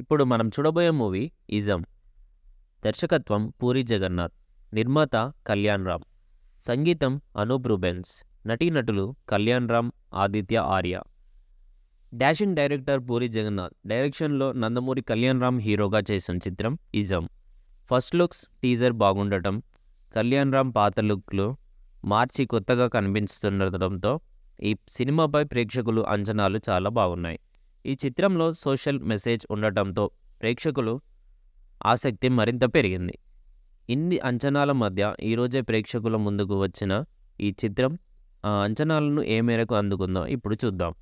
ఇప్పుడు మనం చూడబోయే మూవీ ఇజం దర్శకత్వం పూరి జగన్నాథ్ నిర్మాత కళ్యాణ్ రామ్ సంగీతం అనూప్ రూబెన్స్ నటీనటులు కళ్యాణ్ రామ్ ఆదిత్య ఆర్య డాషింగ్ డైరెక్టర్ పూరి జగన్నాథ్ డైరెక్షన్లో నందమూరి కళ్యాణ్ రామ్ హీరోగా చేసిన చిత్రం ఇజం ఫస్ట్ లుక్స్ టీజర్ బాగుండటం కళ్యాణ్ రామ్ పాత లుక్లు మార్చి కొత్తగా కనిపిస్తుండటంతో ఈ సినిమాపై ప్రేక్షకులు అంచనాలు చాలా బాగున్నాయి ఈ చిత్రంలో సోషల్ మెసేజ్ ఉండటంతో ప్రేక్షకులు ఆసక్తి మరింత పెరిగింది ఇన్ని అంచనాల మధ్య ఈరోజే ప్రేక్షకుల ముందుకు వచ్చిన ఈ చిత్రం ఆ అంచనాలను ఏ మేరకు అందుకుందో ఇప్పుడు చూద్దాం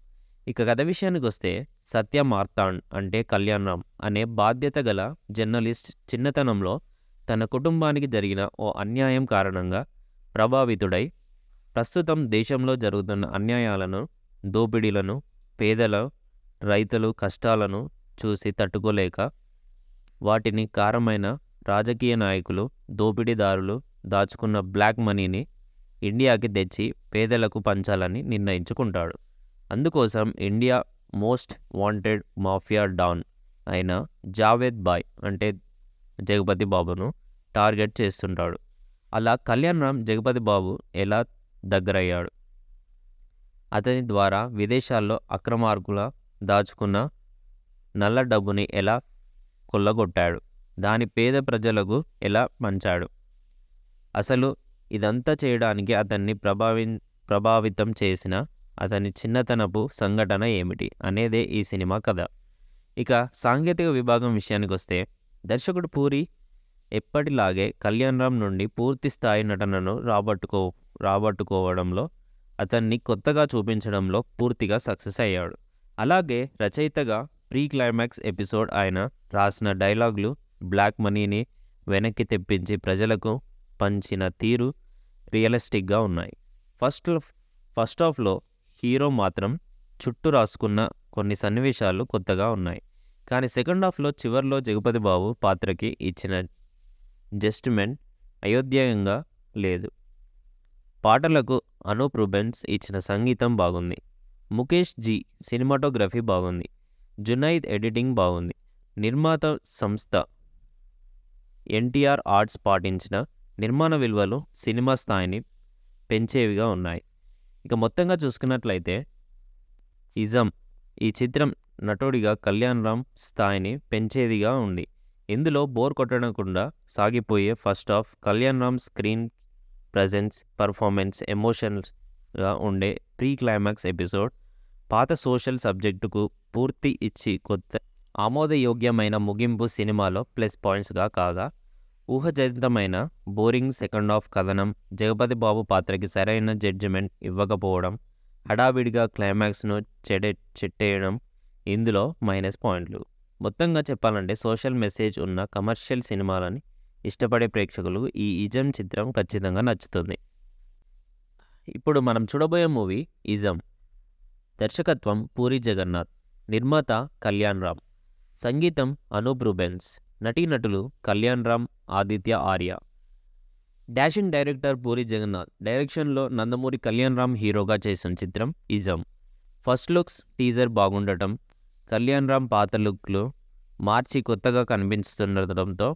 ఇక కథ విషయానికి వస్తే సత్య మార్తాండ్ అంటే కళ్యాణ్ రామ్ అనే బాధ్యత గల జర్నలిస్ట్ చిన్నతనంలో తన కుటుంబానికి జరిగిన ఓ అన్యాయం కారణంగా ప్రభావితుడై ప్రస్తుతం దేశంలో జరుగుతున్న అన్యాయాలను దోపిడీలను పేదల రైతులు కష్టాలను చూసి తట్టుకోలేక వాటిని కారమైన రాజకీయ నాయకులు దోపిడీదారులు దాచుకున్న బ్లాక్ మనీని ఇండియాకి తెచ్చి పేదలకు పంచాలని నిర్ణయించుకుంటాడు అందుకోసం India most wanted mafia don అయిన జావేద్ బాయ్ అంటే జగపతి బాబును టార్గెట్ చేస్తుంటాడు అలా కళ్యాణ్ రామ్ జగపతి బాబు ఎలా దగ్గరయ్యాడు అతని ద్వారా విదేశాల్లో అక్రమార్గుల దాచుకున్న నల్ల డబ్బుని ఎలా కొల్లగొట్టాడు దాని పేద ప్రజలకు ఎలా పంచాడు అసలు ఇదంతా చేయడానికి అతన్ని ప్రభావి ప్రభావితం చేసిన అతని చిన్నతనపు సంఘటన ఏమిటి అనేదే ఈ సినిమా కథ ఇక సాంకేతిక విభాగం విషయానికి వస్తే దర్శకుడు పూరి ఎప్పటిలాగే కళ్యాణ్ రామ్ నుండి పూర్తి స్థాయి నటనను రాబట్టుకో రాబట్టుకోవడంలో అతన్ని కొత్తగా చూపించడంలో పూర్తిగా సక్సెస్ అయ్యాడు అలాగే రచయితగా ప్రీ క్లైమాక్స్ ఎపిసోడ్ ఆయన రాసిన డైలాగులు బ్లాక్ మనీని వెనక్కి తెప్పించి ప్రజలకు పంచిన తీరు రియలిస్టిక్గా ఉన్నాయి ఫస్ట్ ఫస్ట్ ఆఫ్లో హీరో మాత్రం చుట్టూ రాసుకున్న కొన్ని సన్నివేశాలు కొత్తగా ఉన్నాయి కానీ సెకండ్ హాఫ్లో చివరిలో జగపతి బాబు పాత్రకి ఇచ్చిన జస్ట్మెంట్ అయోధ్యంగా లేదు పాటలకు అనూప్ రూబెన్స్ ఇచ్చిన సంగీతం బాగుంది ముఖేష్ జీ సినిమాటోగ్రఫీ బాగుంది జునైద్ ఎడిటింగ్ బాగుంది నిర్మాత సంస్థ ఎన్టీఆర్ ఆర్ట్స్ పాటించిన నిర్మాణ విలువలు సినిమా స్థాయిని పెంచేవిగా ఉన్నాయి ఇక మొత్తంగా చూసుకున్నట్లయితే ఇజం ఈ చిత్రం నటుడిగా కళ్యాణ్ రామ్ స్థాయిని పెంచేదిగా ఉంది ఇందులో బోర్ కొట్టకుండా సాగిపోయే first half Kalyan Ram screen presence performance emotions గా ఉండే ప్రీ క్లైమాక్స్ ఎపిసోడ్ పాత సోషల్ సబ్జెక్టుకు పూర్తి ఇచ్చి కొత్త ఆమోదయోగ్యమైన ముగింపు సినిమాలో ప్లస్ పాయింట్స్గా కాగా ఊహజనితమైన బోరింగ్ సెకండ్ హాఫ్ కథనం జగపతి బాబు పాత్రకి సరైన జడ్జిమెంట్ ఇవ్వకపోవడం హడావిడిగా క్లైమాక్స్ను చెడే చెట్టేయడం ఇందులో మైనస్ పాయింట్లు మొత్తంగా చెప్పాలంటే సోషల్ మెసేజ్ ఉన్న కమర్షియల్ సినిమాలని ఇష్టపడే ప్రేక్షకులు ఈ ఇజం చిత్రం ఖచ్చితంగా నచ్చుతుంది ఇప్పుడు మనం చూడబోయే మూవీ ఇజం దర్శకత్వం పూరి జగన్నాథ్ నిర్మాత కళ్యాణ్ రామ్ సంగీతం అనూప్ రూబెన్స్ నటీనటులు కళ్యాణ్ రామ్ ఆదిత్య ఆర్య డాషింగ్ డైరెక్టర్ పూరి జగన్నాథ్ డైరెక్షన్లో నందమూరి కళ్యాణ్ రామ్ హీరోగా చేసిన చిత్రం ఇజం ఫస్ట్ లుక్స్ టీజర్ బాగుండటం కళ్యాణ్ రామ్ పాత లుక్లు మార్చి కొత్తగా కనిపిస్తుండటంతో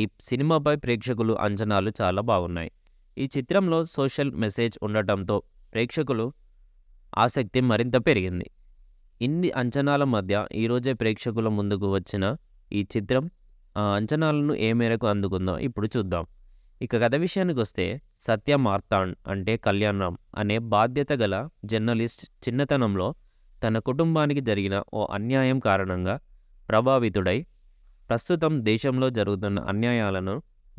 ఈ సినిమాపై ప్రేక్షకులు అంచనాలు చాలా బాగున్నాయి ఈ చిత్రంలో సోషల్ మెసేజ్ ఉండటంతో ప్రేక్షకులు ఆసక్తి మరింత పెరిగింది ఇన్ని అంచనాల మధ్య ఈరోజే ప్రేక్షకుల ముందుకు వచ్చిన ఈ చిత్రం ఆ అంచనాలను ఏ మేరకు అందుకుందో ఇప్పుడు చూద్దాం ఇక కథ విషయానికి వస్తే సత్య మార్తాండ్ అంటే కళ్యాణ్ రామ్ అనే బాధ్యత గల జర్నలిస్ట్ చిన్నతనంలో తన కుటుంబానికి జరిగిన ఓ అన్యాయం కారణంగా ప్రభావితుడై ప్రస్తుతం దేశంలో జరుగుతున్న అన్యాయాలను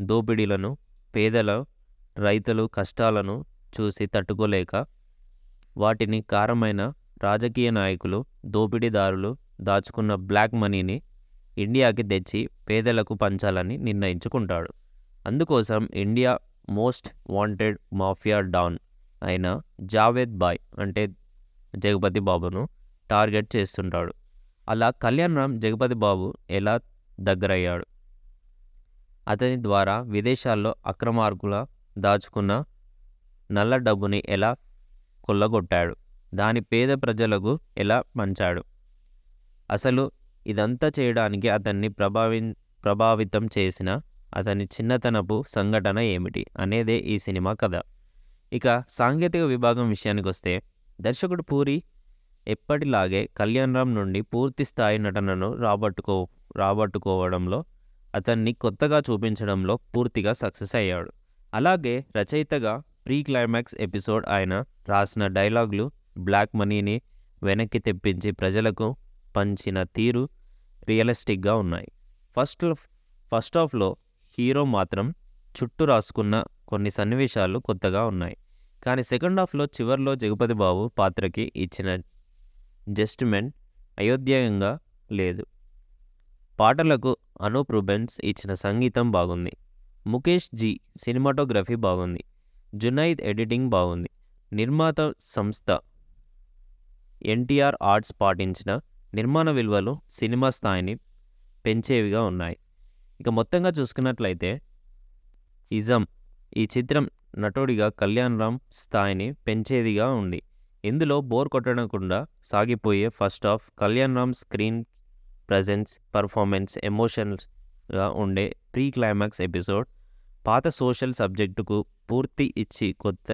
దోపిడీలను పేదల రైతులు కష్టాలను చూసి తట్టుకోలేక వాటిని కారమైన రాజకీయ నాయకులు దోపిడీదారులు దాచుకున్న బ్లాక్ మనీని ఇండియాకి తెచ్చి పేదలకు పంచాలని నిర్ణయించుకుంటాడు అందుకోసం India most wanted mafia don అయిన జావేద్ బాయ్ అంటే జగపతి బాబును టార్గెట్ చేస్తుంటాడు అలా కళ్యాణ్ రామ్ జగపతి బాబు ఎలా దగ్గరయ్యాడు అతని ద్వారా విదేశాల్లో అక్రమార్గుల దాచుకున్న నల్ల డబ్బుని ఎలా కొల్లగొట్టాడు దాని పేద ప్రజలకు ఎలా పంచాడు అసలు ఇదంతా చేయడానికి అతన్ని ప్రభావి ప్రభావితం చేసిన అతని చిన్నతనపు సంఘటన ఏమిటి అనేదే ఈ సినిమా కథ ఇక సాంకేతిక విభాగం విషయానికి వస్తే దర్శకుడు పూరి ఎప్పటిలాగే కళ్యాణ్ రామ్ నుండి పూర్తి స్థాయి నటనను రాబట్టుకో రాబట్టుకోవడంలో అతన్ని కొత్తగా చూపించడంలో పూర్తిగా సక్సెస్ అయ్యాడు అలాగే రచయితగా ప్రీ క్లైమాక్స్ ఎపిసోడ్ ఆయన రాసిన డైలాగులు బ్లాక్ మనీని వెనక్కి తెప్పించి ప్రజలకు పంచిన తీరు రియలిస్టిక్గా ఉన్నాయి ఫస్ట్ ఫస్ట్ ఆఫ్లో హీరో మాత్రం చుట్టూ రాసుకున్న కొన్ని సన్నివేశాలు కొత్తగా ఉన్నాయి కానీ సెకండ్ హాఫ్లో చివరిలో జగపతి బాబు పాత్రకి ఇచ్చిన జస్టిమెంట్ అయోధ్యాయంగా లేదు పాటలకు అనూప్ రుబెన్స్ ఇచ్చిన సంగీతం బాగుంది ముఖేష్ జి సినిమాటోగ్రఫీ బాగుంది జునైద్ ఎడిటింగ్ బాగుంది నిర్మాత సంస్థ ఎన్టీఆర్ ఆర్ట్స్ పాటించిన నిర్మాణ విలువలు సినిమా స్థాయిని పెంచేవిగా ఉన్నాయి ఇక మొత్తంగా చూసుకున్నట్లయితే ఇజం ఈ చిత్రం నటుడిగా కళ్యాణ్ రామ్ స్థాయిని పెంచేదిగా ఉంది ఇందులో బోర్ కొట్టకుండా సాగిపోయే first half Kalyan Ram screen presence performance emotions గా ఉండే ప్రీ క్లైమాక్స్ ఎపిసోడ్ పాత సోషల్ సబ్జెక్టుకు పూర్తి ఇచ్చి కొత్త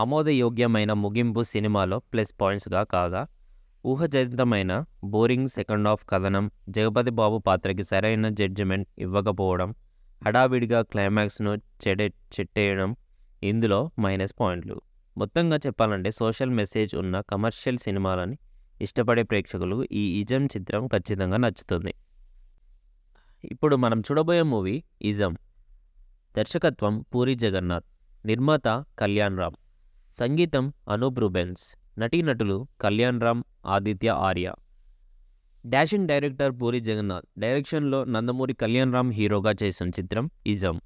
ఆమోదయోగ్యమైన ముగింపు సినిమాలో ప్లస్ పాయింట్స్గా కాగా ఊహజనితమైన బోరింగ్ సెకండ్ హాఫ్ కథనం జగపతి బాబు పాత్రకి సరైన జడ్జిమెంట్ ఇవ్వకపోవడం హడావిడిగా క్లైమాక్స్ను చెడే చెట్టేయడం ఇందులో మైనస్ పాయింట్లు మొత్తంగా చెప్పాలంటే సోషల్ మెసేజ్ ఉన్న కమర్షియల్ సినిమాలని ఇష్టపడే ప్రేక్షకులు ఈ ఇజం చిత్రం ఖచ్చితంగా నచ్చుతుంది ఇప్పుడు మనం చూడబోయే మూవీ ఇజం దర్శకత్వం పూరి జగన్నాథ్ నిర్మాత కళ్యాణ్ రామ్ సంగీతం అనూప్ రూబెన్స్ నటీనటులు కళ్యాణ్ రామ్ ఆదిత్య ఆర్య డాషింగ్ డైరెక్టర్ పూరి జగన్నాథ్ డైరెక్షన్లో నందమూరి కళ్యాణ్ రామ్ హీరోగా చేసిన చిత్రం ఇజం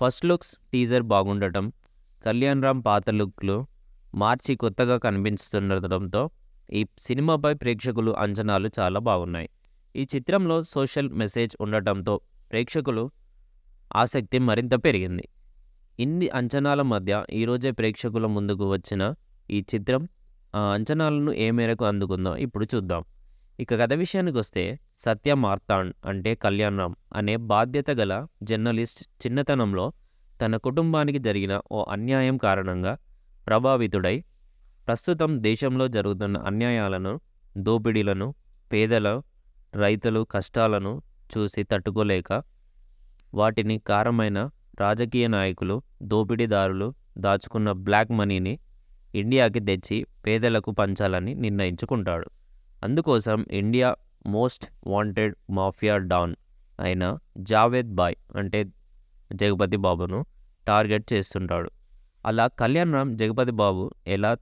ఫస్ట్ లుక్స్ టీజర్ బాగుండటం కళ్యాణ్ రామ్ పాత లుక్లు మార్చి కొత్తగా కనిపిస్తుండటంతో ఈ సినిమాపై ప్రేక్షకులు అంచనాలు చాలా బాగున్నాయి ఈ చిత్రంలో సోషల్ మెసేజ్ ఉండటంతో ప్రేక్షకులు ఆసక్తి మరింత పెరిగింది ఇన్ని అంచనాల మధ్య ఈరోజే ప్రేక్షకుల ముందుకు వచ్చిన ఈ చిత్రం ఆ అంచనాలను ఏ మేరకు అందుకుందో ఇప్పుడు చూద్దాం ఇక కథ విషయానికి వస్తే సత్య మార్తాండ్ అంటే రామ్ అనే బాధ్యత గల జర్నలిస్ట్ చిన్నతనంలో తన కుటుంబానికి జరిగిన ఓ అన్యాయం కారణంగా ప్రభావితుడై ప్రస్తుతం దేశంలో జరుగుతున్న అన్యాయాలను దోపిడీలను పేదల రైతులు కష్టాలను చూసి తట్టుకోలేక వాటిని కారమైన రాజకీయ నాయకులు దోపిడీదారులు దాచుకున్న బ్లాక్ మనీని ఇండియాకి తెచ్చి పేదలకు పంచాలని నిర్ణయించుకుంటాడు అందుకోసం India most wanted mafia don అయిన జావేద్ బాయ్ అంటే జగపతి బాబును టార్గెట్ చేస్తుంటాడు అలా కళ్యాణ్ రామ్ జగపతి బాబు ఎలా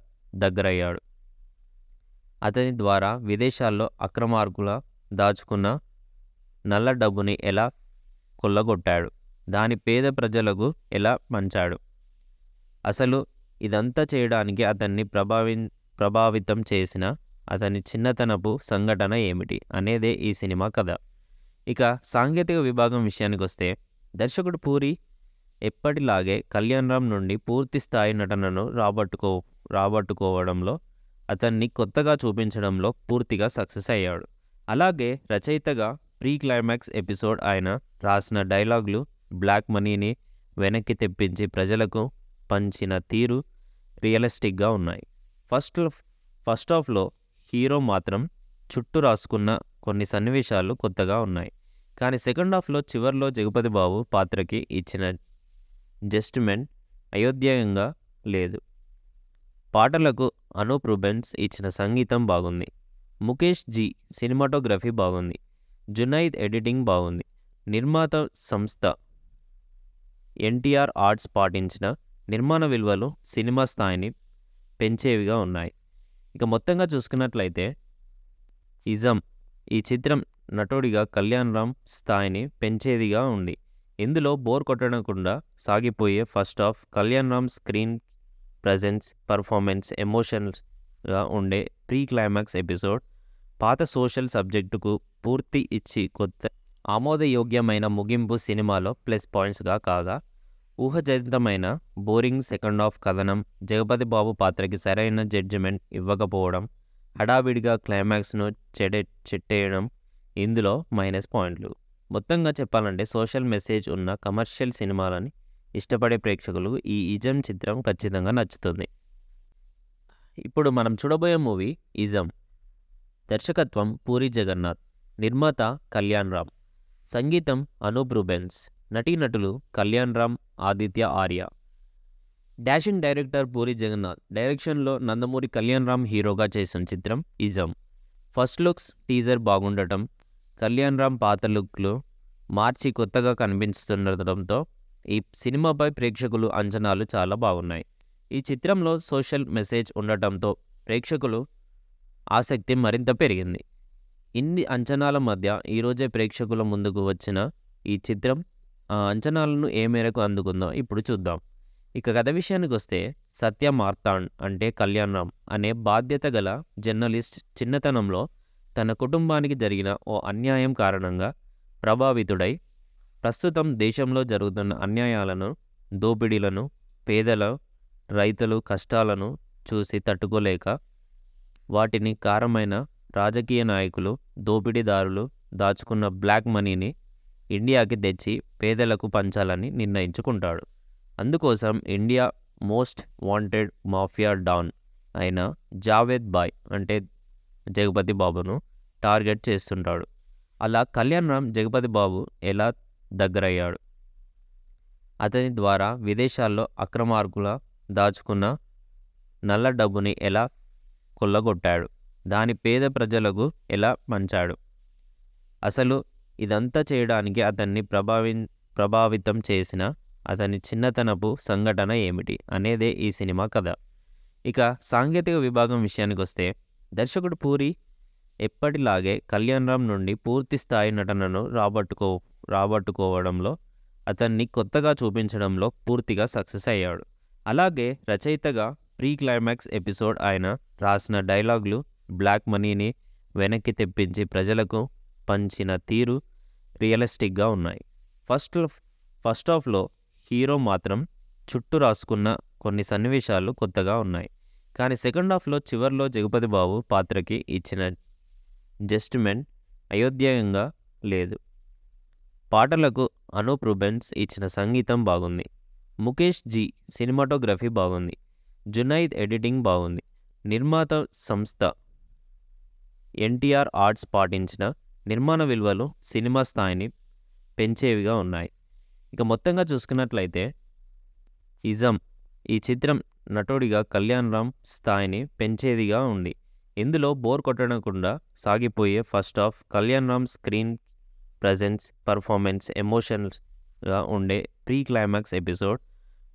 దగ్గరయ్యాడు అతని ద్వారా విదేశాల్లో అక్రమార్గుల దాచుకున్న నల్ల డబ్బుని ఎలా కొల్లగొట్టాడు దాని పేద ప్రజలకు ఎలా పంచాడు అసలు ఇదంతా చేయడానికి అతన్ని ప్రభావి ప్రభావితం చేసిన అతని చిన్నతనపు సంఘటన ఏమిటి అనేదే ఈ సినిమా కథ ఇక సాంకేతిక విభాగం విషయానికి వస్తే దర్శకుడు పూరి ఎప్పటిలాగే కళ్యాణ్ నుండి పూర్తి స్థాయి నటనను రాబట్టుకో రాబట్టుకోవడంలో అతన్ని కొత్తగా చూపించడంలో పూర్తిగా సక్సెస్ అయ్యాడు అలాగే రచయితగా ప్రీ క్లైమాక్స్ ఎపిసోడ్ ఆయన రాసిన డైలాగులు బ్లాక్ మనీని వెనక్కి తెప్పించి ప్రజలకు పంచిన తీరు రియలిస్టిక్గా ఉన్నాయి ఫస్ట్ ఫస్ట్ ఆఫ్లో హీరో మాత్రం చుట్టూ రాసుకున్న కొన్ని సన్నివేశాలు కొత్తగా ఉన్నాయి కానీ సెకండ్ హాఫ్లో చివరిలో జగపతి బాబు పాత్రకి ఇచ్చిన జస్ట్మెంట్ అయోధ్యంగా లేదు పాటలకు అనూప్ రుబెన్స్ ఇచ్చిన సంగీతం బాగుంది ముఖేష్ జి సినిమాటోగ్రఫీ బాగుంది జునైద్ ఎడిటింగ్ బాగుంది నిర్మాత సంస్థ ఎన్టీఆర్ ఆర్ట్స్ పాటించిన నిర్మాణ విలువలు సినిమా స్థాయిని పెంచేవిగా ఉన్నాయి ఇక మొత్తంగా చూసుకున్నట్లయితే ఇజం ఈ చిత్రం నటుడిగా కళ్యాణ్ రామ్ స్థాయిని పెంచేదిగా ఉంది ఇందులో బోర్ కొట్టకుండా సాగిపోయే first half Kalyan Ram screen presence performance ఎమోషన్స్గా ఉండే ప్రీ క్లైమాక్స్ ఎపిసోడ్ పాత సోషల్ సబ్జెక్టుకు పూర్తి ఇచ్చి కొత్త ఆమోదయోగ్యమైన ముగింపు సినిమాలో ప్లస్ పాయింట్స్గా కాగా ఊహజనితమైన బోరింగ్ సెకండ్ ఆఫ్ కథనం జగపతి బాబు పాత్రకి సరైన జడ్జిమెంట్ ఇవ్వకపోవడం హడావిడిగా క్లైమాక్స్ను చెడే చెట్టేయడం ఇందులో మైనస్ పాయింట్లు మొత్తంగా చెప్పాలంటే సోషల్ మెసేజ్ ఉన్న కమర్షియల్ సినిమాలని ఇష్టపడే ప్రేక్షకులు ఈ ఇజం చిత్రం ఖచ్చితంగా నచ్చుతుంది ఇప్పుడు మనం చూడబోయే మూవీ ఇజం దర్శకత్వం పూరి జగన్నాథ్ నిర్మాత కళ్యాణ్ రామ్ సంగీతం అనూప్ రుబెన్స్ నటీనటులు కళ్యాణ్ రామ్ ఆదిత్య ఆర్య డాషింగ్ డైరెక్టర్ పూరి జగన్నాథ్ డైరెక్షన్లో నందమూరి కళ్యాణ్ రామ్ హీరోగా చేసిన చిత్రం ఇజం ఫస్ట్ లుక్స్ టీజర్ బాగుండటం కళ్యాణ్ రామ్ పాత లుక్లు మార్చి కొత్తగా కనిపించుతుండటంతో ఈ సినిమాపై ప్రేక్షకులు అంచనాలు చాలా బాగున్నాయి ఈ చిత్రంలో సోషల్ మెసేజ్ ఉండటంతో ప్రేక్షకులు ఆసక్తి మరింత పెరిగింది ఇన్ని అంచనాల మధ్య ఈరోజే ప్రేక్షకుల ముందుకు వచ్చిన ఈ చిత్రం ఆ అంచనాలను ఏ మేరకు అందుకుందో ఇప్పుడు చూద్దాం ఇక కథ విషయానికి వస్తే సత్య మార్తాండ్ అంటే కళ్యాణ్ రామ్ అనే బాధ్యత గల జర్నలిస్ట్ చిన్నతనంలో తన కుటుంబానికి జరిగిన ఓ అన్యాయం కారణంగా ప్రభావితుడై ప్రస్తుతం దేశంలో జరుగుతున్న అన్యాయాలను దోపిడీలను పేదల రైతులు కష్టాలను చూసి తట్టుకోలేక వాటిని కారమైన రాజకీయ నాయకులు దోపిడీదారులు దాచుకున్న బ్లాక్ మనీని ఇండియాకి తెచ్చి పేదలకు పంచాలని నిర్ణయించుకుంటాడు అందుకోసం India most wanted mafia don అయిన జావేద్ బాయ్ అంటే జగపతి బాబును టార్గెట్ చేస్తుంటాడు అలా కళ్యాణ్ రామ్ జగపతి బాబు ఎలా దగ్గరయ్యాడు అతని ద్వారా విదేశాల్లో అక్రమార్కుల దాచుకున్న నల్ల డబ్బుని ఎలా కొల్లగొట్టాడు దాని పేద ప్రజలకు ఎలా పంచాడు అసలు ఇదంతా చేయడానికి అతన్ని ప్రభావి ప్రభావితం చేసిన అతని చిన్నతనపు సంఘటన ఏమిటి అనేదే ఈ సినిమా కథ ఇక సాంకేతిక విభాగం విషయానికి వస్తే దర్శకుడు పూరి ఎప్పటిలాగే కళ్యాణ్ నుండి పూర్తి స్థాయి నటనను రాబట్టుకో రాబట్టుకోవడంలో అతన్ని కొత్తగా చూపించడంలో పూర్తిగా సక్సెస్ అయ్యాడు అలాగే రచయితగా ప్రీ క్లైమాక్స్ ఎపిసోడ్ ఆయన రాసిన డైలాగులు బ్లాక్ మనీని వెనక్కి తెప్పించి ప్రజలకు పంచిన తీరు రియలిస్టిక్గా ఉన్నాయి ఫస్ట్ ఫస్ట్ ఆఫ్లో హీరో మాత్రం చుట్టూ రాసుకున్న కొన్ని సన్నివేశాలు కొత్తగా ఉన్నాయి కానీ సెకండ్ హాఫ్లో చివరిలో జగపతి బాబు పాత్రకి ఇచ్చిన జస్టిమెంట్ అయోధ్యంగా లేదు పాటలకు అనూప్ రుబెన్స్ ఇచ్చిన సంగీతం బాగుంది ముఖేష్ జీ సినిమాటోగ్రఫీ బాగుంది జునైద్ ఎడిటింగ్ బాగుంది నిర్మాత సంస్థ ఎన్టీఆర్ ఆర్ట్స్ పాటించిన నిర్మాణ విలువలు సినిమా స్థాయిని పెంచేవిగా ఉన్నాయి ఇక మొత్తంగా చూసుకున్నట్లయితే ఇజం ఈ చిత్రం నటుడిగా కళ్యాణ్ రామ్ స్థాయిని పెంచేదిగా ఉంది ఇందులో బోర్ కొట్టకుండా సాగిపోయే first half Kalyan Ram screen presence performance ఎమోషన్స్గా ఉండే ప్రీ క్లైమాక్స్ ఎపిసోడ్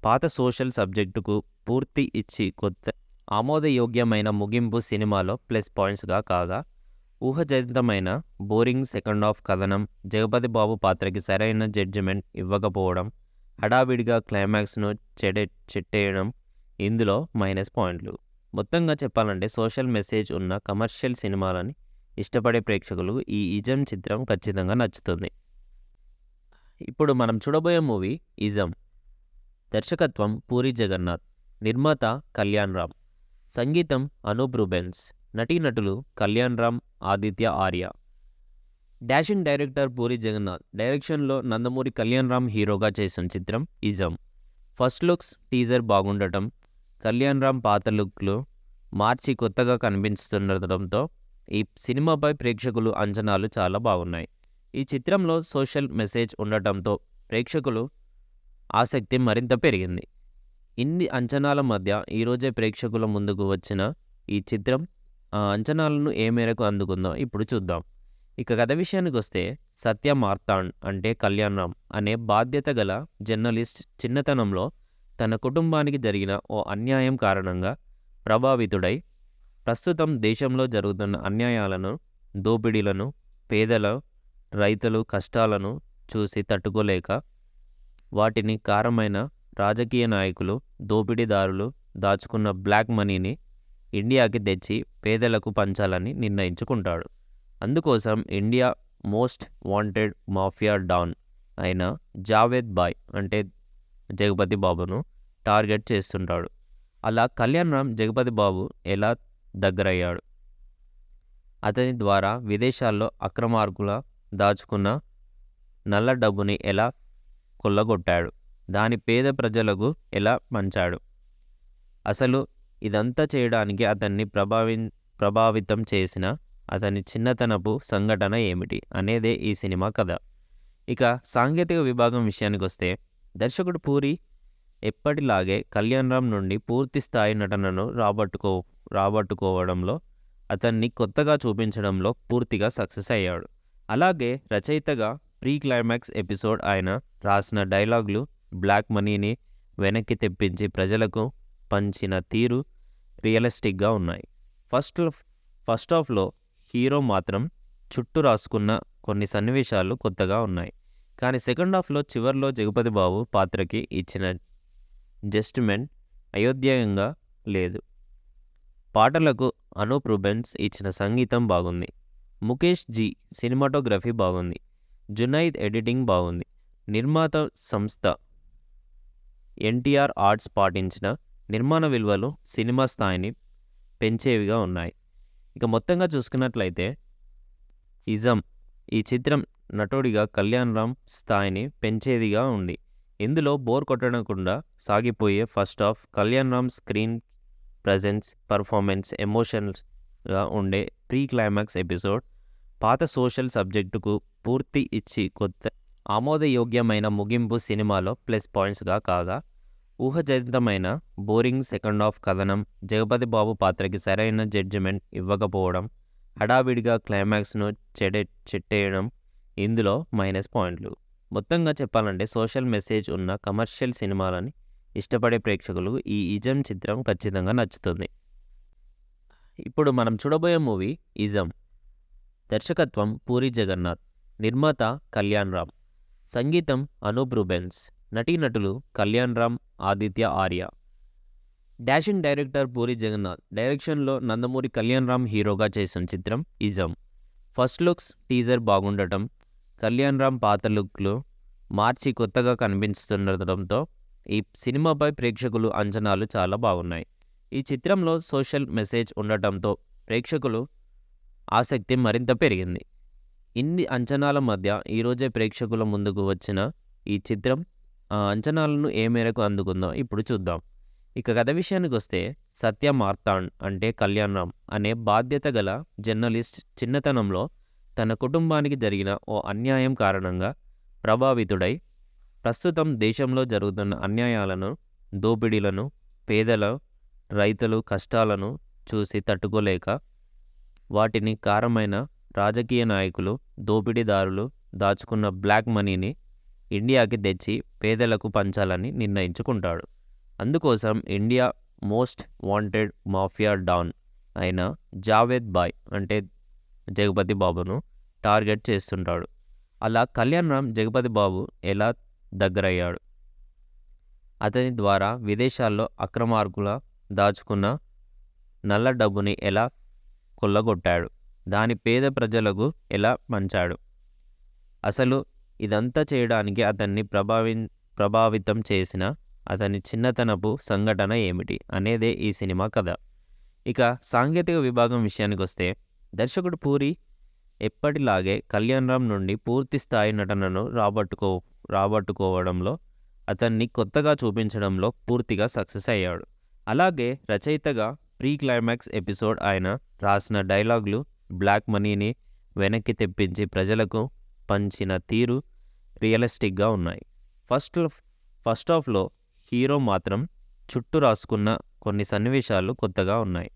పాత సోషల్ సబ్జెక్టుకు పూర్తి ఇచ్చి కొత్త ఆమోదయోగ్యమైన ముగింపు సినిమాలో ప్లస్ పాయింట్స్గా కాగా ఊహజనితమైన బోరింగ్ సెకండ్ ఆఫ్ కథనం జగపతి బాబు పాత్రకి సరైన జడ్జిమెంట్ ఇవ్వకపోవడం హడావిడిగా క్లైమాక్స్ను చెడే చెట్టేయడం ఇందులో మైనస్ పాయింట్లు మొత్తంగా చెప్పాలంటే సోషల్ మెసేజ్ ఉన్న కమర్షియల్ సినిమాలని ఇష్టపడే ప్రేక్షకులు ఈ ఇజం చిత్రం ఖచ్చితంగా నచ్చుతుంది ఇప్పుడు మనం చూడబోయే మూవీ ఇజం దర్శకత్వం పూరి జగన్నాథ్ నిర్మాత కళ్యాణ్ రామ్ సంగీతం అనూప్ నటీనటులు కళ్యాణ్ రామ్ ఆదిత్య ఆర్య డాషింగ్ డైరెక్టర్ పూరి జగన్నాథ్ డైరెక్షన్లో నందమూరి కళ్యాణ్ రామ్ హీరోగా చేసిన చిత్రం ఇజం ఫస్ట్ లుక్స్ టీజర్ బాగుండటం కళ్యాణ్ రామ్ పాత లుక్లు మార్చి కొత్తగా కనిపించుతుండటంతో ఈ సినిమాపై ప్రేక్షకులు అంచనాలు చాలా బాగున్నాయి ఈ చిత్రంలో సోషల్ మెసేజ్ ఉండటంతో ప్రేక్షకులు ఆసక్తి మరింత పెరిగింది ఇన్ని అంచనాల మధ్య ఈరోజే ప్రేక్షకుల ముందుకు వచ్చిన ఈ చిత్రం ఆ అంచనాలను ఏ మేరకు అందుకుందో ఇప్పుడు చూద్దాం ఇక కథ విషయానికి వస్తే సత్య మార్తాండ్ అంటే కళ్యాణ్ రామ్ అనే బాధ్యత గల జర్నలిస్ట్ చిన్నతనంలో తన కుటుంబానికి జరిగిన ఓ అన్యాయం కారణంగా ప్రభావితుడై ప్రస్తుతం దేశంలో జరుగుతున్న అన్యాయాలను దోపిడీలను పేదల రైతులు కష్టాలను చూసి తట్టుకోలేక వాటిని కారమైన రాజకీయ నాయకులు దోపిడీదారులు దాచుకున్న బ్లాక్ మనీని ఇండియాకి తెచ్చి పేదలకు పంచాలని నిర్ణయించుకుంటాడు అందుకోసం India most wanted mafia don అయిన జావేద్ బాయ్ అంటే జగపతి బాబును టార్గెట్ చేస్తుంటాడు అలా కళ్యాణ్ రామ్ జగపతి బాబు ఎలా దగ్గరయ్యాడు అతని ద్వారా విదేశాల్లో అక్రమార్కుల దాచుకున్న నల్ల డబ్బుని ఎలా కొల్లగొట్టాడు దాని పేద ప్రజలకు ఎలా పంచాడు అసలు ఇదంతా చేయడానికి అతన్ని ప్రభావి ప్రభావితం చేసిన అతని చిన్నతనపు సంఘటన ఏమిటి అనేదే ఈ సినిమా కథ ఇక సాంకేతిక విభాగం విషయానికి వస్తే దర్శకుడు పూరి ఎప్పటిలాగే కళ్యాణ్ రామ్ నుండి పూర్తి స్థాయి నటనను రాబట్టుకో రాబట్టుకోవడంలో అతన్ని కొత్తగా చూపించడంలో పూర్తిగా సక్సెస్ అయ్యాడు అలాగే రచయితగా ప్రీ క్లైమాక్స్ ఎపిసోడ్ ఆయన రాసిన డైలాగులు బ్లాక్ మనీని వెనక్కి తెప్పించి ప్రజలకు పంచిన తీరు రియలిస్టిక్గా ఉన్నాయి ఫస్ట్ ఫస్ట్ ఆఫ్లో హీరో మాత్రం చుట్టూ రాసుకున్న కొన్ని సన్నివేశాలు కొత్తగా ఉన్నాయి కానీ సెకండ్ హాఫ్లో చివరిలో జగపతి బాబు పాత్రకి ఇచ్చిన జస్టిమెంట్ అయోధ్యంగా లేదు పాటలకు అనూప్ రుబెన్స్ ఇచ్చిన సంగీతం బాగుంది ముఖేష్ జీ సినిమాటోగ్రఫీ బాగుంది జునైద్ ఎడిటింగ్ బాగుంది నిర్మాత సంస్థ ఎన్టీఆర్ ఆర్ట్స్ పాటించిన నిర్మాణ విలువలు సినిమా స్థాయిని పెంచేవిగా ఉన్నాయి ఇక మొత్తంగా చూసుకున్నట్లయితే ఇజం ఈ చిత్రం నటుడిగా కళ్యాణ్ రామ్ స్థాయిని పెంచేదిగా ఉంది ఇందులో బోర్ కొట్టకుండా సాగిపోయే first half Kalyan Ram screen presence performance ఎమోషన్స్గా ఉండే ప్రీ క్లైమాక్స్ ఎపిసోడ్ పాత సోషల్ సబ్జెక్టుకు పూర్తి ఇచ్చి కొత్త ఆమోదయోగ్యమైన ముగింపు సినిమాలో ప్లస్ పాయింట్స్గా కాగా ఊహజనితమైన బోరింగ్ సెకండ్ హాఫ్ కథనం జగపతి బాబు పాత్రకి సరైన జడ్జిమెంట్ ఇవ్వకపోవడం హడావిడిగా క్లైమాక్స్ను చెడే చెట్టేయడం ఇందులో మైనస్ పాయింట్లు మొత్తంగా చెప్పాలంటే సోషల్ మెసేజ్ ఉన్న కమర్షియల్ సినిమాలని ఇష్టపడే ప్రేక్షకులు ఈ ఇజం చిత్రం ఖచ్చితంగా నచ్చుతుంది ఇప్పుడు మనం చూడబోయే మూవీ ఇజం దర్శకత్వం పూరి జగన్నాథ్ నిర్మాత కళ్యాణ్ రామ్ సంగీతం అనూప్ రూబెన్స్ నటీనటులు కళ్యాణ్ రామ్ ఆదిత్య ఆర్య డాషింగ్ డైరెక్టర్ పూరి జగన్నాథ్ డైరెక్షన్లో నందమూరి కళ్యాణ్ రామ్ హీరోగా చేసిన చిత్రం ఇజం ఫస్ట్ లుక్స్ టీజర్ బాగుండటం కళ్యాణ్ రామ్ పాత లుక్లు మార్చి కొత్తగా కనిపిస్తుండటంతో ఈ సినిమాపై ప్రేక్షకులు అంచనాలు చాలా బాగున్నాయి ఈ చిత్రంలో సోషల్ మెసేజ్ ఉండటంతో ప్రేక్షకులు ఆసక్తి మరింత పెరిగింది ఇన్ని అంచనాల మధ్య ఈరోజే ప్రేక్షకుల ముందుకు వచ్చిన ఈ చిత్రం ఆ అంచనాలను ఏ మేరకు అందుకుందో ఇప్పుడు చూద్దాం ఇక కథ విషయానికి వస్తే సత్య మార్తాండ్ అంటే కళ్యాణ్ రామ్ అనే బాధ్యత గల జర్నలిస్ట్ చిన్నతనంలో తన కుటుంబానికి జరిగిన ఓ అన్యాయం కారణంగా ప్రభావితుడై ప్రస్తుతం దేశంలో జరుగుతున్న అన్యాయాలను దోపిడీలను పేదల రైతులు కష్టాలను చూసి తట్టుకోలేక వాటిని కారమైన రాజకీయ నాయకులు దోపిడీదారులు దాచుకున్న బ్లాక్ మనీని ఇండియాకి తెచ్చి పేదలకు పంచాలని నిర్ణయించుకుంటాడు అందుకోసం India most wanted mafia don అయిన జావేద్ బాయ్ అంటే జగపతి బాబును టార్గెట్ చేస్తుంటాడు అలా కళ్యాణ్ రామ్ జగపతి బాబు ఎలా దగ్గరయ్యాడు అతని ద్వారా విదేశాల్లో అక్రమార్కుల దాచుకున్న నల్ల డబ్బుని ఎలా కొల్లగొట్టాడు దాని పేద ప్రజలకు ఎలా పంచాడు అసలు ఇదంతా చేయడానికి అతన్ని ప్రభావి ప్రభావితం చేసిన అతని చిన్నతనపు సంఘటన ఏమిటి అనేదే ఈ సినిమా కథ ఇక సాంకేతిక విభాగం విషయానికి వస్తే దర్శకుడు పూరి ఎప్పటిలాగే కళ్యాణ్ రామ్ నుండి పూర్తి స్థాయి నటనను రాబట్టుకో రాబట్టుకోవడంలో అతన్ని కొత్తగా చూపించడంలో పూర్తిగా సక్సెస్ అయ్యాడు అలాగే రచయితగా ప్రీ క్లైమాక్స్ ఎపిసోడ్ ఆయన రాసిన డైలాగులు బ్లాక్ మనీని వెనక్కి తెప్పించి ప్రజలకు పంచిన తీరు రియలిస్టిక్గా ఉన్నాయి ఫస్ట్ ఫస్ట్ ఆఫ్లో హీరో మాత్రం చుట్టూ రాసుకున్న కొన్ని సన్నివేశాలు కొత్తగా ఉన్నాయి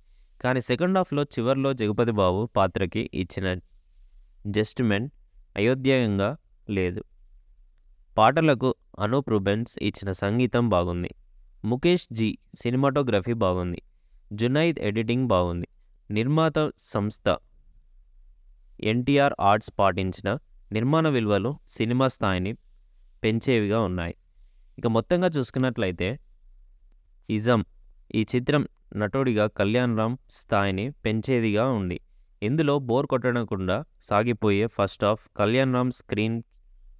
కానీ సెకండ్ హాఫ్లో చివరిలో జగపతి బాబు పాత్రకి ఇచ్చిన జస్ట్మెంట్ అయోధ్యంగా లేదు పాటలకు అనూప్ రూబెన్స్ ఇచ్చిన సంగీతం బాగుంది ముఖేష్ జీ సినిమాటోగ్రఫీ బాగుంది జునైద్ ఎడిటింగ్ బాగుంది నిర్మాత సంస్థ ఎన్టీఆర్ ఆర్ట్స్ పాటించిన నిర్మాణ విలువలు సినిమా స్థాయిని పెంచేవిగా ఉన్నాయి ఇక మొత్తంగా చూసుకున్నట్లయితే ఇజం ఈ చిత్రం నటుడిగా కళ్యాణ్ రామ్ స్థాయిని పెంచేదిగా ఉంది ఇందులో బోర్ కొట్టకుండా సాగిపోయే first half Kalyan Ram screen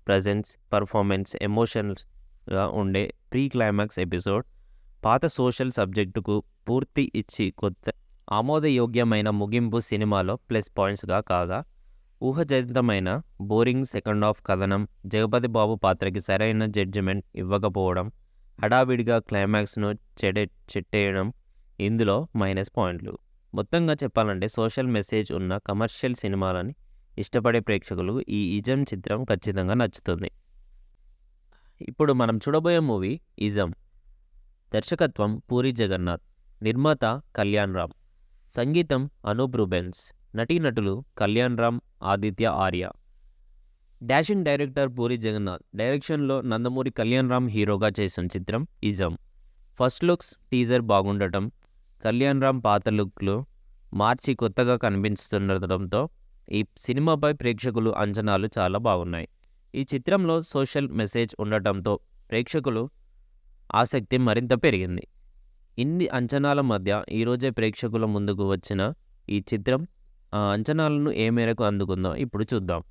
presence performance ఎమోషన్స్గా ఉండే ప్రీ క్లైమాక్స్ ఎపిసోడ్ పాత సోషల్ సబ్జెక్టుకు పూర్తి ఇచ్చి కొత్త ఆమోదయోగ్యమైన ముగింపు సినిమాలో ప్లస్ పాయింట్స్గా కాగా ఊహజనితమైన బోరింగ్ సెకండ్ హాఫ్ కథనం జగపతి బాబు పాత్రకి సరైన జడ్జిమెంట్ ఇవ్వకపోవడం హడావిడిగా క్లైమాక్స్ను చెడే చెట్టేయడం ఇందులో మైనస్ పాయింట్లు మొత్తంగా చెప్పాలంటే సోషల్ మెసేజ్ ఉన్న కమర్షియల్ సినిమాలని ఇష్టపడే ప్రేక్షకులు ఈ ఇజం చిత్రం ఖచ్చితంగా నచ్చుతుంది ఇప్పుడు మనం చూడబోయే మూవీ ఇజం దర్శకత్వం పూరి జగన్నాథ్ నిర్మాత కళ్యాణ్ రామ్ సంగీతం అనూప్ నటీనటులు కళ్యాణ్ రామ్ ఆదిత్య ఆర్య డాషింగ్ డైరెక్టర్ పూరి జగన్నాథ్ డైరెక్షన్లో నందమూరి కళ్యాణ్ రామ్ హీరోగా చేసిన చిత్రం ఇజం ఫస్ట్ లుక్స్ టీజర్ బాగుండటం కళ్యాణ్ రామ్ పాత లుక్లు మార్చి కొత్తగా కనిపిస్తుండటంతో ఈ సినిమాపై ప్రేక్షకులు అంచనాలు చాలా బాగున్నాయి ఈ చిత్రంలో సోషల్ మెసేజ్ ఉండటంతో ప్రేక్షకులు ఆసక్తి మరింత పెరిగింది ఇన్ని అంచనాల మధ్య ఈరోజే ప్రేక్షకుల ముందుకు వచ్చిన ఈ చిత్రం ఆ అంచనాలను ఏ మేరకు అందుకుందో ఇప్పుడు చూద్దాం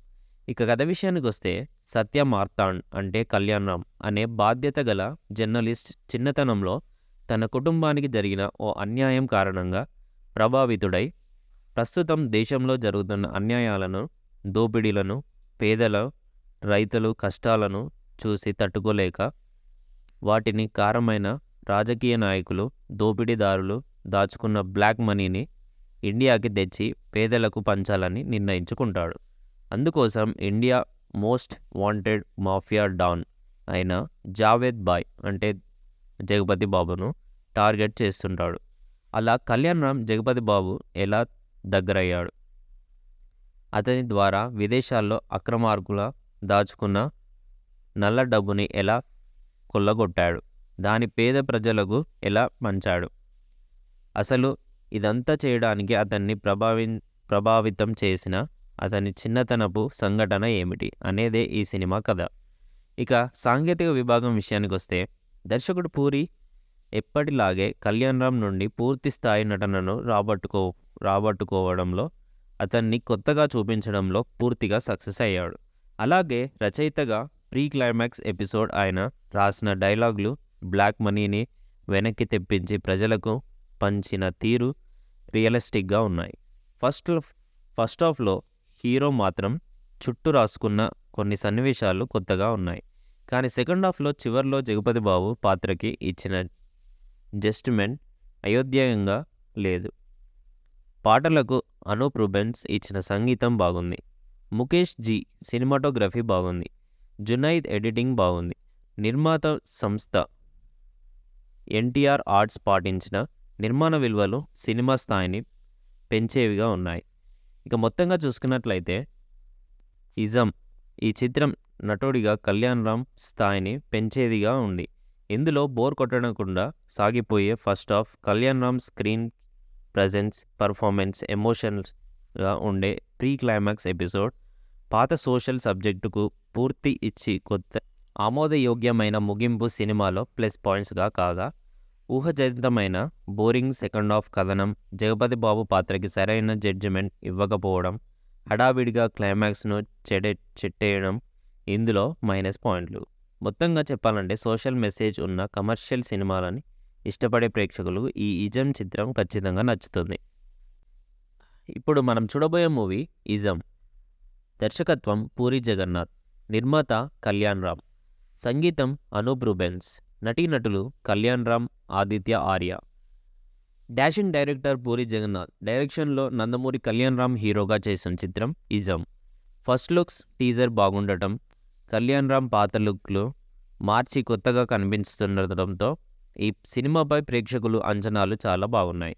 ఇక కథ విషయానికి వస్తే సత్య మార్తాండ్ అంటే కళ్యాణ్ రామ్ అనే బాధ్యత గల జర్నలిస్ట్ చిన్నతనంలో తన కుటుంబానికి జరిగిన ఓ అన్యాయం కారణంగా ప్రభావితుడై ప్రస్తుతం దేశంలో జరుగుతున్న అన్యాయాలను దోపిడీలను పేదల రైతులు కష్టాలను చూసి తట్టుకోలేక వాటిని కారమైన రాజకీయ నాయకులు దోపిడీదారులు దాచుకున్న బ్లాక్ మనీని ఇండియాకి తెచ్చి పేదలకు పంచాలని నిర్ణయించుకుంటాడు అందుకోసం India most wanted mafia don అయిన జావేద్ బాయ్ అంటే జగపతి బాబును టార్గెట్ చేస్తుంటాడు అలా కళ్యాణ్ రామ్ జగపతి బాబు ఎలా దగ్గరయ్యాడు అతని ద్వారా విదేశాల్లో అక్రమార్గుల దాచుకున్న నల్ల డబ్బుని ఎలా కొల్లగొట్టాడు దాని పేద ప్రజలకు ఎలా పంచాడు అసలు ఇదంతా చేయడానికి అతన్ని ప్రభావి ప్రభావితం చేసిన అతని చిన్నతనపు సంఘటన ఏమిటి అనేదే ఈ సినిమా కథ ఇక సాంకేతిక విభాగం విషయానికి వస్తే దర్శకుడు పూరి ఎప్పటిలాగే కళ్యాణ్ రామ్ నుండి పూర్తి స్థాయి నటనను రాబట్టుకో రాబట్టుకోవడంలో అతన్ని కొత్తగా చూపించడంలో పూర్తిగా సక్సెస్ అయ్యాడు అలాగే రచయితగా ప్రీ క్లైమాక్స్ ఎపిసోడ్ ఆయన రాసిన డైలాగులు బ్లాక్ మనీని వెనక్కి తెప్పించి ప్రజలకు పంచిన తీరు రియలిస్టిక్గా ఉన్నాయి ఫస్ట్ ఫస్ట్ ఆఫ్లో హీరో మాత్రం చుట్టూ రాసుకున్న కొన్ని సన్నివేశాలు కొత్తగా ఉన్నాయి కానీ సెకండ్ హాఫ్లో చివరిలో జగపతి బాబు పాత్రకి ఇచ్చిన జస్ట్మెంట్ అయోధ్యాయంగా లేదు పాటలకు అనూప్ రూబెన్స్ ఇచ్చిన సంగీతం బాగుంది ముఖేష్ జీ సినిమాటోగ్రఫీ బాగుంది జునైద్ ఎడిటింగ్ బాగుంది నిర్మాత సంస్థ ఎన్టీఆర్ ఆర్ట్స్ పాటించిన నిర్మాణ విలువలు సినిమా స్థాయిని పెంచేవిగా ఉన్నాయి ఇక మొత్తంగా చూసుకున్నట్లయితే ఇజం ఈ చిత్రం నటుడిగా కళ్యాణ్ రామ్ స్థాయిని పెంచేదిగా ఉంది ఇందులో బోర్ కొట్టకుండా సాగిపోయే first half Kalyan Ram screen presence performance ఎమోషన్స్గా ఉండే ప్రీ క్లైమాక్స్ ఎపిసోడ్ పాత సోషల్ సబ్జెక్టుకు పూర్తి ఇచ్చి కొత్త ఆమోదయోగ్యమైన ముగింపు సినిమాలో ప్లస్ పాయింట్స్గా కాగా ఊహజనితమైన బోరింగ్ సెకండ్ హాఫ్ కథనం జగపతి బాబు పాత్రకి సరైన జడ్జిమెంట్ ఇవ్వకపోవడం హడావిడిగా క్లైమాక్స్ను చెడే చెట్టేయడం ఇందులో మైనస్ పాయింట్లు మొత్తంగా చెప్పాలంటే సోషల్ మెసేజ్ ఉన్న కమర్షియల్ సినిమాలని ఇష్టపడే ప్రేక్షకులు ఈ ఇజం చిత్రం ఖచ్చితంగా నచ్చుతుంది ఇప్పుడు మనం చూడబోయే మూవీ ఇజం దర్శకత్వం పూరి జగన్నాథ్ నిర్మాత కళ్యాణ్ రామ్ సంగీతం అనూప్ నటీనటులు కళ్యాణ్ రామ్ ఆదిత్య ఆర్య డాషింగ్ డైరెక్టర్ పూరి జగన్నాథ్ డైరెక్షన్లో నందమూరి కళ్యాణ్ రామ్ హీరోగా చేసిన చిత్రం ఇజం ఫస్ట్ లుక్స్ టీజర్ బాగుండటం కళ్యాణ్ రామ్ పాత లుక్లు మార్చి కొత్తగా కనిపిస్తుండటంతో ఈ సినిమాపై ప్రేక్షకులు అంచనాలు చాలా బాగున్నాయి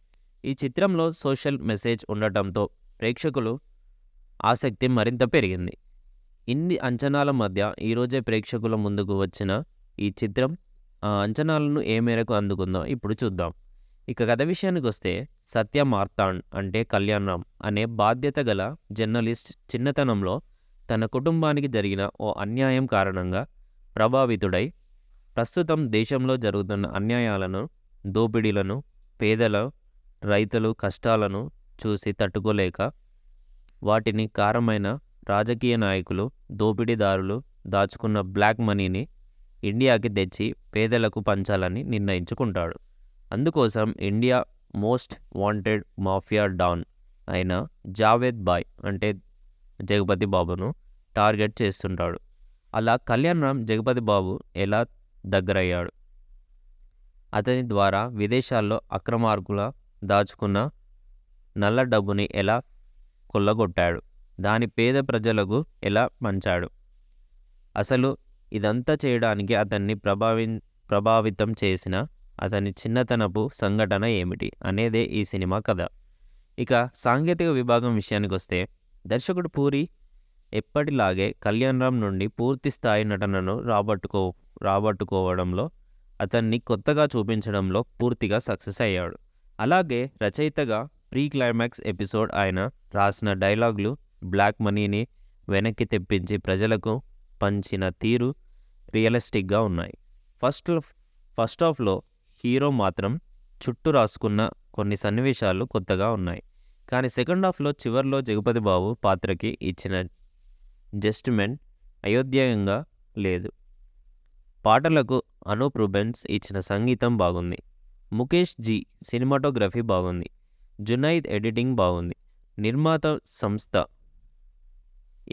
ఈ చిత్రంలో సోషల్ మెసేజ్ ఉండటంతో ప్రేక్షకులు ఆసక్తి మరింత పెరిగింది ఇన్ని అంచనాల మధ్య ఈరోజే ప్రేక్షకుల ముందుకు వచ్చిన ఈ చిత్రం ఆ అంచనాలను ఏ మేరకు అందుకుందో ఇప్పుడు చూద్దాం ఇక కథ విషయానికి వస్తే సత్య మార్తాండ్ అంటే కళ్యాణ్ రామ్ అనే బాధ్యత గల జర్నలిస్ట్ చిన్నతనంలో తన కుటుంబానికి జరిగిన ఓ అన్యాయం కారణంగా ప్రభావితుడై ప్రస్తుతం దేశంలో జరుగుతున్న అన్యాయాలను దోపిడీలను పేదల రైతులు కష్టాలను చూసి తట్టుకోలేక వాటిని కారమైన రాజకీయ నాయకులు దోపిడీదారులు దాచుకున్న బ్లాక్ మనీని ఇండియాకి తెచ్చి పేదలకు పంచాలని నిర్ణయించుకుంటాడు అందుకోసం India most wanted mafia don అయిన జావేద్ బాయ్ అంటే జగపతి బాబును టార్గెట్ చేస్తుంటాడు అలా కళ్యాణ్ రామ్ జగపతి బాబు ఎలా దగ్గరయ్యాడు అతని ద్వారా విదేశాల్లో అక్రమార్కుల దాచుకున్న నల్ల డబ్బుని ఎలా కొల్లగొట్టాడు దాని పేద ప్రజలకు ఎలా పంచాడు అసలు ఇదంతా చేయడానికి అతన్ని ప్రభావి ప్రభావితం చేసిన అతని చిన్నతనపు సంఘటన ఏమిటి అనేదే ఈ సినిమా కథ ఇక సాంకేతిక విభాగం విషయానికి వస్తే దర్శకుడు పూరి ఎప్పటిలాగే కళ్యాణ్ రామ్ నుండి పూర్తి స్థాయి నటనను రాబట్టుకో రాబట్టుకోవడంలో అతన్ని కొత్తగా చూపించడంలో పూర్తిగా సక్సెస్ అయ్యాడు అలాగే రచయితగా ప్రీ క్లైమాక్స్ ఎపిసోడ్ ఆయన రాసిన డైలాగులు బ్లాక్ మనీని వెనక్కి తెప్పించి ప్రజలకు పంచిన తీరు రియలిస్టిక్గా ఉన్నాయి ఫస్ట్ ఫస్ట్ ఆఫ్లో హీరో మాత్రం చుట్టూ రాసుకున్న కొన్ని సన్నివేశాలు కొత్తగా ఉన్నాయి కానీ సెకండ్ హాఫ్లో చివరిలో జగపతి బాబు పాత్రకి ఇచ్చిన జస్టిమెంట్ అయోధ్యాయంగా లేదు పాటలకు అనూప్ రుబెన్స్ ఇచ్చిన సంగీతం బాగుంది ముఖేష్ జీ సినిమాటోగ్రఫీ బాగుంది జునైద్ ఎడిటింగ్ బాగుంది నిర్మాత సంస్థ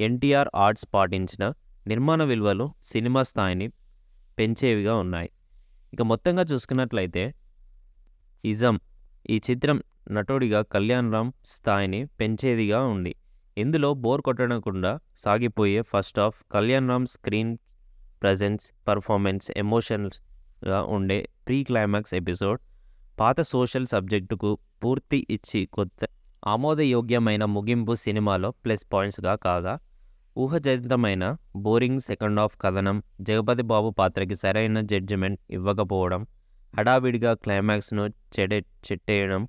ఎన్టీఆర్ ఆర్ట్స్ పాటించిన నిర్మాణ విలువలు సినిమా స్థాయిని పెంచేవిగా ఉన్నాయి ఇక మొత్తంగా చూసుకున్నట్లయితే ఇజం ఈ చిత్రం నటుడిగా కళ్యాణ్ రామ్ స్థాయిని పెంచేదిగా ఉంది ఇందులో బోర్ కొట్టకుండా సాగిపోయే first half Kalyan Ram screen presence performance ఎమోషన్స్గా ఉండే ప్రీ క్లైమాక్స్ ఎపిసోడ్ పాత సోషల్ సబ్జెక్టుకు స్ఫూర్తి ఇచ్చి కొత్త ఆమోదయోగ్యమైన ముగింపు సినిమాలో ప్లస్ పాయింట్స్గా కాగా ఊహజనితమైన బోరింగ్ సెకండ్ ఆఫ్ కథనం జగపతి బాబు పాత్రకి సరైన జడ్జిమెంట్ ఇవ్వకపోవడం హడావిడిగా క్లైమాక్స్ను చెడే చెట్టేయడం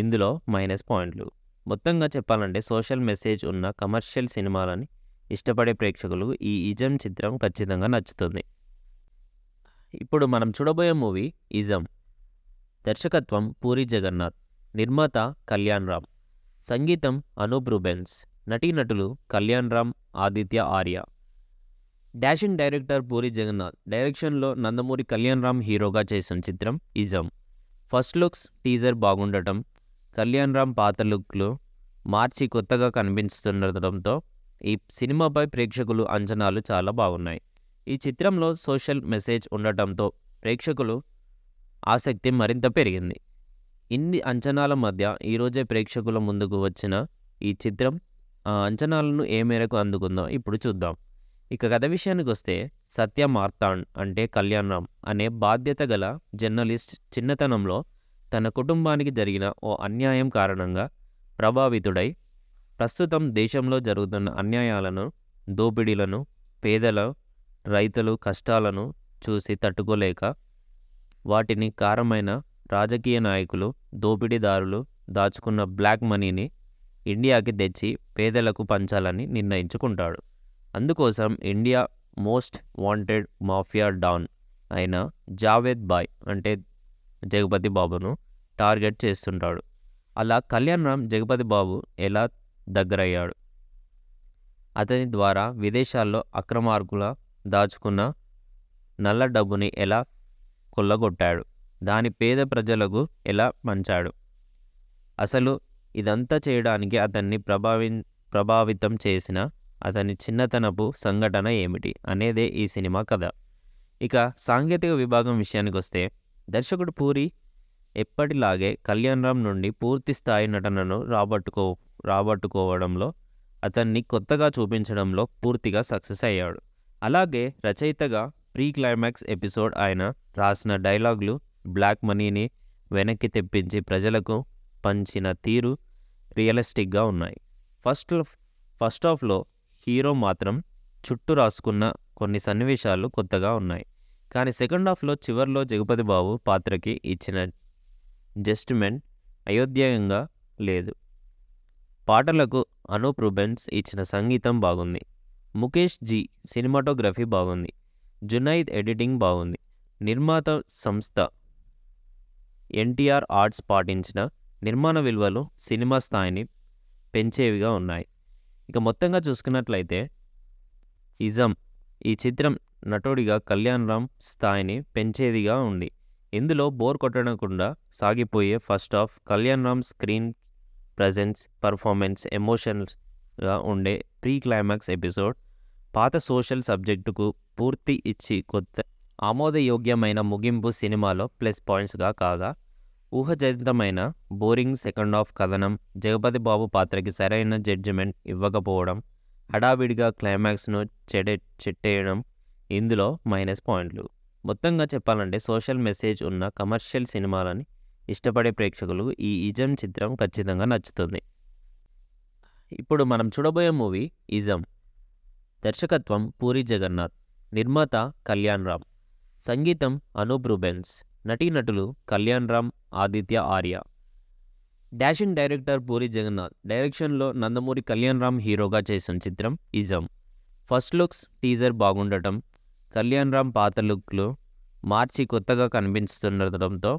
ఇందులో మైనస్ పాయింట్లు మొత్తంగా చెప్పాలంటే సోషల్ మెసేజ్ ఉన్న కమర్షియల్ సినిమాలని ఇష్టపడే ప్రేక్షకులు ఈ ఇజం చిత్రం ఖచ్చితంగా నచ్చుతుంది ఇప్పుడు మనం చూడబోయే మూవీ ఇజం దర్శకత్వం పూరి జగన్నాథ్ నిర్మాత కళ్యాణ్ రామ్ సంగీతం అనూప్ రూబెన్స్ నటీనటులు కళ్యాణ్ రామ్ ఆదిత్య ఆర్య డాషింగ్ డైరెక్టర్ పూరి జగన్నాథ్ డైరెక్షన్లో నందమూరి కళ్యాణ్ రామ్ హీరోగా చేసిన చిత్రం ఇజం ఫస్ట్ లుక్స్ టీజర్ బాగుండటం కళ్యాణ్ రామ్ పాత లుక్లు మార్చి కొత్తగా కనిపిస్తుండటంతో ఈ సినిమాపై ప్రేక్షకులు అంచనాలు చాలా బాగున్నాయి ఈ చిత్రంలో సోషల్ మెసేజ్ ఉండటంతో ప్రేక్షకులు ఆసక్తి మరింత పెరిగింది ఇన్ని అంచనాల మధ్య ఈరోజే ప్రేక్షకుల ముందుకు వచ్చిన ఈ చిత్రం ఆ అంచనాలను ఏ మేరకు అందుకుందో ఇప్పుడు చూద్దాం ఇక కథ విషయానికి వస్తే సత్య మార్తాండ్ అంటే కళ్యాణ్ రామ్ అనే బాధ్యత గల జర్నలిస్ట్ చిన్నతనంలో తన కుటుంబానికి జరిగిన ఓ అన్యాయం కారణంగా ప్రభావితుడై ప్రస్తుతం దేశంలో జరుగుతున్న అన్యాయాలను దోపిడీలను పేదల రైతులు కష్టాలను చూసి తట్టుకోలేక వాటిని కారమైన రాజకీయ నాయకులు దోపిడీదారులు దాచుకున్న బ్లాక్ మనీని ఇండియాకి తెచ్చి పేదలకు పంచాలని నిర్ణయించుకుంటాడు అందుకోసం India most wanted mafia don అయిన జావేద్ బాయ్ అంటే జగపతి బాబును టార్గెట్ చేస్తుంటాడు అలా కళ్యాణ్ రామ్ జగపతి బాబు ఎలా దగ్గరయ్యాడు అతని ద్వారా విదేశాల్లో అక్రమార్కుల దాచుకున్న నల్ల డబ్బుని ఎలా కొల్లగొట్టాడు దాని పేద ప్రజలకు ఎలా పంచాడు అసలు ఇదంతా చేయడానికి అతన్ని ప్రభావి ప్రభావితం చేసిన అతని చిన్నతనపు సంఘటన ఏమిటి అనేదే ఈ సినిమా కథ ఇక సాంకేతిక విభాగం విషయానికి వస్తే దర్శకుడు పూరి ఎప్పటిలాగే కళ్యాణ్ నుండి పూర్తి స్థాయి నటనను రాబట్టుకో రాబట్టుకోవడంలో అతన్ని కొత్తగా చూపించడంలో పూర్తిగా సక్సెస్ అయ్యాడు అలాగే రచయితగా ప్రీ క్లైమాక్స్ ఎపిసోడ్ ఆయన రాసిన డైలాగులు బ్లాక్ మనీని వెనక్కి తెప్పించి ప్రజలకు పంచిన తీరు రియలిస్టిక్గా ఉన్నాయి ఫస్ట్ ఫస్ట్ ఆఫ్లో హీరో మాత్రం చుట్టూ రాసుకున్న కొన్ని సన్నివేశాలు కొత్తగా ఉన్నాయి కానీ సెకండ్ హాఫ్లో చివరిలో జగపతి బాబు పాత్రకి ఇచ్చిన జస్టిమెంట్ అయోధ్యంగా లేదు పాటలకు అనూప్ రుబెన్స్ ఇచ్చిన సంగీతం బాగుంది ముఖేష్ జీ సినిమాటోగ్రఫీ బాగుంది జునైద్ ఎడిటింగ్ బాగుంది నిర్మాత సంస్థ ఎన్టీఆర్ ఆర్ట్స్ పాటించిన నిర్మాణ విలువలు సినిమా స్థాయిని పెంచేవిగా ఉన్నాయి ఇక మొత్తంగా చూసుకున్నట్లయితే ఇజం ఈ చిత్రం నటుడిగా కళ్యాణ్ రామ్ స్థాయిని పెంచేదిగా ఉంది ఇందులో బోర్ కొట్టకుండా సాగిపోయే first half Kalyan Ram screen presence performance ఎమోషన్స్గా ఉండే ప్రీ క్లైమాక్స్ ఎపిసోడ్ పాత సోషల్ సబ్జెక్టుకు పూర్తి ఇచ్చి కొత్త ఆమోదయోగ్యమైన ముగింపు సినిమాలో ప్లస్ పాయింట్స్గా కాగా ఊహజనితమైన బోరింగ్ సెకండ్ ఆఫ్ కథనం జగపతి బాబు పాత్రకి సరైన జడ్జిమెంట్ ఇవ్వకపోవడం హడావిడిగా క్లైమాక్స్ను చెడే చెట్టేయడం ఇందులో మైనస్ పాయింట్లు మొత్తంగా చెప్పాలంటే సోషల్ మెసేజ్ ఉన్న కమర్షియల్ సినిమాలని ఇష్టపడే ప్రేక్షకులు ఈ ఇజం చిత్రం ఖచ్చితంగా నచ్చుతుంది ఇప్పుడు మనం చూడబోయే మూవీ ఇజం దర్శకత్వం పూరి జగన్నాథ్ నిర్మాత కళ్యాణ్ రామ్ సంగీతం అనూప్ రూబెన్స్ నటీనటులు కళ్యాణ్ రామ్ ఆదిత్య ఆర్య డాషింగ్ డైరెక్టర్ పూరి జగన్నాథ్ డైరెక్షన్లో నందమూరి కళ్యాణ్ రామ్ హీరోగా చేసిన చిత్రం ఇజం ఫస్ట్ లుక్స్ టీజర్ బాగుండటం కళ్యాణ్ రామ్ పాత లుక్లో మార్చి కొత్తగా కనిపిస్తుండటంతో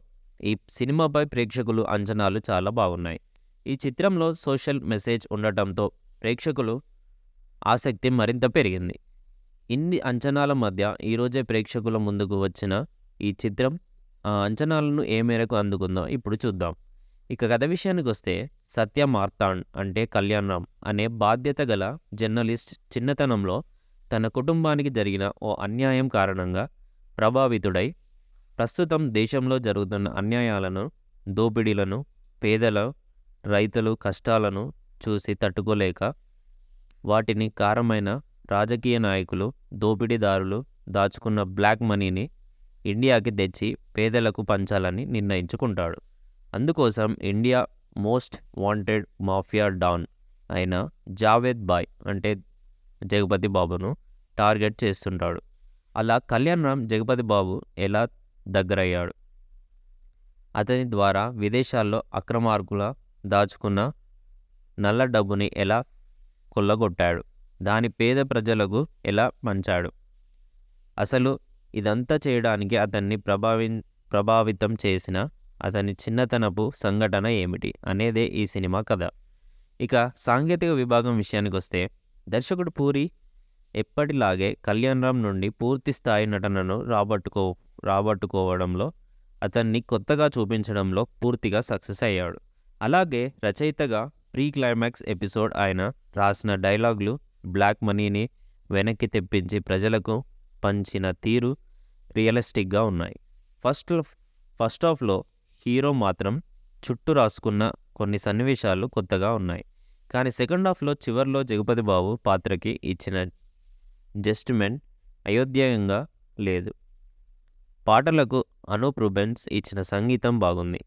ఈ సినిమాపై ప్రేక్షకులు అంచనాలు చాలా బాగున్నాయి ఈ చిత్రంలో సోషల్ మెసేజ్ ఉండటంతో ప్రేక్షకులు ఆసక్తి మరింత పెరిగింది ఇన్ని అంచనాల మధ్య ఈరోజే ప్రేక్షకుల ముందుకు వచ్చిన ఈ చిత్రం ఆ అంచనాలను ఏ మేరకు అందుకుందో ఇప్పుడు చూద్దాం ఇక కథ విషయానికి వస్తే సత్య మార్తాండ్ అంటే కళ్యాణ్ రామ్ అనే బాధ్యత గల జర్నలిస్ట్ చిన్నతనంలో తన కుటుంబానికి జరిగిన ఓ అన్యాయం కారణంగా ప్రభావితుడై ప్రస్తుతం దేశంలో జరుగుతున్న అన్యాయాలను దోపిడీలను పేదల రైతులు కష్టాలను చూసి తట్టుకోలేక వాటిని కారమైన రాజకీయ నాయకులు దోపిడీదారులు దాచుకున్న బ్లాక్ మనీని ఇండియాకి తెచ్చి పేదలకు పంచాలని నిర్ణయించుకుంటాడు అందుకోసం India most wanted mafia don అయిన జావేద్ బాయ్ అంటే జగపతి బాబును టార్గెట్ చేస్తుంటాడు అలా కళ్యాణ్ రామ్ జగపతి బాబు ఎలా దగ్గరయ్యాడు అతని ద్వారా విదేశాల్లో అక్రమార్కుల దాచుకున్న నల్ల డబ్బుని ఎలా కొల్లగొట్టాడు దాని పేద ప్రజలకు ఎలా పంచాడు అసలు ఇదంతా చేయడానికి అతన్ని ప్రభావి ప్రభావితం చేసిన అతని చిన్నతనపు సంఘటన ఏమిటి అనేదే ఈ సినిమా కథ ఇక సాంకేతిక విభాగం విషయానికి వస్తే దర్శకుడు పూరి ఎప్పటిలాగే కళ్యాణ్ రామ్ నుండి పూర్తి స్థాయి నటనను రాబట్టుకో రాబట్టుకోవడంలో అతన్ని కొత్తగా చూపించడంలో పూర్తిగా సక్సెస్ అయ్యాడు అలాగే రచయితగా ప్రీ క్లైమాక్స్ ఎపిసోడ్ ఆయన రాసిన డైలాగులు బ్లాక్ మనీని వెనక్కి తెప్పించి ప్రజలకు పంచిన తీరు రియలిస్టిక్గా ఉన్నాయి ఫస్ట్ ఫస్ట్ ఆఫ్లో హీరో మాత్రం చుట్టూ రాసుకున్న కొన్ని సన్నివేశాలు కొత్తగా ఉన్నాయి కానీ సెకండ్ హాఫ్లో చివరిలో జగపతి బాబు పాత్రకి ఇచ్చిన జస్టిమెంట్ అయోధ్యంగా లేదు పాటలకు అనూప్ రుబెన్స్ ఇచ్చిన సంగీతం బాగుంది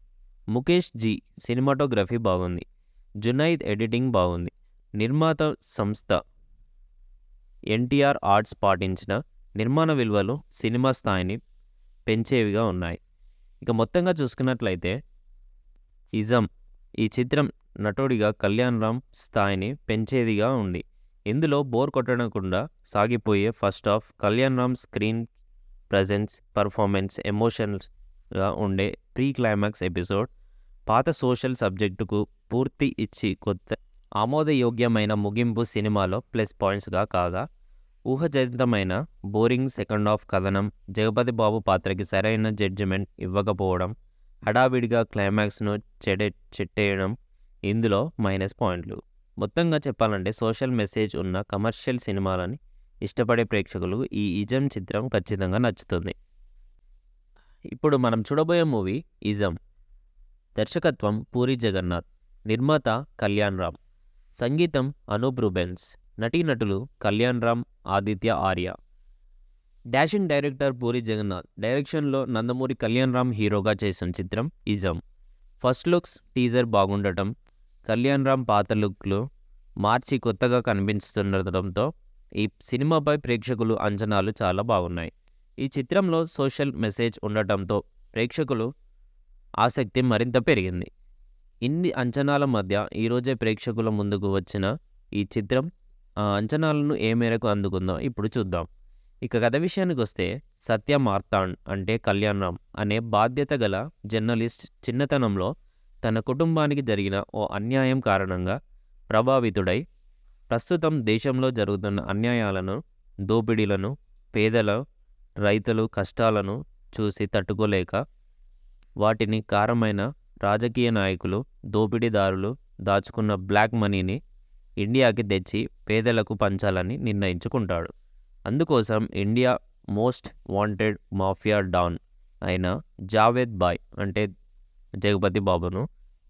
ముఖేష్ జీ సినిమాటోగ్రఫీ బాగుంది జునైద్ ఎడిటింగ్ బాగుంది నిర్మాత సంస్థ ఎన్టీఆర్ ఆర్ట్స్ పాటించిన నిర్మాణ విలువలు సినిమా స్థాయిని పెంచేవిగా ఉన్నాయి ఇక మొత్తంగా చూసుకున్నట్లయితే ఇజం ఈ చిత్రం నటుడిగా కళ్యాణ్ రామ్ స్థాయిని పెంచేదిగా ఉంది ఇందులో బోర్ కొట్టడకుండా సాగిపోయే first half Kalyan Ram screen presence performance ఎమోషన్స్గా ఉండే ప్రీ క్లైమాక్స్ ఎపిసోడ్ పాత సోషల్ సబ్జెక్టుకు పూర్తి ఇచ్చి కొత్త ఆమోదయోగ్యమైన ముగింపు సినిమాలో ప్లస్ పాయింట్స్గా కాగా ఊహజనితమైన బోరింగ్ సెకండ్ హాఫ్ కథనం జగపతి బాబు పాత్రకి సరైన జడ్జిమెంట్ ఇవ్వకపోవడం హడావిడిగా క్లైమాక్స్ను చెడే చెట్టేయడం ఇందులో మైనస్ పాయింట్లు మొత్తంగా చెప్పాలంటే సోషల్ మెసేజ్ ఉన్న కమర్షియల్ సినిమాలని ఇష్టపడే ప్రేక్షకులు ఈ ఇజం చిత్రం ఖచ్చితంగా నచ్చుతుంది ఇప్పుడు మనం చూడబోయే మూవీ ఇజం దర్శకత్వం పూరి జగన్నాథ్ నిర్మాత కళ్యాణ్ రామ్ సంగీతం అనూప్ రూబెన్స్ నటీనటులు కళ్యాణ్ రామ్ ఆదిత్య ఆర్య డాషింగ్ డైరెక్టర్ పూరి జగన్నాథ్ డైరెక్షన్లో నందమూరి కళ్యాణ్ రామ్ హీరోగా చేసిన చిత్రం ఇజం ఫస్ట్ లుక్స్ టీజర్ బాగుండటం కళ్యాణ్ రామ్ పాత లుక్లు మార్చి కొత్తగా కనిపిస్తుండటంతో ఈ సినిమాపై ప్రేక్షకులు అంచనాలు చాలా బాగున్నాయి ఈ చిత్రంలో సోషల్ మెసేజ్ ఉండటంతో ప్రేక్షకులు ఆసక్తి మరింత పెరిగింది ఇన్ని అంచనాల మధ్య ఈరోజే ప్రేక్షకుల ముందుకు వచ్చిన ఈ చిత్రం ఆ అంచనాలను ఏ మేరకు అందుకుందో ఇప్పుడు చూద్దాం ఇక కథ విషయానికి వస్తే సత్య మార్తాండ్ అంటే కళ్యాణ్ రామ్ అనే బాధ్యత గల జర్నలిస్ట్ చిన్నతనంలో తన కుటుంబానికి జరిగిన ఓ అన్యాయం కారణంగా ప్రభావితుడై ప్రస్తుతం దేశంలో జరుగుతున్న అన్యాయాలను దోపిడీలను పేదల రైతులు కష్టాలను చూసి తట్టుకోలేక వాటిని కారమైన రాజకీయ నాయకులు దోపిడీదారులు దాచుకున్న బ్లాక్ మనీని ఇండియాకి తెచ్చి పేదలకు పంచాలని నిర్ణయించుకుంటాడు అందుకోసం India most wanted mafia don అయిన జావేద్ బాయ్ అంటే జగపతి బాబును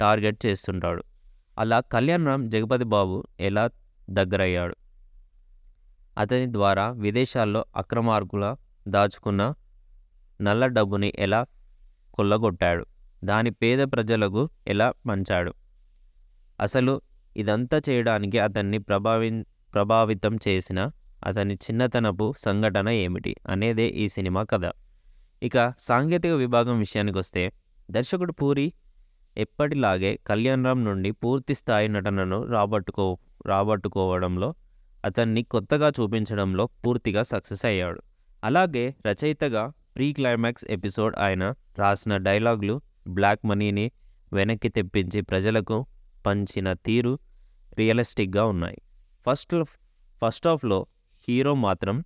టార్గెట్ చేస్తుంటాడు అలా కళ్యాణ్ రామ్ జగపతి బాబు ఎలా దగ్గరయ్యాడు అతని ద్వారా విదేశాల్లో అక్రమార్కుల దాచుకున్న నల్ల డబ్బుని ఎలా కొల్లగొట్టాడు దాని పేద ప్రజలకు ఎలా పంచాడు అసలు ఇదంతా చేయడానికి అతన్ని ప్రభావి ప్రభావితం చేసిన అతని చిన్నతనపు సంఘటన ఏమిటి అనేదే ఈ సినిమా కథ ఇక సాంకేతిక విభాగం విషయానికి వస్తే దర్శకుడు పూరి ఎప్పటిలాగే కళ్యాణ్ రామ్ నుండి పూర్తి స్థాయి నటనను రాబట్టుకో రాబట్టుకోవడంలో అతన్ని కొత్తగా చూపించడంలో పూర్తిగా సక్సెస్ అయ్యాడు అలాగే రచయితగా ప్రీ క్లైమాక్స్ ఎపిసోడ్ ఆయన రాసిన డైలాగులు బ్లాక్ మనీని వెనక్కి తెప్పించి ప్రజలకు పంచిన తీరు రియలిస్టిక్గా ఉన్నాయి ఫస్ట్ ఫస్ట్ ఆఫ్లో హీరో మాత్రం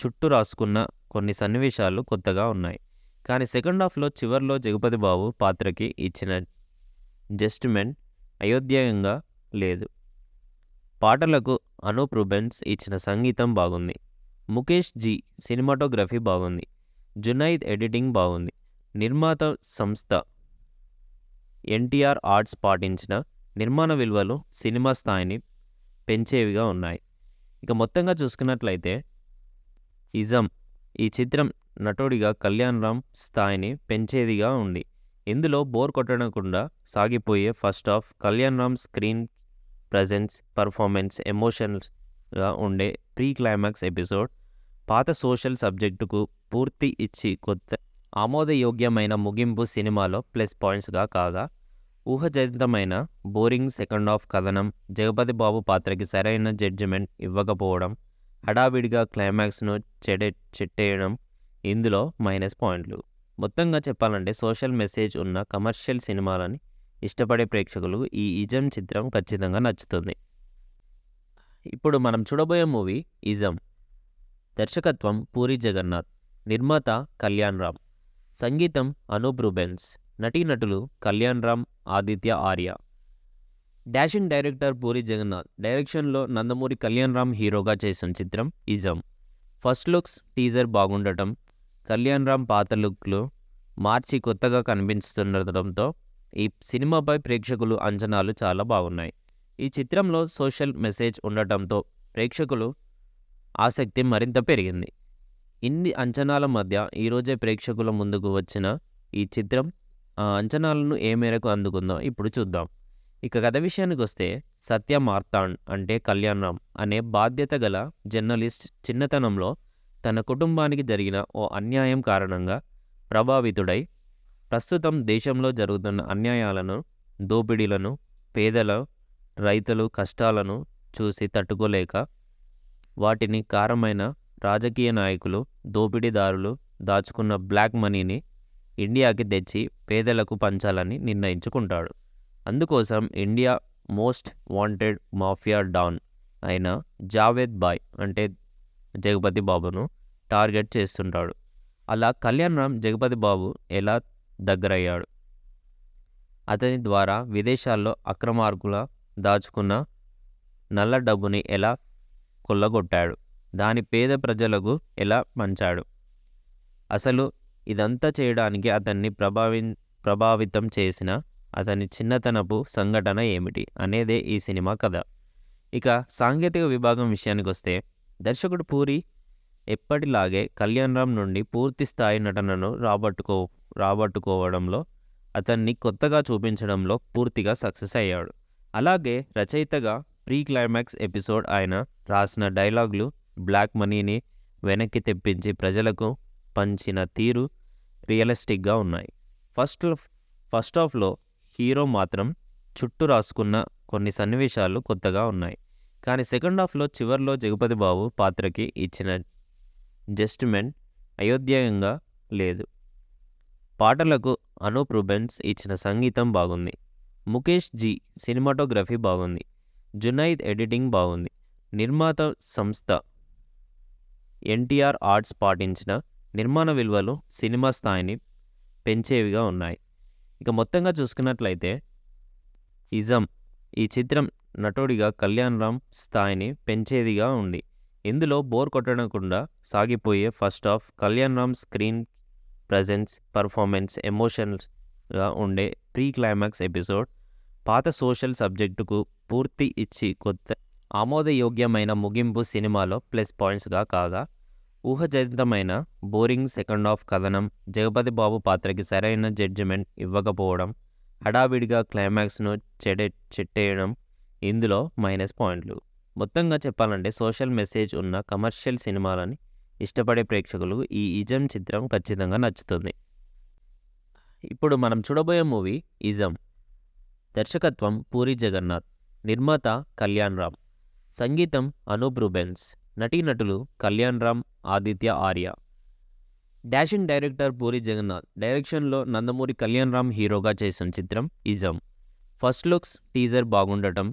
చుట్టూ రాసుకున్న కొన్ని సన్నివేశాలు కొత్తగా ఉన్నాయి కానీ సెకండ్ హాఫ్లో చివరిలో జగపతి బాబు పాత్రకి ఇచ్చిన జస్టిమెంట్ అయోధ్యంగా లేదు పాటలకు అనూప్ రుబెన్స్ ఇచ్చిన సంగీతం బాగుంది ముఖేష్ జీ సినిమాటోగ్రఫీ బాగుంది జునైద్ ఎడిటింగ్ బాగుంది నిర్మాత సంస్థ ఎన్టీఆర్ ఆర్ట్స్ పాటించిన నిర్మాణ విలువలు సినిమా స్థాయిని పెంచేవిగా ఉన్నాయి ఇక మొత్తంగా చూసుకున్నట్లయితే ఇజం ఈ చిత్రం నటుడిగా కళ్యాణ్ రామ్ స్థాయిని పెంచేదిగా ఉంది ఇందులో బోర్ కొట్టకుండా సాగిపోయే first half Kalyan Ram screen presence performance ఎమోషన్స్గా ఉండే ప్రీ క్లైమాక్స్ ఎపిసోడ్ పాత సోషల్ సబ్జెక్టుకు పూర్తి ఇచ్చి కొత్త ఆమోదయోగ్యమైన ముగింపు సినిమాలో ప్లస్ పాయింట్స్గా కాగా ఊహజనితమైన బోరింగ్ సెకండ్ హాఫ్ కథనం జగపతి బాబు పాత్రకి సరైన జడ్జిమెంట్ ఇవ్వకపోవడం హడావిడిగా క్లైమాక్స్ను చెడే చెట్టేయడం ఇందులో మైనస్ పాయింట్లు మొత్తంగా చెప్పాలంటే సోషల్ మెసేజ్ ఉన్న కమర్షియల్ సినిమాలని ఇష్టపడే ప్రేక్షకులు ఈ ఇజం చిత్రం ఖచ్చితంగా నచ్చుతుంది ఇప్పుడు మనం చూడబోయే మూవీ ఇజం దర్శకత్వం పూరి జగన్నాథ్ నిర్మాత కళ్యాణ్ రామ్ సంగీతం అనూప్ రూబెన్స్ నటీనటులు కళ్యాణ్ రామ్ ఆదిత్య ఆర్య డాషింగ్ డైరెక్టర్ పూరి జగన్నాథ్ డైరెక్షన్లో నందమూరి కళ్యాణ్ రామ్ హీరోగా చేసిన చిత్రం ఇజం ఫస్ట్ లుక్స్ టీజర్ బాగుండటం కళ్యాణ్ రామ్ పాత లుక్లు మార్చి కొత్తగా కనిపిస్తుండటంతో ఈ సినిమాపై ప్రేక్షకులు అంచనాలు చాలా బాగున్నాయి ఈ చిత్రంలో సోషల్ మెసేజ్ ఉండటంతో ప్రేక్షకులు ఆసక్తి మరింత పెరిగింది ఇన్ని అంచనాల మధ్య ఈరోజే ప్రేక్షకుల ముందుకు వచ్చిన ఈ చిత్రం ఆ అంచనాలను ఏ మేరకు అందుకుందో ఇప్పుడు చూద్దాం ఇక కథ విషయానికి వస్తే సత్య మార్తాండ్ అంటే కళ్యాణ్ రామ్ అనే బాధ్యత గల జర్నలిస్ట్ చిన్నతనంలో తన కుటుంబానికి జరిగిన ఓ అన్యాయం కారణంగా ప్రభావితుడై ప్రస్తుతం దేశంలో జరుగుతున్న అన్యాయాలను దోపిడీలను పేదల రైతులు కష్టాలను చూసి తట్టుకోలేక వాటిని కారమైన రాజకీయ నాయకులు దోపిడీదారులు దాచుకున్న బ్లాక్ మనీని ఇండియాకి తెచ్చి పేదలకు పంచాలని నిర్ణయించుకుంటాడు అందుకోసం India most wanted mafia don అయిన జావేద్ బాయ్ అంటే జగపతి బాబును టార్గెట్ చేస్తుంటాడు అలా కళ్యాణ్ రామ్ జగపతి బాబు ఎలా దగ్గరయ్యాడు అతని ద్వారా విదేశాల్లో అక్రమార్కుల దాచుకున్న నల్ల డబ్బుని ఎలా కొల్లగొట్టాడు దాని పేద ప్రజలకు ఎలా పంచాడు అసలు ఇదంతా చేయడానికి అతన్ని ప్రభావి ప్రభావితం చేసిన అతని చిన్నతనపు సంఘటన ఏమిటి అనేదే ఈ సినిమా కథ ఇక సాంకేతిక విభాగం విషయానికి వస్తే దర్శకుడు పూరి ఎప్పటిలాగే కళ్యాణ్ రామ్ నుండి పూర్తి స్థాయి నటనను రాబట్టుకో రాబట్టుకోవడంలో అతన్ని కొత్తగా చూపించడంలో పూర్తిగా సక్సెస్ అయ్యాడు అలాగే రచయితగా ప్రీ క్లైమాక్స్ ఎపిసోడ్ ఆయన రాసిన డైలాగులు బ్లాక్ మనీని వెనక్కి తెప్పించి ప్రజలకు పంచిన తీరు రియలిస్టిక్గా ఉన్నాయి ఫస్ట్ ఫస్ట్ ఆఫ్లో హీరో మాత్రం చుట్టూ రాసుకున్న కొన్ని సన్నివేశాలు కొత్తగా ఉన్నాయి కానీ సెకండ్ హాఫ్లో చివరిలో జగపతి బాబు పాత్రకి ఇచ్చిన జస్ట్మెంట్ అయోధ్యాయంగా లేదు పాటలకు అనూప్ రుబెన్స్ ఇచ్చిన సంగీతం బాగుంది ముఖేష్ జీ సినిమాటోగ్రఫీ బాగుంది జునైద్ ఎడిటింగ్ బాగుంది నిర్మాత సంస్థ ఎన్టీఆర్ ఆర్ట్స్ పాటించిన నిర్మాణ విలువలు సినిమా స్థాయిని పెంచేవిగా ఉన్నాయి ఇక మొత్తంగా చూసుకున్నట్లయితే ఇజం ఈ చిత్రం నటుడిగా కళ్యాణ్ రామ్ స్థాయిని పెంచేదిగా ఉంది ఇందులో బోర్ కొట్టకుండా సాగిపోయే first half Kalyan Ram screen presence performance ఎమోషన్స్గా ఉండే ప్రీ క్లైమాక్స్ ఎపిసోడ్ పాత సోషల్ సబ్జెక్టుకు పూర్తి ఇచ్చి కొత్త ఆమోదయోగ్యమైన ముగింపు సినిమాలో ప్లస్ పాయింట్స్గా కాగా ఊహజనితమైన బోరింగ్ సెకండ్ హాఫ్ కథనం జగపతి బాబు పాత్రకి సరైన జడ్జిమెంట్ ఇవ్వకపోవడం హడావిడిగా క్లైమాక్స్ను చెడే చెట్టేయడం ఇందులో మైనస్ పాయింట్లు మొత్తంగా చెప్పాలంటే సోషల్ మెసేజ్ ఉన్న కమర్షియల్ సినిమాలని ఇష్టపడే ప్రేక్షకులు ఈ ఇజం చిత్రం ఖచ్చితంగా నచ్చుతుంది ఇప్పుడు మనం చూడబోయే మూవీ ఇజం దర్శకత్వం పూరి జగన్నాథ్ నిర్మాత కళ్యాణ్ రామ్ సంగీతం అనూప్ రుబెన్స్ నటీనటులు కళ్యాణ్ రామ్ ఆదిత్య ఆర్య డాషింగ్ డైరెక్టర్ పూరి జగన్నాథ్ డైరెక్షన్లో నందమూరి కళ్యాణ్ రామ్ హీరోగా చేసిన చిత్రం ఇజం ఫస్ట్ లుక్స్ టీజర్ బాగుండటం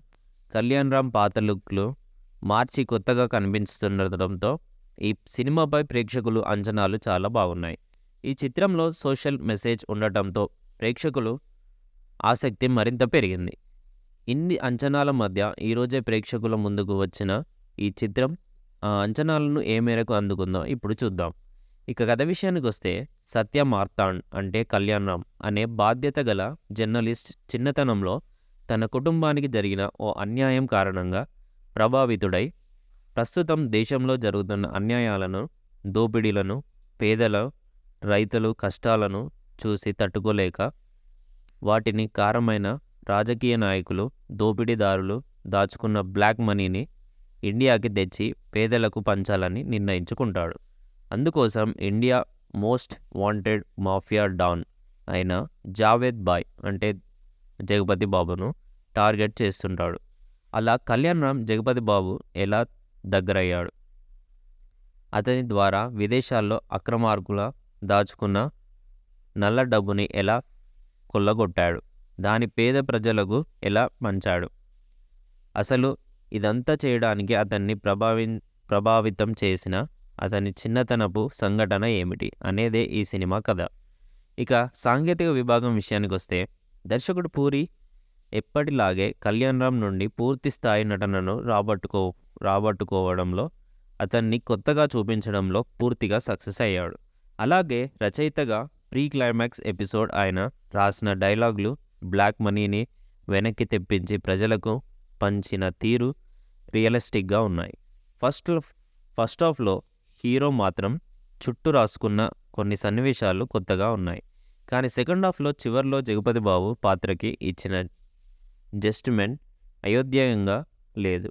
కళ్యాణ్ రామ్ పాత లుక్లు మార్చి కొత్తగా కనిపిస్తుండటంతో ఈ సినిమాపై ప్రేక్షకులు అంచనాలు చాలా బాగున్నాయి ఈ చిత్రంలో సోషల్ మెసేజ్ ఉండటంతో ప్రేక్షకులు ఆసక్తి మరింత పెరిగింది ఇన్ని అంచనాల మధ్య ఈరోజే ప్రేక్షకుల ముందుకు వచ్చిన ఈ చిత్రం ఆ అంచనాలను ఏ మేరకు అందుకుందో ఇప్పుడు చూద్దాం ఇక కథ విషయానికి వస్తే సత్య మార్తాండ్ అంటే కళ్యాణ్ రామ్ అనే బాధ్యత గల జర్నలిస్ట్ చిన్నతనంలో తన కుటుంబానికి జరిగిన ఓ అన్యాయం కారణంగా ప్రభావితుడై ప్రస్తుతం దేశంలో జరుగుతున్న అన్యాయాలను దోపిడీలను పేదల రైతులు కష్టాలను చూసి తట్టుకోలేక వాటిని కారమైన రాజకీయ నాయకులు దోపిడీదారులు దాచుకున్న బ్లాక్ మనీని ఇండియాకి తెచ్చి పేదలకు పంచాలని నిర్ణయించుకుంటాడు అందుకోసం India most wanted mafia don అయిన జావేద్ బాయ్ అంటే జగపతి బాబును టార్గెట్ చేస్తుంటాడు అలా కళ్యాణ్ రామ్ జగపతి బాబు ఎలా దగ్గరయ్యాడు అతని ద్వారా విదేశాల్లో అక్రమార్కుల దాచుకున్న నల్ల డబ్బుని ఎలా కొల్లగొట్టాడు దాని పేద ప్రజలకు ఎలా పంచాడు అసలు ఇదంతా చేయడానికి అతన్ని ప్రభావి ప్రభావితం చేసిన అతని చిన్నతనపు సంఘటన ఏమిటి అనేదే ఈ సినిమా కథ ఇక సాంకేతిక విభాగం విషయానికి వస్తే దర్శకుడు పూరి ఎప్పటిలాగే కళ్యాణ్ నుండి పూర్తి స్థాయి నటనను రాబట్టుకో రాబట్టుకోవడంలో అతన్ని కొత్తగా చూపించడంలో పూర్తిగా సక్సెస్ అయ్యాడు అలాగే రచయితగా ప్రీ క్లైమాక్స్ ఎపిసోడ్ ఆయన రాసిన డైలాగులు బ్లాక్ మనీని వెనక్కి తెప్పించి ప్రజలకు పంచిన తీరు రియలిస్టిక్గా ఉన్నాయి ఫస్ట్ ఫస్ట్ ఆఫ్లో హీరో మాత్రం చుట్టూ రాసుకున్న కొన్ని సన్నివేశాలు కొత్తగా ఉన్నాయి కానీ సెకండ్ హాఫ్లో చివరిలో జగపతి బాబు పాత్రకి ఇచ్చిన జస్ట్మెంట్ అయోధ్యంగా లేదు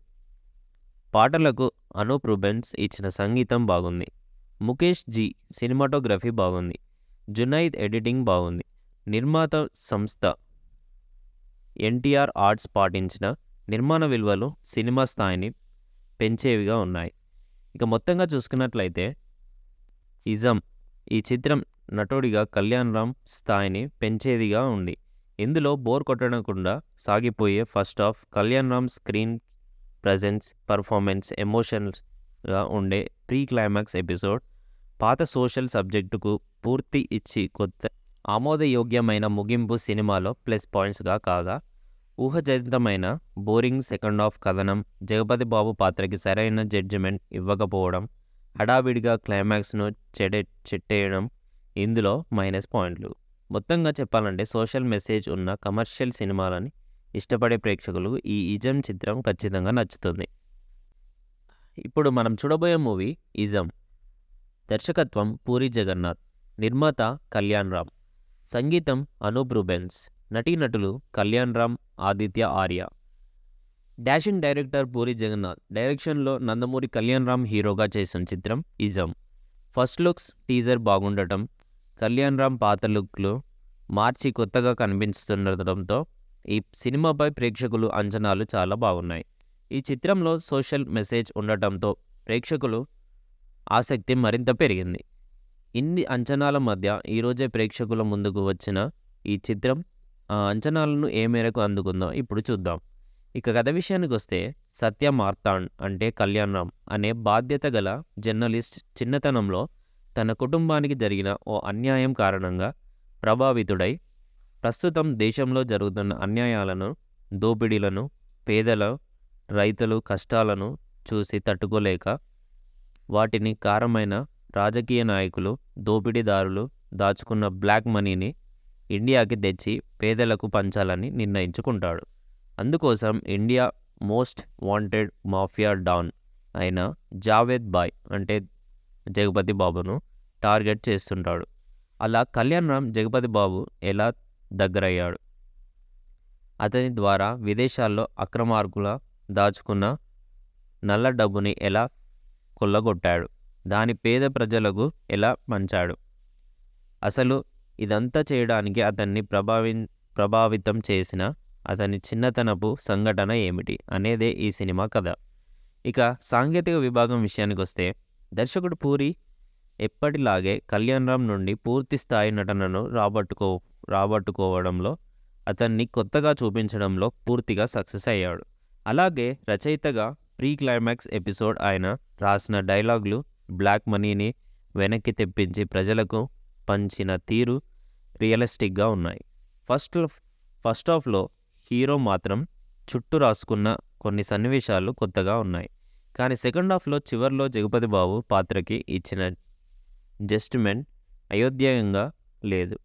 పాటలకు అనూప్ రుబెన్స్ ఇచ్చిన సంగీతం బాగుంది ముఖేష్ జీ సినిమాటోగ్రఫీ బాగుంది జునైద్ ఎడిటింగ్ బాగుంది నిర్మాత సంస్థ ఎన్టీఆర్ ఆర్ట్స్ పాటించిన నిర్మాణ విలువలు సినిమా స్థాయిని పెంచేవిగా ఉన్నాయి ఇక మొత్తంగా చూసుకున్నట్లయితే ఇజం ఈ చిత్రం నటుడిగా కళ్యాణ్ రామ్ స్థాయిని పెంచేదిగా ఉంది ఇందులో బోర్ కొట్టకుండా సాగిపోయే first half Kalyan Ram screen presence performance ఎమోషన్స్గా ఉండే ప్రీ క్లైమాక్స్ ఎపిసోడ్ పాత సోషల్ సబ్జెక్టుకు పూర్తి ఇచ్చి కొత్త ఆమోదయోగ్యమైన ముగింపు సినిమాలో ప్లస్ పాయింట్స్గా కాగా ఊహజనితమైన బోరింగ్ సెకండ్ ఆఫ్ కథనం జగపతి బాబు పాత్రకి సరైన జడ్జిమెంట్ ఇవ్వకపోవడం హడావిడిగా క్లైమాక్స్ను చెడే చెట్టేయడం ఇందులో మైనస్ పాయింట్లు మొత్తంగా చెప్పాలంటే సోషల్ మెసేజ్ ఉన్న కమర్షియల్ సినిమాలని ఇష్టపడే ప్రేక్షకులు ఈ ఇజం చిత్రం ఖచ్చితంగా నచ్చుతుంది ఇప్పుడు మనం చూడబోయే మూవీ ఇజం దర్శకత్వం పూరి జగన్నాథ్ నిర్మాత కళ్యాణ్ రామ్ సంగీతం అనూప్ రుబెన్స్ నటీనటులు కళ్యాణ్ రామ్ ఆదిత్య ఆర్య డాషింగ్ డైరెక్టర్ పూరి జగన్నాథ్ డైరెక్షన్లో నందమూరి కళ్యాణ్ రామ్ హీరోగా చేసిన చిత్రం ఇజం ఫస్ట్ లుక్స్ టీజర్ బాగుండటం కళ్యాణ్ రామ్ పాత లుక్లు మార్చి కొత్తగా కనిపిస్తుండటంతో ఈ సినిమాపై ప్రేక్షకులు అంచనాలు చాలా బాగున్నాయి ఈ చిత్రంలో సోషల్ మెసేజ్ ఉండటంతో ప్రేక్షకులు ఆసక్తి మరింత పెరిగింది ఇన్ని అంచనాల మధ్య ఈరోజే ప్రేక్షకుల ముందుకు వచ్చిన ఈ చిత్రం ఆ అంచనాలను ఏ మేరకు అందుకుందో ఇప్పుడు చూద్దాం ఇక కథ విషయానికి వస్తే సత్య మార్తాండ్ అంటే కళ్యాణ్ రామ్ అనే బాధ్యత గల జర్నలిస్ట్ చిన్నతనంలో తన కుటుంబానికి జరిగిన ఓ అన్యాయం కారణంగా ప్రభావితుడై ప్రస్తుతం దేశంలో జరుగుతున్న అన్యాయాలను దోపిడీలను పేదల రైతులు కష్టాలను చూసి తట్టుకోలేక వాటిని కారమైన రాజకీయ నాయకులు దోపిడీదారులు దాచుకున్న బ్లాక్ మనీని ఇండియాకి తెచ్చి పేదలకు పంచాలని నిర్ణయించుకుంటాడు అందుకోసం India most wanted mafia don అయిన జావేద్ బాయ్ అంటే జగపతి బాబును టార్గెట్ చేస్తుంటాడు అలా కళ్యాణ్ రామ్ జగపతి బాబు ఎలా దగ్గరయ్యాడు అతని ద్వారా విదేశాల్లో అక్రమార్కుల దాచుకున్న నల్ల డబ్బుని ఎలా కొల్లగొట్టాడు దాని పేద ప్రజలకు ఎలా పంచాడు అసలు ఇదంతా చేయడానికి అతన్ని ప్రభావి ప్రభావితం చేసిన అతని చిన్నతనపు సంఘటన ఏమిటి అనేదే ఈ సినిమా కథ ఇక సాంకేతిక విభాగం విషయానికి వస్తే దర్శకుడు పూరి ఎప్పటిలాగే కళ్యాణ్ నుండి పూర్తి స్థాయి నటనను రాబట్టుకో రాబట్టుకోవడంలో అతన్ని కొత్తగా చూపించడంలో పూర్తిగా సక్సెస్ అయ్యాడు అలాగే రచయితగా ప్రీ క్లైమాక్స్ ఎపిసోడ్ ఆయన రాసిన డైలాగులు బ్లాక్ మనీని వెనక్కి తెప్పించి ప్రజలకు పంచిన తీరు రియలిస్టిక్గా ఉన్నాయి ఫస్ట్ ఫస్ట్ ఆఫ్లో హీరో మాత్రం చుట్టూ రాసుకున్న కొన్ని సన్నివేశాలు కొత్తగా ఉన్నాయి కానీ సెకండ్ హాఫ్లో చివరిలో జగపతి బాబు పాత్రకి ఇచ్చిన జస్టిమెంట్ అయోధ్యంగా లేదు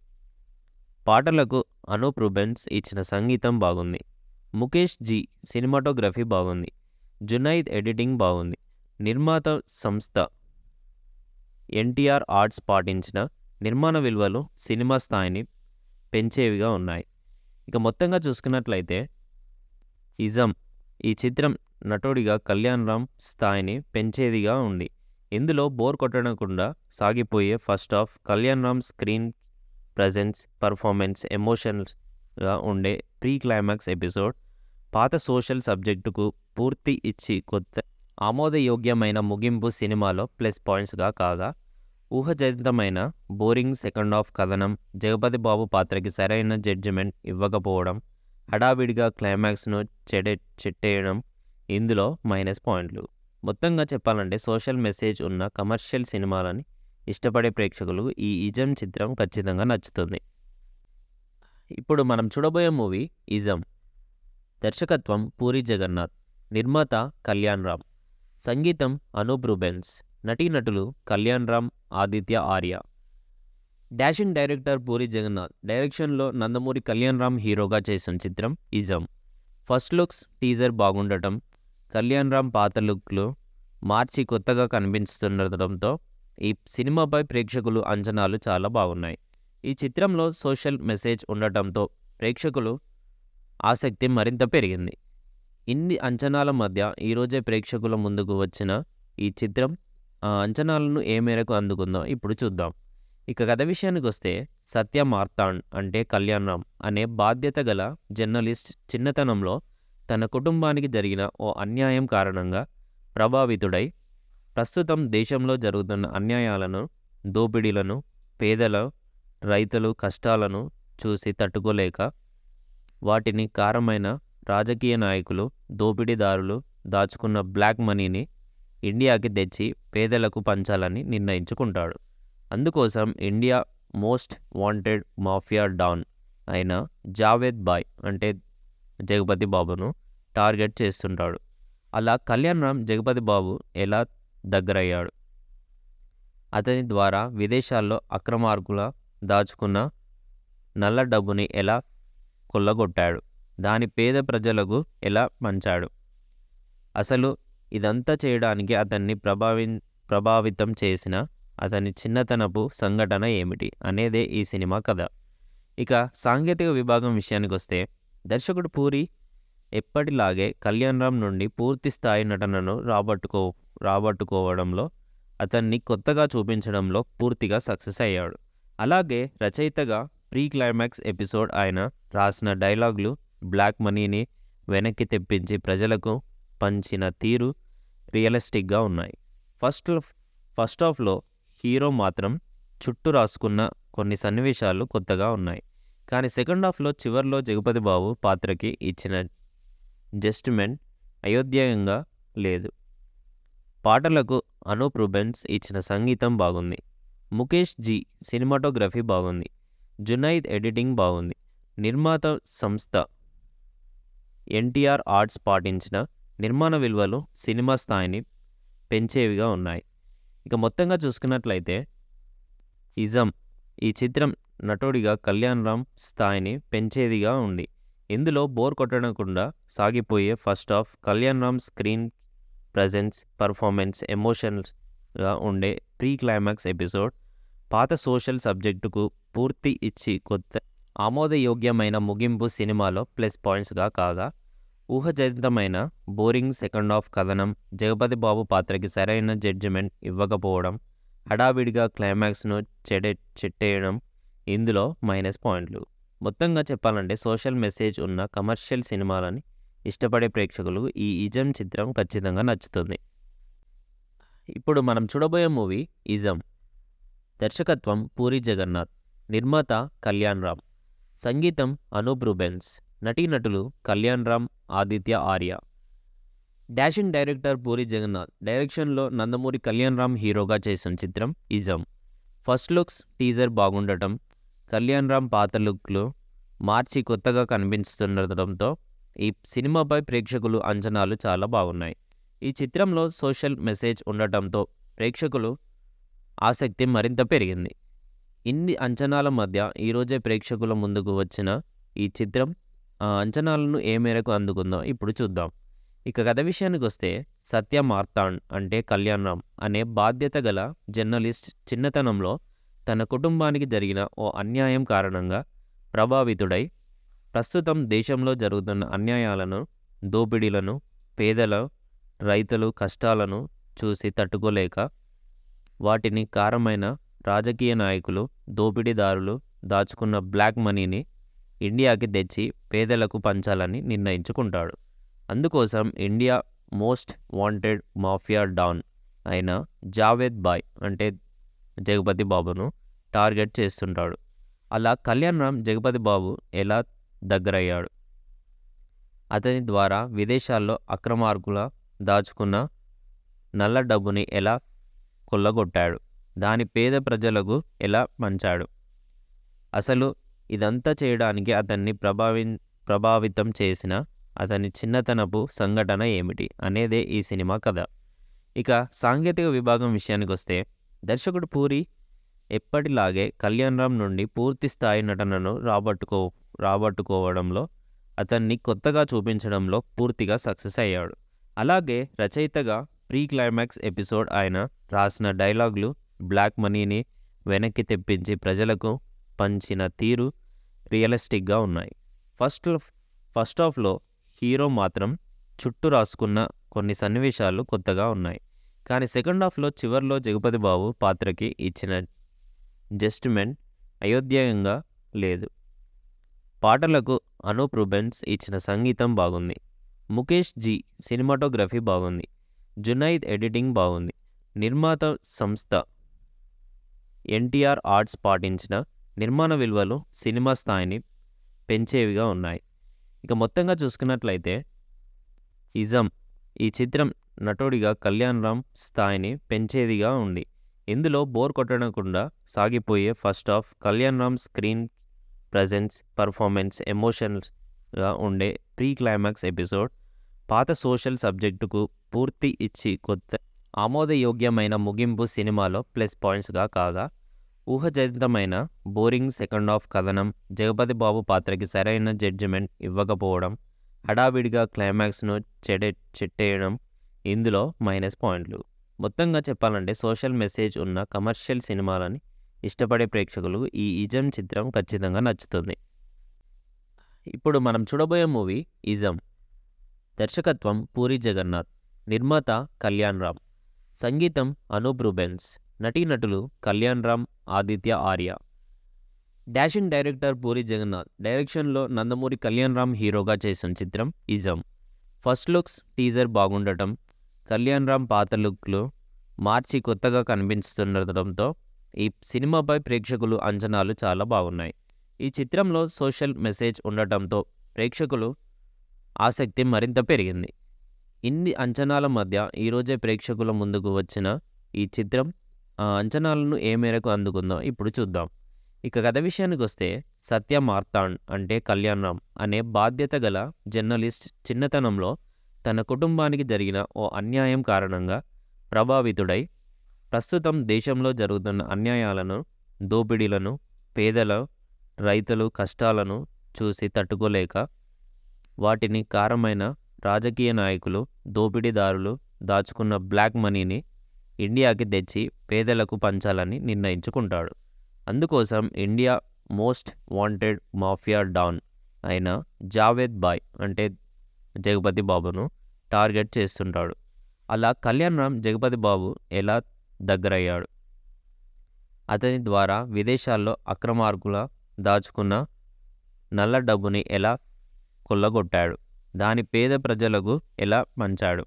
పాటలకు అనూప్ రుబెన్స్ ఇచ్చిన సంగీతం బాగుంది ముఖేష్ జీ సినిమాటోగ్రఫీ బాగుంది జునైద్ ఎడిటింగ్ బాగుంది నిర్మాత సంస్థ ఎన్టీఆర్ ఆర్ట్స్ పాటించిన నిర్మాణ విలువలు సినిమా స్థాయిని పెంచేవిగా ఉన్నాయి ఇక మొత్తంగా చూసుకున్నట్లయితే ఇజం ఈ చిత్రం నటుడిగా కళ్యాణ్ రామ్ స్థాయిని పెంచేదిగా ఉంది ఇందులో బోర్ కొట్టకుండా సాగిపోయే first half Kalyan Ram screen presence performance ఎమోషన్స్గా ఉండే ప్రీ క్లైమాక్స్ ఎపిసోడ్ పాత సోషల్ సబ్జెక్టుకు పూర్తి ఇచ్చి కొత్త ఆమోదయోగ్యమైన ముగింపు సినిమాలో ప్లస్ పాయింట్స్గా కాగా ఊహజనితమైన బోరింగ్ సెకండ్ ఆఫ్ కథనం జగపతి బాబు పాత్రకి సరైన జడ్జిమెంట్ ఇవ్వకపోవడం హడావిడిగా క్లైమాక్స్ను చెడే చెట్టేయడం ఇందులో మైనస్ పాయింట్లు మొత్తంగా చెప్పాలంటే సోషల్ మెసేజ్ ఉన్న కమర్షియల్ సినిమాలని ఇష్టపడే ప్రేక్షకులు ఈ ఇజం చిత్రం ఖచ్చితంగా నచ్చుతుంది ఇప్పుడు మనం చూడబోయే మూవీ ఇజం దర్శకత్వం పూరి జగన్నాథ్ నిర్మాత కళ్యాణ్ రామ్ సంగీతం అనూప్ రూబెన్స్ నటీనటులు కళ్యాణ్ రామ్ ఆదిత్య ఆర్య డాషింగ్ డైరెక్టర్ పూరి జగన్నాథ్ డైరెక్షన్లో నందమూరి కళ్యాణ్ రామ్ హీరోగా చేసిన చిత్రం ఇజం ఫస్ట్ లుక్స్ టీజర్ బాగుండటం కళ్యాణ్ రామ్ పాత లుక్లో మార్చి కొత్తగా కనిపిస్తుండటంతో ఈ సినిమాపై ప్రేక్షకులు అంచనాలు చాలా బాగున్నాయి ఈ చిత్రంలో సోషల్ మెసేజ్ ఉండటంతో ప్రేక్షకులు ఆసక్తి మరింత పెరిగింది ఇన్ని అంచనాల మధ్య ఈరోజే ప్రేక్షకుల ముందుకు వచ్చిన ఈ చిత్రం ఆ అంచనాలను ఏ మేరకు అందుకుందో ఇప్పుడు చూద్దాం ఇక కథ విషయానికి వస్తే సత్య మార్తాండ్ అంటే కళ్యాణ్ రామ్ అనే బాధ్యత గల జర్నలిస్ట్ చిన్నతనంలో తన కుటుంబానికి జరిగిన ఓ అన్యాయం కారణంగా ప్రభావితుడై ప్రస్తుతం దేశంలో జరుగుతున్న అన్యాయాలను దోపిడీలను పేదల రైతులు కష్టాలను చూసి తట్టుకోలేక వాటిని కారమైన రాజకీయ నాయకులు దోపిడీదారులు దాచుకున్న బ్లాక్ మనీని ఇండియాకి తెచ్చి పేదలకు పంచాలని నిర్ణయించుకుంటాడు అందుకోసం India most wanted mafia don అయిన జావేద్ బాయ్ అంటే జగపతి బాబును టార్గెట్ చేస్తుంటాడు అలా కళ్యాణ్ రామ్ జగపతి బాబు ఎలా దగ్గరయ్యాడు అతని ద్వారా విదేశాల్లో అక్రమార్కుల దాచుకున్న నల్ల డబ్బుని ఎలా కొల్లగొట్టాడు దాని పేద ప్రజలకు ఎలా పంచాడు అసలు ఇదంతా చేయడానికి అతన్ని ప్రభావి ప్రభావితం చేసిన అతని చిన్నతనపు సంఘటన ఏమిటి అనేదే ఈ సినిమా కథ ఇక సాంకేతిక విభాగం విషయానికి వస్తే దర్శకుడు పూరి ఎప్పటిలాగే కళ్యాణ్ రామ్ నుండి పూర్తి స్థాయి నటనను రాబట్టుకో రాబట్టుకోవడంలో అతన్ని కొత్తగా చూపించడంలో పూర్తిగా సక్సెస్ అయ్యాడు అలాగే రచయితగా ప్రీ క్లైమాక్స్ ఎపిసోడ్ ఆయన రాసిన డైలాగులు బ్లాక్ మనీని వెనక్కి తెప్పించి ప్రజలకు పంచిన తీరు రియలిస్టిక్గా ఉన్నాయి ఫస్ట్ ఫస్ట్ ఆఫ్లో హీరో మాత్రం చుట్టూ రాసుకున్న కొన్ని సన్నివేశాలు కొత్తగా ఉన్నాయి కానీ సెకండ్ హాఫ్లో చివరిలో జగపతి బాబు పాత్రకి ఇచ్చిన జస్టిమెంట్ అయోధ్యంగా లేదు పాటలకు అనూప్ రుబెన్స్ ఇచ్చిన సంగీతం బాగుంది ముఖేష్ జీ సినిమాటోగ్రఫీ బాగుంది జునైద్ ఎడిటింగ్ బాగుంది నిర్మాత సంస్థ ఎన్టీఆర్ ఆర్ట్స్ పాటించిన నిర్మాణ విలువలు సినిమా స్థాయిని పెంచేవిగా ఉన్నాయి ఇక మొత్తంగా చూసుకున్నట్లయితే ఇజం ఈ చిత్రం నటుడిగా కళ్యాణ్ రామ్ స్థాయిని పెంచేదిగా ఉంది ఇందులో బోర్ కొట్టకుండా సాగిపోయే first half Kalyan Ram screen presence performance ఎమోషనల్గా ఉండే ప్రీ క్లైమాక్స్ ఎపిసోడ్ పాత సోషల్ సబ్జెక్టుకు పూర్తి ఇచ్చి కొత్త ఆమోదయోగ్యమైన ముగింపు సినిమాలో ప్లస్ పాయింట్స్గా కాగా ఊహజనితమైన బోరింగ్ సెకండ్ హాఫ్ కథనం జగపతి బాబు పాత్రకి సరైన జడ్జిమెంట్ ఇవ్వకపోవడం హడావిడిగా క్లైమాక్స్ను చెడే చెట్టేయడం ఇందులో మైనస్ పాయింట్లు మొత్తంగా చెప్పాలంటే సోషల్ మెసేజ్ ఉన్న కమర్షియల్ సినిమాలని ఇష్టపడే ప్రేక్షకులు ఈ ఇజం చిత్రం ఖచ్చితంగా నచ్చుతుంది ఇప్పుడు మనం చూడబోయే మూవీ ఇజం దర్శకత్వం పూరి జగన్నాథ్ నిర్మాత కళ్యాణ్ రామ్ సంగీతం అనూప్ రూబెన్స్ నటీనటులు కళ్యాణ్ రామ్ ఆదిత్య ఆర్య డాషింగ్ డైరెక్టర్ పూరి జగన్నాథ్ డైరెక్షన్లో నందమూరి కళ్యాణ్ రామ్ హీరోగా చేసిన చిత్రం ఇజం ఫస్ట్ లుక్స్ టీజర్ బాగుండటం కళ్యాణ్ రామ్ పాత లుక్లు మార్చి కొత్తగా కనిపిస్తుండటంతో ఈ సినిమాపై ప్రేక్షకులు అంచనాలు చాలా బాగున్నాయి ఈ చిత్రంలో సోషల్ మెసేజ్ ఉండటంతో ప్రేక్షకులు ఆసక్తి మరింత పెరిగింది ఇన్ని అంచనాల మధ్య ఈరోజే ప్రేక్షకుల ముందుకు వచ్చిన ఈ చిత్రం ఆ అంచనాలను ఏ మేరకు అందుకుందో ఇప్పుడు చూద్దాం ఇక కథ విషయానికి వస్తే సత్య మార్తాండ్ అంటే కళ్యాణ్ రామ్ అనే బాధ్యత గల జర్నలిస్ట్ చిన్నతనంలో తన కుటుంబానికి జరిగిన ఓ అన్యాయం కారణంగా ప్రభావితుడై ప్రస్తుతం దేశంలో జరుగుతున్న అన్యాయాలను దోపిడీలను పేదల రైతులు కష్టాలను చూసి తట్టుకోలేక వాటిని కారమైన రాజకీయ నాయకులు దోపిడీదారులు దాచుకున్న బ్లాక్ మనీని ఇండియాకి తెచ్చి పేదలకు పంచాలని నిర్ణయించుకుంటాడు అందుకోసం India most wanted mafia don అయిన జావేద్ బాయ్ అంటే జగపతి బాబును టార్గెట్ చేస్తుంటాడు అలా కళ్యాణ్ రామ్ జగపతి బాబు ఎలా దగ్గరయ్యాడు అతని ద్వారా విదేశాల్లో అక్రమార్కుల దాచుకున్న నల్ల డబ్బుని ఎలా కొల్లగొట్టాడు దాని పేద ప్రజలకు ఎలా పంచాడు అసలు ఇదంతా చేయడానికి అతన్ని ప్రభావి ప్రభావితం చేసిన అతని చిన్నతనపు సంఘటన ఏమిటి అనేదే ఈ సినిమా కథ ఇక సాంకేతిక విభాగం విషయానికి వస్తే దర్శకుడు పూరి ఎప్పటిలాగే కళ్యాణ్ రామ్ నుండి పూర్తి స్థాయి నటనను రాబట్టుకో రాబట్టుకోవడంలో అతన్ని కొత్తగా చూపించడంలో పూర్తిగా సక్సెస్ అయ్యాడు అలాగే రచయితగా ప్రీ క్లైమాక్స్ ఎపిసోడ్ ఆయన రాసిన డైలాగులు బ్లాక్ మనీని వెనక్కి తెప్పించి ప్రజలకు పంచిన తీరు రియలిస్టిక్గా ఉన్నాయి ఫస్ట్ ఫస్ట్ ఆఫ్లో హీరో మాత్రం చుట్టూ రాసుకున్న కొన్ని సన్నివేశాలు కొత్తగా ఉన్నాయి కానీ సెకండ్ హాఫ్లో చివరిలో జగపతి బాబు పాత్రకి ఇచ్చిన జస్టిమెంట్ అయోధ్యంగా లేదు పాటలకు అనూప్ రుబెన్స్ ఇచ్చిన సంగీతం బాగుంది ముఖేష్ జీ సినిమాటోగ్రఫీ బాగుంది జునైద్ ఎడిటింగ్ బాగుంది నిర్మాత సంస్థ ఎన్టీఆర్ ఆర్ట్స్ పాటించిన నిర్మాణ విలువలు సినిమా స్థాయిని పెంచేవిగా ఉన్నాయి ఇక మొత్తంగా చూసుకున్నట్లయితే ఇజం ఈ చిత్రం నటుడిగా కళ్యాణ్ రామ్ స్థాయిని పెంచేదిగా ఉంది ఇందులో బోర్ కొట్టకుండా సాగిపోయే first half Kalyan Ram screen presence performance ఎమోషన్స్గా ఉండే ప్రీ క్లైమాక్స్ ఎపిసోడ్ పాత సోషల్ సబ్జెక్టుకు పూర్తి ఇచ్చి కొత్త ఆమోదయోగ్యమైన ముగింపు సినిమాలో ప్లస్ పాయింట్స్గా కాగా ఊహజనితమైన బోరింగ్ సెకండ్ హాఫ్ కథనం జగపతి బాబు పాత్రకి సరైన జడ్జిమెంట్ ఇవ్వకపోవడం హడావిడిగా క్లైమాక్స్ను చెడే చెట్టేయడం ఇందులో మైనస్ పాయింట్లు మొత్తంగా చెప్పాలంటే సోషల్ మెసేజ్ ఉన్న కమర్షియల్ సినిమాలని ఇష్టపడే ప్రేక్షకులు ఈ ఇజం చిత్రం ఖచ్చితంగా నచ్చుతుంది ఇప్పుడు మనం చూడబోయే మూవీ ఇజం దర్శకత్వం పూరి జగన్నాథ్ నిర్మాత కళ్యాణ్ రామ్ సంగీతం అనూప్ రూబెన్స్ నటీనటులు కళ్యాణ్ రామ్ ఆదిత్య ఆర్య డాషింగ్ డైరెక్టర్ పూరి జగన్నాథ్ డైరెక్షన్లో నందమూరి కళ్యాణ్ రామ్ హీరోగా చేసిన చిత్రం ఇజం ఫస్ట్ లుక్స్ టీజర్ బాగుండటం కళ్యాణ్ రామ్ పాత లుక్లు మార్చి కొత్తగా కనిపిస్తుండటంతో ఈ సినిమాపై ప్రేక్షకులు అంచనాలు చాలా బాగున్నాయి ఈ చిత్రంలో సోషల్ మెసేజ్ ఉండటంతో ప్రేక్షకులు ఆసక్తి మరింత పెరిగింది ఇన్ని అంచనాల మధ్య ఈరోజే ప్రేక్షకుల ముందుకు వచ్చిన ఈ చిత్రం ఆ అంచనాలను ఏ మేరకు అందుకుందో ఇప్పుడు చూద్దాం ఇక కథ విషయానికి వస్తే సత్య మార్తాండ్ అంటే కళ్యాణ్ రామ్ అనే బాధ్యత గల జర్నలిస్ట్ చిన్నతనంలో తన కుటుంబానికి జరిగిన ఓ అన్యాయం కారణంగా ప్రభావితుడై ప్రస్తుతం దేశంలో జరుగుతున్న అన్యాయాలను దోపిడీలను పేదల రైతులు కష్టాలను చూసి తట్టుకోలేక వాటిని కారమైన రాజకీయ నాయకులు దోపిడీదారులు దాచుకున్న బ్లాక్ మనీని ఇండియాకి తెచ్చి పేదలకు పంచాలని నిర్ణయించుకుంటాడు అందుకోసం India most wanted mafia don అయిన జావేద్ బాయ్ అంటే జగపతి బాబును టార్గెట్ చేస్తుంటాడు అలా కళ్యాణ్ రామ్ జగపతి బాబు ఎలా దగ్గరయ్యాడు అతని ద్వారా విదేశాల్లో అక్రమార్కుల దాచుకున్న నల్ల డబ్బుని ఎలా కొల్లగొట్టాడు దాని పేద ప్రజలకు ఎలా పంచాడు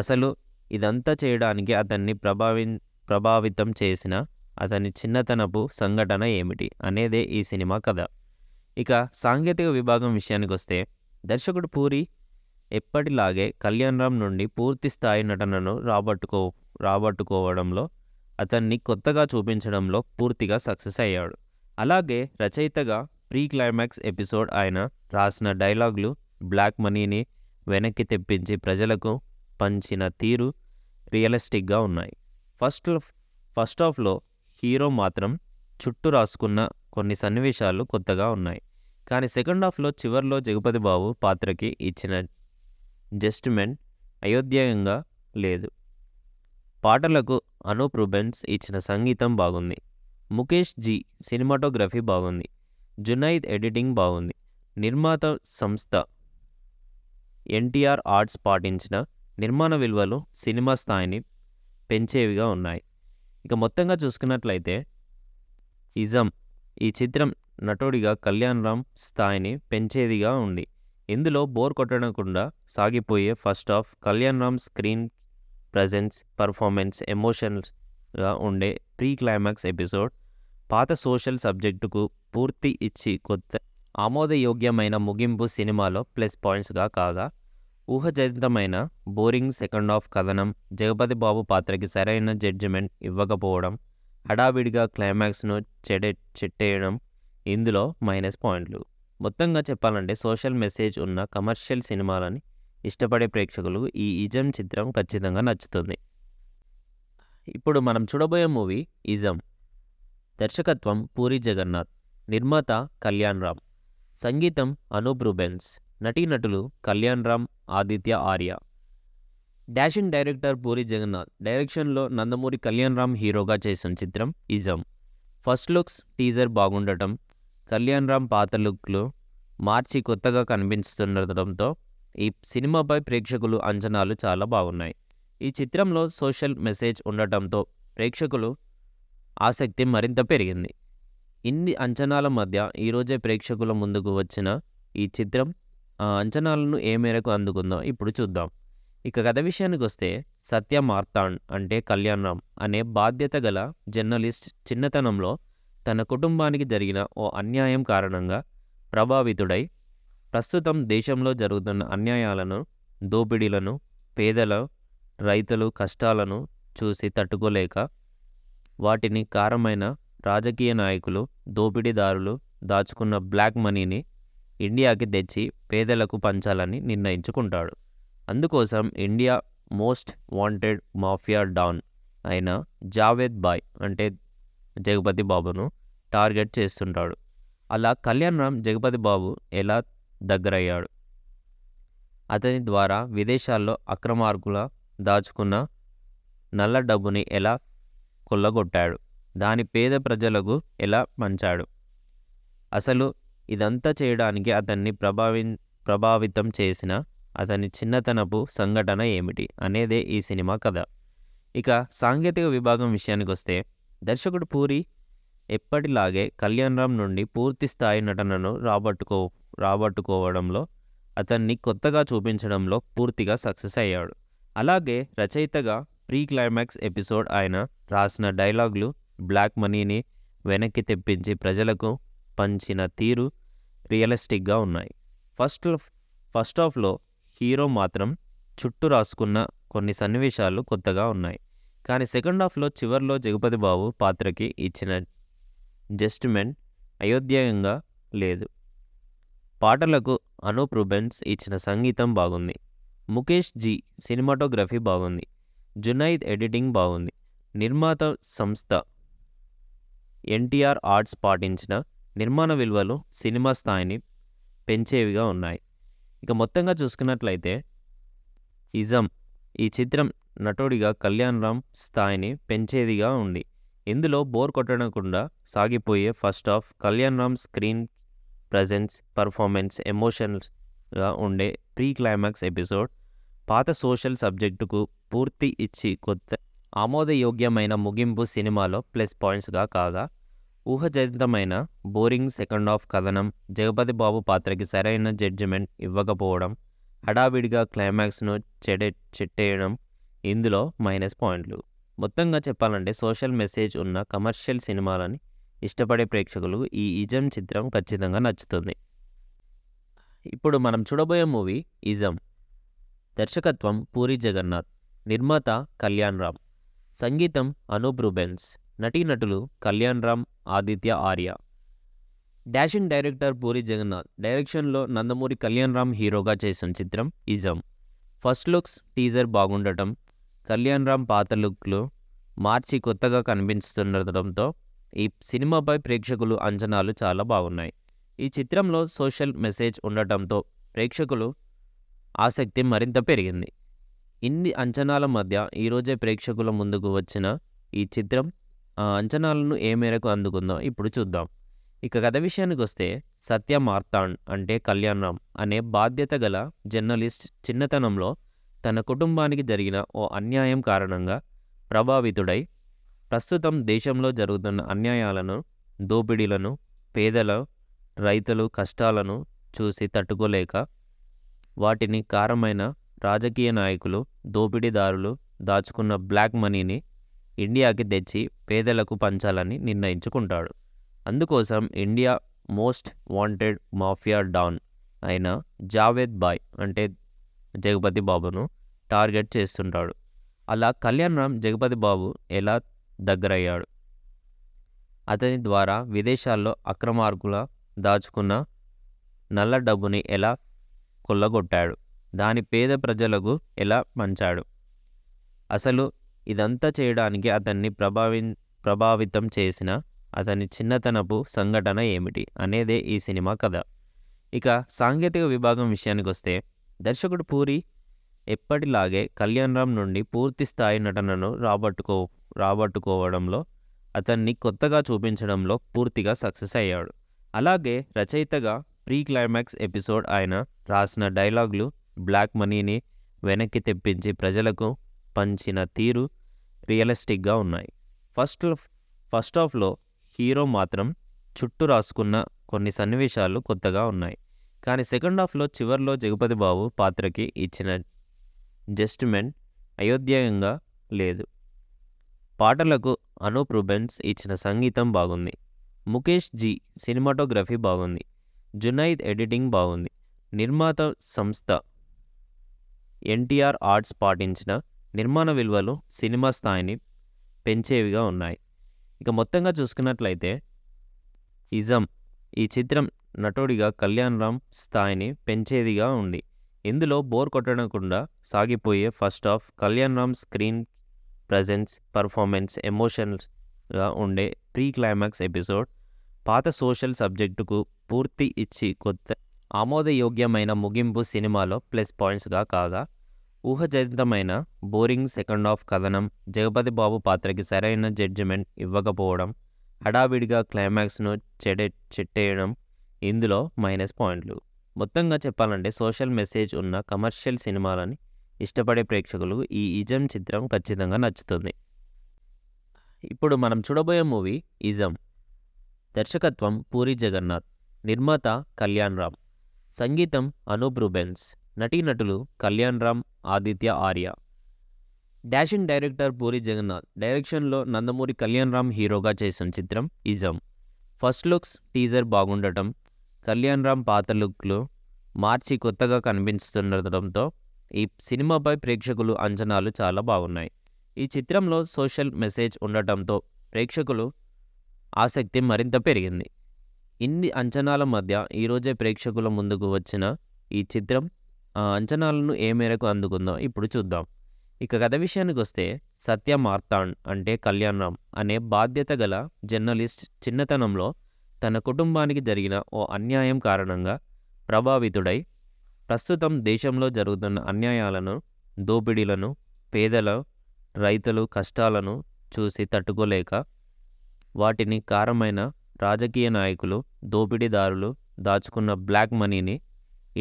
అసలు ఇదంతా చేయడానికి అతన్ని ప్రభావి ప్రభావితం చేసిన అతని చిన్నతనపు సంఘటన ఏమిటి అనేదే ఈ సినిమా కథ ఇక సాంకేతిక విభాగం విషయానికి వస్తే దర్శకుడు పూరి ఎప్పటిలాగే కళ్యాణ్ రామ్ నుండి పూర్తి స్థాయి నటనను రాబట్టుకో రాబట్టుకోవడంలో అతన్ని కొత్తగా చూపించడంలో పూర్తిగా సక్సెస్ అయ్యాడు అలాగే రచయితగా ప్రీ క్లైమాక్స్ ఎపిసోడ్ ఆయన రాసిన డైలాగులు బ్లాక్ మనీని వెనక్కి తెప్పించి ప్రజలకు పంచిన తీరు రియలిస్టిక్గా ఉన్నాయి ఫస్ట్ ఫస్ట్ ఆఫ్లో హీరో మాత్రం చుట్టూ రాసుకున్న కొన్ని సన్నివేశాలు కొత్తగా ఉన్నాయి కానీ సెకండ్ హాఫ్లో చివరిలో జగపతి బాబు పాత్రకి ఇచ్చిన జస్ట్మెంట్ అయోధ్యాయంగా లేదు పాటలకు అనూప్ రుబెన్స్ ఇచ్చిన సంగీతం బాగుంది ముఖేష్ జీ సినిమాటోగ్రఫీ బాగుంది జునైద్ ఎడిటింగ్ బాగుంది నిర్మాత సంస్థ ఎన్టీఆర్ ఆర్ట్స్ పాటించిన నిర్మాణ విలువలు సినిమా స్థాయిని పెంచేవిగా ఉన్నాయి ఇక మొత్తంగా చూసుకున్నట్లయితే ఇజం ఈ చిత్రం నటుడిగా కళ్యాణ్ రామ్ స్థాయిని పెంచేదిగా ఉంది ఇందులో బోర్ కొట్టకుండా సాగిపోయే first half Kalyan Ram screen presence performance ఎమోషన్స్గా ఉండే ప్రీ క్లైమాక్స్ ఎపిసోడ్ పాత సోషల్ సబ్జెక్టుకు పూర్తి ఇచ్చి కొత్త ఆమోదయోగ్యమైన ముగింపు సినిమాలో ప్లస్ పాయింట్స్గా కాగా ఊహజనితమైన బోరింగ్ సెకండ్ హాఫ్ కథనం జగపతి బాబు పాత్రకి సరైన జడ్జిమెంట్ ఇవ్వకపోవడం హడావిడిగా క్లైమాక్స్ను చెడే చెట్టేయడం ఇందులో మైనస్ పాయింట్లు మొత్తంగా చెప్పాలంటే సోషల్ మెసేజ్ ఉన్న కమర్షియల్ సినిమాలని ఇష్టపడే ప్రేక్షకులు ఈ ఇజం చిత్రం ఖచ్చితంగా నచ్చుతుంది ఇప్పుడు మనం చూడబోయే మూవీ ఇజం దర్శకత్వం పూరి జగన్నాథ్ నిర్మాత కళ్యాణ్ రామ్ సంగీతం అనూప్ రుబెన్స్ నటీనటులు కళ్యాణ్ రామ్ ఆదిత్య ఆర్య డాషింగ్ డైరెక్టర్ పూరి జగన్నాథ్ డైరెక్షన్లో నందమూరి కళ్యాణ్ రామ్ హీరోగా చేసిన చిత్రం ఇజం ఫస్ట్ లుక్స్ టీజర్ బాగుండటం కళ్యాణ్ రామ్ పాత లుక్లు మార్చి కొత్తగా కనిపిస్తుండటంతో ఈ సినిమాపై ప్రేక్షకులు అంచనాలు చాలా బాగున్నాయి ఈ చిత్రంలో సోషల్ మెసేజ్ ఉండటంతో ప్రేక్షకులు ఆసక్తి మరింత పెరిగింది ఇన్ని అంచనాల మధ్య ఈరోజే ప్రేక్షకుల ముందుకు వచ్చిన ఈ చిత్రం ఆ అంచనాలను ఏ మేరకు అందుకుందో ఇప్పుడు చూద్దాం ఇక కథ విషయానికి వస్తే సత్య మార్తాండ్ అంటే కళ్యాణ్ రామ్ అనే బాధ్యత గల జర్నలిస్ట్ చిన్నతనంలో తన కుటుంబానికి జరిగిన ఓ అన్యాయం కారణంగా ప్రభావితుడై ప్రస్తుతం దేశంలో జరుగుతున్న అన్యాయాలను దోపిడీలను పేదల రైతులు కష్టాలను చూసి తట్టుకోలేక వాటిని కారమైన రాజకీయ నాయకులు దోపిడీదారులు దాచుకున్న బ్లాక్ మనీని ఇండియాకి తెచ్చి పేదలకు పంచాలని నిర్ణయించుకుంటాడు అందుకోసం India most wanted mafia don అయిన జావేద్ బాయ్ అంటే జగపతి బాబును టార్గెట్ చేస్తుంటాడు అలా కళ్యాణ్ రామ్ జగపతి బాబు ఎలా దగ్గరయ్యాడు అతని ద్వారా విదేశాల్లో అక్రమార్గుల దాచుకున్న నల్ల డబ్బుని ఎలా కొల్లగొట్టాడు దాని పేద ప్రజలకు ఎలా పంచాడు అసలు ఇదంతా చేయడానికి అతన్ని ప్రభావి ప్రభావితం చేసిన అతని చిన్నతనపు సంఘటన ఏమిటి అనేదే ఈ సినిమా కథ ఇక సాంకేతిక విభాగం విషయానికి వస్తే దర్శకుడు పూరి ఎప్పటిలాగే కళ్యాణ్ రామ్ నుండి పూర్తి స్థాయి నటనను రాబట్టుకో రాబట్టుకోవడంలో అతన్ని కొత్తగా చూపించడంలో పూర్తిగా సక్సెస్ అయ్యాడు అలాగే రచయితగా ప్రీ క్లైమాక్స్ ఎపిసోడ్ ఆయన రాసిన డైలాగులు బ్లాక్ మనీని వెనక్కి తెప్పించి ప్రజలకు పంచిన తీరు రియలిస్టిక్గా ఉన్నాయి ఫస్ట్ ఫస్ట్ ఆఫ్లో హీరో మాత్రం చుట్టూ రాసుకున్న కొన్ని సన్నివేశాలు కొత్తగా ఉన్నాయి కానీ సెకండ్ హాఫ్లో చివరిలో జగపతి బాబు పాత్రకి ఇచ్చిన జస్ట్మెంట్ అయోధ్యంగా లేదు పాటలకు అనూప్ రుబెన్స్ ఇచ్చిన సంగీతం బాగుంది ముఖేష్ జీ సినిమాటోగ్రఫీ బాగుంది జునైద్ ఎడిటింగ్ బాగుంది నిర్మాత సంస్థ ఎన్టీఆర్ ఆర్ట్స్ పాటించిన నిర్మాణ విలువలు సినిమా స్థాయిని పెంచేవిగా ఉన్నాయి ఇక మొత్తంగా చూసుకున్నట్లయితే ఇజం ఈ చిత్రం నటుడిగా కళ్యాణ్ రామ్ స్థాయిని పెంచేదిగా ఉంది ఇందులో బోర్ కొట్టకుండా సాగిపోయే first half Kalyan Ram screen presence performance ఎమోషన్స్గా ఉండే ప్రీ క్లైమాక్స్ ఎపిసోడ్ పాత సోషల్ సబ్జెక్టుకు పూర్తి ఇచ్చి కొత్త ఆమోదయోగ్యమైన ముగింపు సినిమాలో ప్లస్ పాయింట్స్గా కాగా ఊహజనితమైన బోరింగ్ సెకండ్ హాఫ్ కథనం జగపతి బాబు పాత్రకి సరైన జడ్జిమెంట్ ఇవ్వకపోవడం హడావిడిగా క్లైమాక్స్ను చెడే చెట్టేయడం ఇందులో మైనస్ పాయింట్లు మొత్తంగా చెప్పాలంటే సోషల్ మెసేజ్ ఉన్న కమర్షియల్ సినిమాలని ఇష్టపడే ప్రేక్షకులు ఈ ఇజం చిత్రం ఖచ్చితంగా నచ్చుతుంది ఇప్పుడు మనం చూడబోయే మూవీ ఇజం దర్శకత్వం పూరి జగన్నాథ్ నిర్మాత కళ్యాణ్ రామ్ సంగీతం అనూప్ రూబెన్స్ నటీనటులు కళ్యాణ్ రామ్ ఆదిత్య ఆర్య డాషింగ్ డైరెక్టర్ పూరి జగన్నాథ్ డైరెక్షన్లో నందమూరి కళ్యాణ్ రామ్ హీరోగా చేసిన చిత్రం ఇజం ఫస్ట్ లుక్స్ టీజర్ బాగుండటం కళ్యాణ్ రామ్ పాత లుక్లు మార్చి కొత్తగా కనిపిస్తుండటంతో ఈ సినిమాపై ప్రేక్షకులు అంచనాలు చాలా బాగున్నాయి ఈ చిత్రంలో సోషల్ మెసేజ్ ఉండటంతో ప్రేక్షకులు ఆసక్తి మరింత పెరిగింది ఇన్ని అంచనాల మధ్య ఈరోజే ప్రేక్షకుల ముందుకు వచ్చిన ఈ చిత్రం ఆ అంచనాలను ఏ మేరకు అందుకుందో ఇప్పుడు చూద్దాం ఇక కథ విషయానికి వస్తే సత్య మార్తాండ్ అంటే కళ్యాణరామ్ అనే బాధ్యత గల జర్నలిస్ట్ చిన్నతనంలో తన కుటుంబానికి జరిగిన ఓ అన్యాయం కారణంగా ప్రభావితుడై ప్రస్తుతం దేశంలో జరుగుతున్న అన్యాయాలను దోపిడీలను పేదల రైతులు కష్టాలను చూసి తట్టుకోలేక వాటిని కారమైన రాజకీయ నాయకులు దోపిడీదారులు దాచుకున్న బ్లాక్ మనీని ఇండియాకి తెచ్చి పేదలకు పంచాలని నిర్ణయించుకుంటాడు అందుకోసం India most wanted mafia don అయిన జావేద్ బాయ్ అంటే జగపతి బాబును టార్గెట్ చేస్తుంటాడు అలా కళ్యాణ్ రామ్ జగపతి బాబు ఎలా దగ్గరయ్యాడు అతని ద్వారా విదేశాల్లో అక్రమార్గుల దాచుకున్న నల్ల డబ్బుని ఎలా కొల్లగొట్టాడు దాని పేద ప్రజలకు ఎలా పంచాడు అసలు ఇదంతా చేయడానికి అతన్ని ప్రభావి ప్రభావితం చేసిన అతని చిన్నతనపు సంఘటన ఏమిటి అనేదే ఈ సినిమా కథ ఇక సాంకేతిక విభాగం విషయానికి వస్తే దర్శకుడు పూరి ఎప్పటిలాగే కళ్యాణ్ రామ్ నుండి పూర్తి స్థాయి నటనను రాబట్టుకో రాబట్టుకోవడంలో అతన్ని కొత్తగా చూపించడంలో పూర్తిగా సక్సెస్ అయ్యాడు అలాగే రచయితగా ప్రీ క్లైమాక్స్ ఎపిసోడ్ ఆయన రాసిన డైలాగులు బ్లాక్ మనీని వెనక్కి తెప్పించి ప్రజలకు పంచిన తీరు రియలిస్టిక్గా ఉన్నాయి ఫస్ట్ ఫస్ట్ హాఫ్లో హీరో మాత్రం చుట్టూ రాసుకున్న కొన్ని సన్నివేశాలు కొత్తగా ఉన్నాయి కానీ సెకండ్ హాఫ్లో చివరిలో జగపతి బాబు పాత్రకి ఇచ్చిన జస్ట్మెంట్ అయోధ్యంగా లేదు పాటలకు అనూప్ రుబెన్స్ ఇచ్చిన సంగీతం బాగుంది ముఖేష్ జీ సినిమాటోగ్రఫీ బాగుంది జునైద్ ఎడిటింగ్ బాగుంది నిర్మాత సంస్థ ఎన్టీఆర్ ఆర్ట్స్ పాటించిన నిర్మాణ విలువలు సినిమా స్థాయిని పెంచేవిగా ఉన్నాయి ఇక మొత్తంగా చూసుకున్నట్లయితే ఇజం ఈ చిత్రం నటుడిగా కళ్యాణ్ రామ్ స్థాయిని పెంచేదిగా ఉంది ఇందులో బోర్ కొట్టకుండా సాగిపోయే first half Kalyan Ram screen presence performance ఎమోషన్స్గా ఉండే ప్రీ క్లైమాక్స్ ఎపిసోడ్ పాత సోషల్ సబ్జెక్టుకు పూర్తి ఇచ్చి కొత్త ఆమోదయోగ్యమైన ముగింపు సినిమాలో ప్లస్ పాయింట్స్గా కాగా ఊహజనితమైన బోరింగ్ సెకండ్ ఆఫ్ కథనం జగపతి బాబు పాత్రకి సరైన జడ్జిమెంట్ ఇవ్వకపోవడం హడావిడిగా క్లైమాక్స్ను చెడే చెట్టేయడం ఇందులో మైనస్ పాయింట్లు మొత్తంగా చెప్పాలంటే సోషల్ మెసేజ్ ఉన్న కమర్షియల్ సినిమాలని ఇష్టపడే ప్రేక్షకులు ఈ ఇజం చిత్రం ఖచ్చితంగా నచ్చుతుంది ఇప్పుడు మనం చూడబోయే మూవీ ఇజం దర్శకత్వం పూరి జగన్నాథ్ నిర్మాత కళ్యాణ్ రామ్ సంగీతం అనూప్ రూబెన్స్ నటీనటులు కళ్యాణ్ రామ్ ఆదిత్య ఆర్య డాషింగ్ డైరెక్టర్ పూరి జగన్నాథ్ డైరెక్షన్లో నందమూరి కళ్యాణ్ రామ్ హీరోగా చేసిన చిత్రం ఇజం ఫస్ట్ లుక్స్ టీజర్ బాగుండటం కళ్యాణ్ రామ్ పాత లుక్లు మార్చి కొత్తగా కనిపించుతుండటంతో ఈ సినిమాపై ప్రేక్షకులు అంచనాలు చాలా బాగున్నాయి ఈ చిత్రంలో సోషల్ మెసేజ్ ఉండటంతో ప్రేక్షకులు ఆసక్తి మరింత పెరిగింది ఇన్ని అంచనాల మధ్య ఈరోజే ప్రేక్షకుల ముందుకు వచ్చిన ఈ చిత్రం ఆ అంచనాలను ఏ మేరకు అందుకుందో ఇప్పుడు చూద్దాం ఇక కథ విషయానికి వస్తే సత్య మార్తాండ్ అంటే కళ్యాణరామ్ అనే బాధ్యత గల జర్నలిస్ట్ చిన్నతనంలో తన కుటుంబానికి జరిగిన ఓ అన్యాయం కారణంగా ప్రభావితుడై ప్రస్తుతం దేశంలో జరుగుతున్న అన్యాయాలను దోపిడీలను పేదల రైతులు కష్టాలను చూసి తట్టుకోలేక వాటిని కారమైన రాజకీయ నాయకులు దోపిడీదారులు దాచుకున్న బ్లాక్ మనీని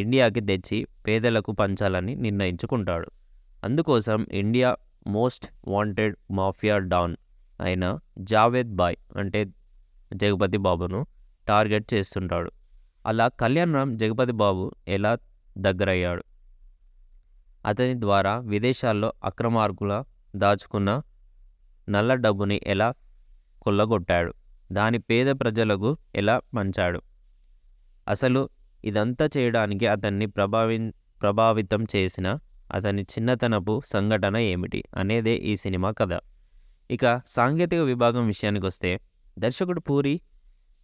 ఇండియాకి తెచ్చి పేదలకు పంచాలని నిర్ణయించుకుంటాడు అందుకోసం India most wanted mafia don అయిన జావేద్ బాయ్ అంటే జగపతి బాబును టార్గెట్ చేస్తుంటాడు అలా కళ్యాణ్ రామ్ జగపతి బాబు ఎలా దగ్గరయ్యాడు అతని ద్వారా విదేశాల్లో అక్రమార్కుల దాచుకున్న నల్ల డబ్బుని ఎలా కొల్లగొట్టాడు దాని పేద ప్రజలకు ఎలా పంచాడు అసలు ఇదంతా చేయడానికి అతన్ని ప్రభావి ప్రభావితం చేసిన అతని చిన్నతనపు సంఘటన ఏమిటి అనేదే ఈ సినిమా కథ ఇక సాంకేతిక విభాగం విషయానికి వస్తే దర్శకుడు పూరి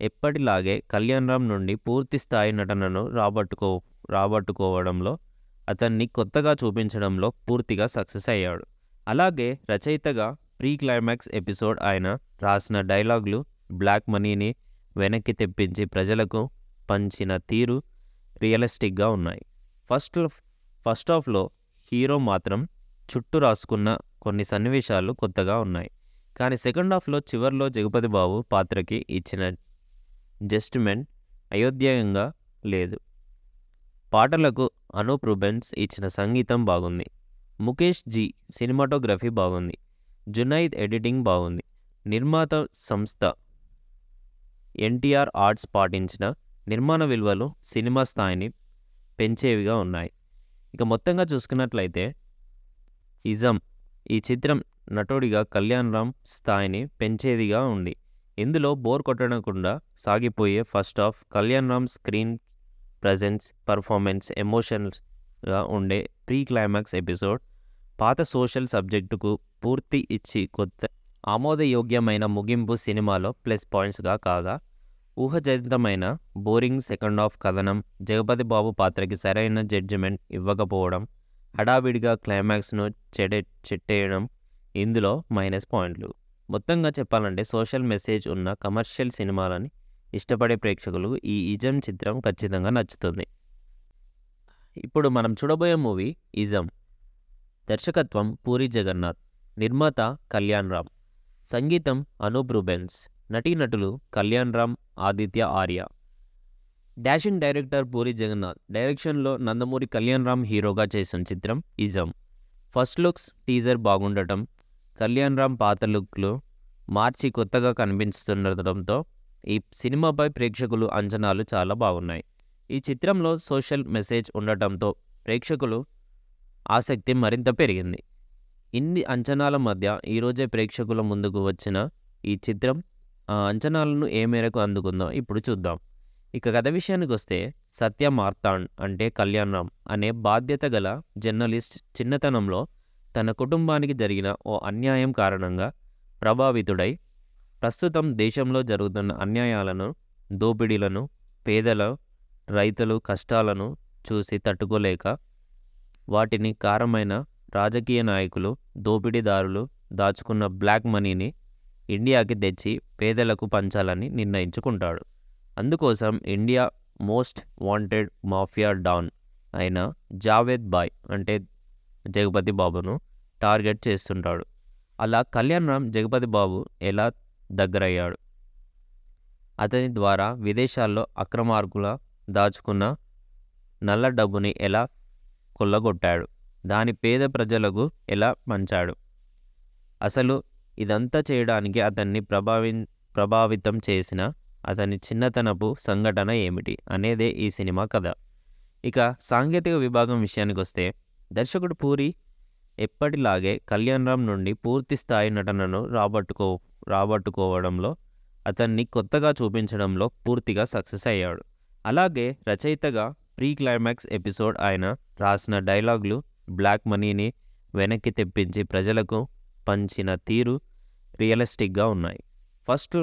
ఎప్పటిలాగే కళ్యాణ్ రామ్ నుండి పూర్తి స్థాయి నటనను రాబట్టుకో రాబట్టుకోవడంలో అతన్ని కొత్తగా చూపించడంలో పూర్తిగా సక్సెస్ అయ్యాడు అలాగే రచయితగా ప్రీ క్లైమాక్స్ ఎపిసోడ్ ఆయన రాసిన డైలాగులు బ్లాక్ మనీని వెనక్కి తెప్పించి ప్రజలకు పంచిన తీరు రియలిస్టిక్గా ఉన్నాయి ఫస్ట్ ఫస్ట్ ఆఫ్లో హీరో మాత్రం చుట్టూ రాసుకున్న కొన్ని సన్నివేశాలు కొత్తగా ఉన్నాయి కానీ సెకండ్ హాఫ్లో చివరిలో జగపతి బాబు పాత్రకి ఇచ్చిన జస్ట్మెంట్ అయోధ్యాయంగా లేదు పాటలకు అనూప్ రుబెన్స్ ఇచ్చిన సంగీతం బాగుంది ముఖేష్ జీ సినిమాటోగ్రఫీ బాగుంది జునైద్ ఎడిటింగ్ బాగుంది నిర్మాత సంస్థ ఎన్టీఆర్ ఆర్ట్స్ పాటించిన నిర్మాణ విలువలు సినిమా స్థాయిని పెంచేవిగా ఉన్నాయి ఇక మొత్తంగా చూసుకున్నట్లయితే ఇజం ఈ చిత్రం నటుడిగా కళ్యాణ్ రామ్ స్థాయిని పెంచేదిగా ఉంది ఇందులో బోర్ కొట్టకుండా సాగిపోయే first half Kalyan Ram screen presence performance ఎమోషన్స్గా ఉండే ప్రీ క్లైమాక్స్ ఎపిసోడ్ పాత సోషల్ సబ్జెక్టుకు పూర్తి ఇచ్చి కొత్త ఆమోదయోగ్యమైన ముగింపు సినిమాలో ప్లస్ పాయింట్స్గా కాగా ఊహజనితమైన బోరింగ్ సెకండ్ ఆఫ్ కథనం జగపతి బాబు పాత్రకి సరైన జడ్జిమెంట్ ఇవ్వకపోవడం హడావిడిగా క్లైమాక్స్ను చెడే చెట్టేయడం ఇందులో మైనస్ పాయింట్లు మొత్తంగా చెప్పాలంటే సోషల్ మెసేజ్ ఉన్న కమర్షియల్ సినిమాలని ఇష్టపడే ప్రేక్షకులు ఈ ఇజం చిత్రం ఖచ్చితంగా నచ్చుతుంది ఇప్పుడు మనం చూడబోయే మూవీ ఇజం దర్శకత్వం పూరి జగన్నాథ్ నిర్మాత కళ్యాణ్ రామ్ సంగీతం అనూప్ రూబెన్స్ నటీనటులు కళ్యాణ్ రామ్ ఆదిత్య ఆర్య డాషింగ్ డైరెక్టర్ పూరి జగన్నాథ్ డైరెక్షన్లో నందమూరి కళ్యాణ్ రామ్ హీరోగా చేసిన చిత్రం ఇజం ఫస్ట్ లుక్స్ టీజర్ బాగుండటం కళ్యాణ్ రామ్ పాత లుక్లో మార్చి కొత్తగా కనిపిస్తుండటంతో ఈ సినిమాపై ప్రేక్షకులు అంచనాలు చాలా బాగున్నాయి ఈ చిత్రంలో సోషల్ మెసేజ్ ఉండటంతో ప్రేక్షకులు ఆసక్తి మరింత పెరిగింది ఇన్ని అంచనాల మధ్య ఈరోజే ప్రేక్షకుల ముందుకు వచ్చిన ఈ చిత్రం ఆ అంచనాలను ఏ మేరకు అందుకుందో ఇప్పుడు చూద్దాం ఇక కథ విషయానికి వస్తే సత్య మార్తాండ్ అంటే కళ్యాణరామ్ అనే బాధ్యత గల జర్నలిస్ట్ చిన్నతనంలో తన కుటుంబానికి జరిగిన ఓ అన్యాయం కారణంగా ప్రభావితుడై ప్రస్తుతం దేశంలో జరుగుతున్న అన్యాయాలను దోపిడీలను పేదల రైతులు కష్టాలను చూసి తట్టుకోలేక వాటిని కారమైన రాజకీయ నాయకులు దోపిడీదారులు దాచుకున్న బ్లాక్ మనీని ఇండియాకి తెచ్చి పేదలకు పంచాలని నిర్ణయించుకుంటాడు అందుకోసం India most wanted mafia don అయిన జావేద్ బాయ్ అంటే జగపతి బాబును టార్గెట్ చేస్తుంటాడు అలా కళ్యాణ్ రామ్ జగపతి బాబు ఎలా దగ్గరయ్యాడు అతని ద్వారా విదేశాల్లో అక్రమార్కుల దాచుకున్న నల్ల డబ్బుని ఎలా కొల్లగొట్టాడు దాని పేద ప్రజలకు ఎలా పంచాడు అసలు ఇదంతా చేయడానికి అతన్ని ప్రభావి ప్రభావితం చేసిన అతని చిన్నతనపు సంఘటన ఏమిటి అనేదే ఈ సినిమా కథ ఇక సాంకేతిక విభాగం విషయానికి వస్తే దర్శకుడు పూరి ఎప్పటిలాగే కళ్యాణ్ రామ్ నుండి పూర్తి స్థాయి నటనను రాబట్టుకో రాబట్టుకోవడంలో అతన్ని కొత్తగా చూపించడంలో పూర్తిగా సక్సెస్ అయ్యాడు అలాగే రచయితగా ప్రీ క్లైమాక్స్ ఎపిసోడ్ ఆయన రాసిన డైలాగులు బ్లాక్ మనీని వెనక్కి తెప్పించి ప్రజలకు పంచిన తీరు రియలిస్టిక్గా ఉన్నాయి ఫస్ట్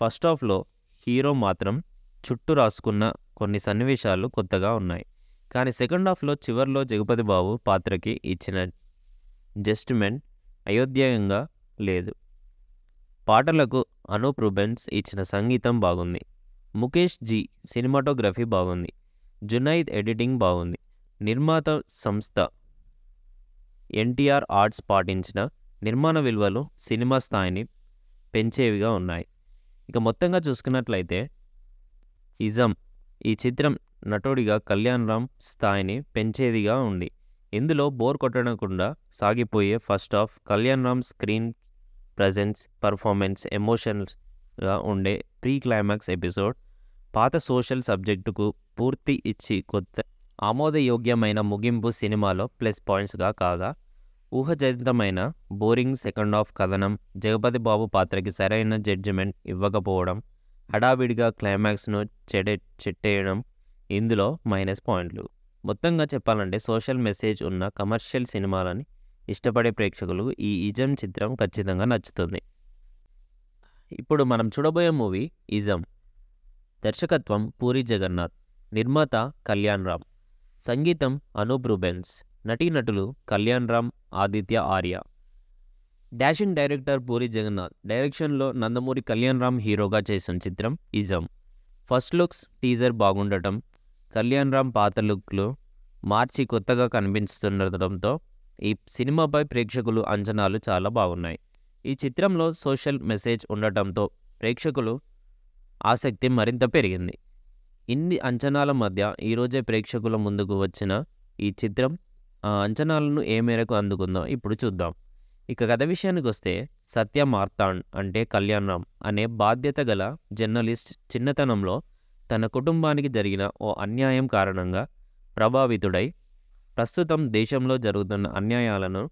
ఫస్ట్ ఆఫ్లో హీరో మాత్రం చుట్టూ రాసుకున్న కొన్ని సన్నివేశాలు కొత్తగా ఉన్నాయి కానీ సెకండ్ హాఫ్లో చివరిలో జగపతి బాబు పాత్రకి ఇచ్చిన జస్ట్మెంట్ అయోధ్యంగా లేదు పాటలకు అనూప్ రుబెన్స్ ఇచ్చిన సంగీతం బాగుంది ముఖేష్ జీ సినిమాటోగ్రఫీ బాగుంది జునైద్ ఎడిటింగ్ బాగుంది నిర్మాత సంస్థ ఎన్టీఆర్ ఆర్ట్స్ పాటించిన నిర్మాణ విలువలు సినిమా స్థాయిని పెంచేవిగా ఉన్నాయి ఇక మొత్తంగా చూసుకున్నట్లయితే ఇజం ఈ చిత్రం నటుడిగా కళ్యాణ్ రామ్ స్థాయిని పెంచేదిగా ఉంది ఇందులో బోర్ కొట్టకుండా సాగిపోయే first half Kalyan Ram screen presence performance ఎమోషన్స్గా ఉండే ప్రీ క్లైమాక్స్ ఎపిసోడ్ పాత సోషల్ సబ్జెక్టుకు పూర్తి ఇచ్చి కొత్త ఆమోదయోగ్యమైన ముగింపు సినిమాలో ప్లస్ పాయింట్స్గా కాగా ఊహజనితమైన బోరింగ్ సెకండ్ హాఫ్ కథనం జగపతి బాబు పాత్రకి సరైన జడ్జిమెంట్ ఇవ్వకపోవడం హడావిడిగా క్లైమాక్స్ను చెడే చెట్టేయడం ఇందులో మైనస్ పాయింట్లు మొత్తంగా చెప్పాలంటే సోషల్ మెసేజ్ ఉన్న కమర్షియల్ సినిమాలని ఇష్టపడే ప్రేక్షకులు ఈ ఇజం చిత్రం ఖచ్చితంగా నచ్చుతుంది ఇప్పుడు మనం చూడబోయే మూవీ ఇజం దర్శకత్వం పూరి జగన్నాథ్ నిర్మాత కళ్యాణ్ రామ్ సంగీతం అనూప్ నటీనటులు కళ్యాణ్ రామ్ ఆదిత్య ఆర్య డాషింగ్ డైరెక్టర్ పూరి జగన్నాథ్ డైరెక్షన్లో నందమూరి కళ్యాణ్ రామ్ హీరోగా చేసిన చిత్రం ఇజం ఫస్ట్ లుక్స్ టీజర్ బాగుండటం కళ్యాణ్ రామ్ పాత లుక్లు మార్చి కొత్తగా కనిపిస్తుండటంతో ఈ సినిమాపై ప్రేక్షకులు అంచనాలు చాలా బాగున్నాయి ఈ చిత్రంలో సోషల్ మెసేజ్ ఉండటంతో ప్రేక్షకులు ఆసక్తి మరింత పెరిగింది ఇన్ని అంచనాల మధ్య ఈరోజే ప్రేక్షకుల ముందుకు వచ్చిన ఈ చిత్రం అంచనాలను ఏ మేరకు అందుకుందో ఇప్పుడు చూద్దాం ఇక కథ విషయానికి వస్తే సత్య మార్తాండ్ అంటే కళ్యాణరామ్ అనే బాధ్యత గల జర్నలిస్ట్ చిన్నతనంలో తన కుటుంబానికి జరిగిన ఓ అన్యాయం కారణంగా ప్రభావితుడై ప్రస్తుతం దేశంలో జరుగుతున్న అన్యాయాలను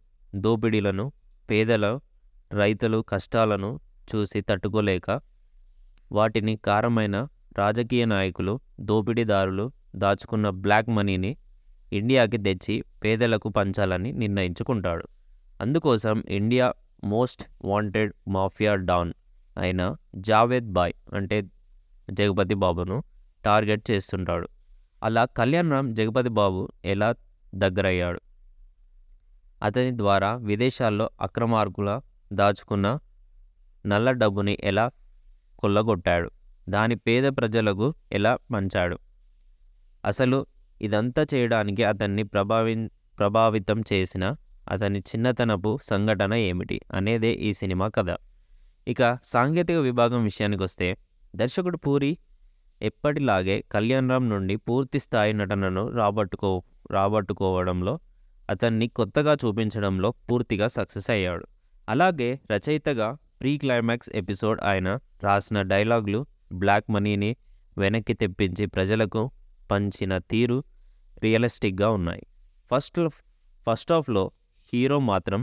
దోపిడీలను పేదల రైతులు కష్టాలను చూసి తట్టుకోలేక వాటిని కారమైన రాజకీయ నాయకులు దోపిడీదారులు దాచుకున్న బ్లాక్ మనీని ఇండియాకి తెచ్చి పేదలకు పంచాలని నిర్ణయించుకుంటాడు అందుకోసం India most wanted mafia don అయిన జావేద్ బాయ్ అంటే జగపతి బాబును టార్గెట్ చేస్తుంటాడు అలా కళ్యాణ్ రామ్ జగపతి బాబు ఎలా దగ్గరయ్యాడు అతని ద్వారా విదేశాల్లో అక్రమార్కుల దాచుకున్న నల్ల డబ్బుని ఎలా కొల్లగొట్టాడు దాని పేద ప్రజలకు ఎలా పంచాడు అసలు ఇదంతా చేయడానికి అతన్ని ప్రభావి ప్రభావితం చేసిన అతని చిన్నతనపు సంఘటన ఏమిటి అనేదే ఈ సినిమా కథ ఇక సాంకేతిక విభాగం విషయానికి వస్తే దర్శకుడు పూరి ఎప్పటిలాగే కళ్యాణ్ రామ్ నుండి పూర్తి స్థాయి నటనను రాబట్టుకో రాబట్టుకోవడంలో అతన్ని కొత్తగా చూపించడంలో పూర్తిగా సక్సెస్ అయ్యాడు అలాగే రచయితగా ప్రీ క్లైమాక్స్ ఎపిసోడ్ ఆయన రాసిన డైలాగులు బ్లాక్ మనీని వెనక్కి తెప్పించి ప్రజలకు పంచిన తీరు రియలిస్టిక్గా ఉన్నాయి ఫస్ట్ ఫస్ట్ ఆఫ్లో హీరో మాత్రం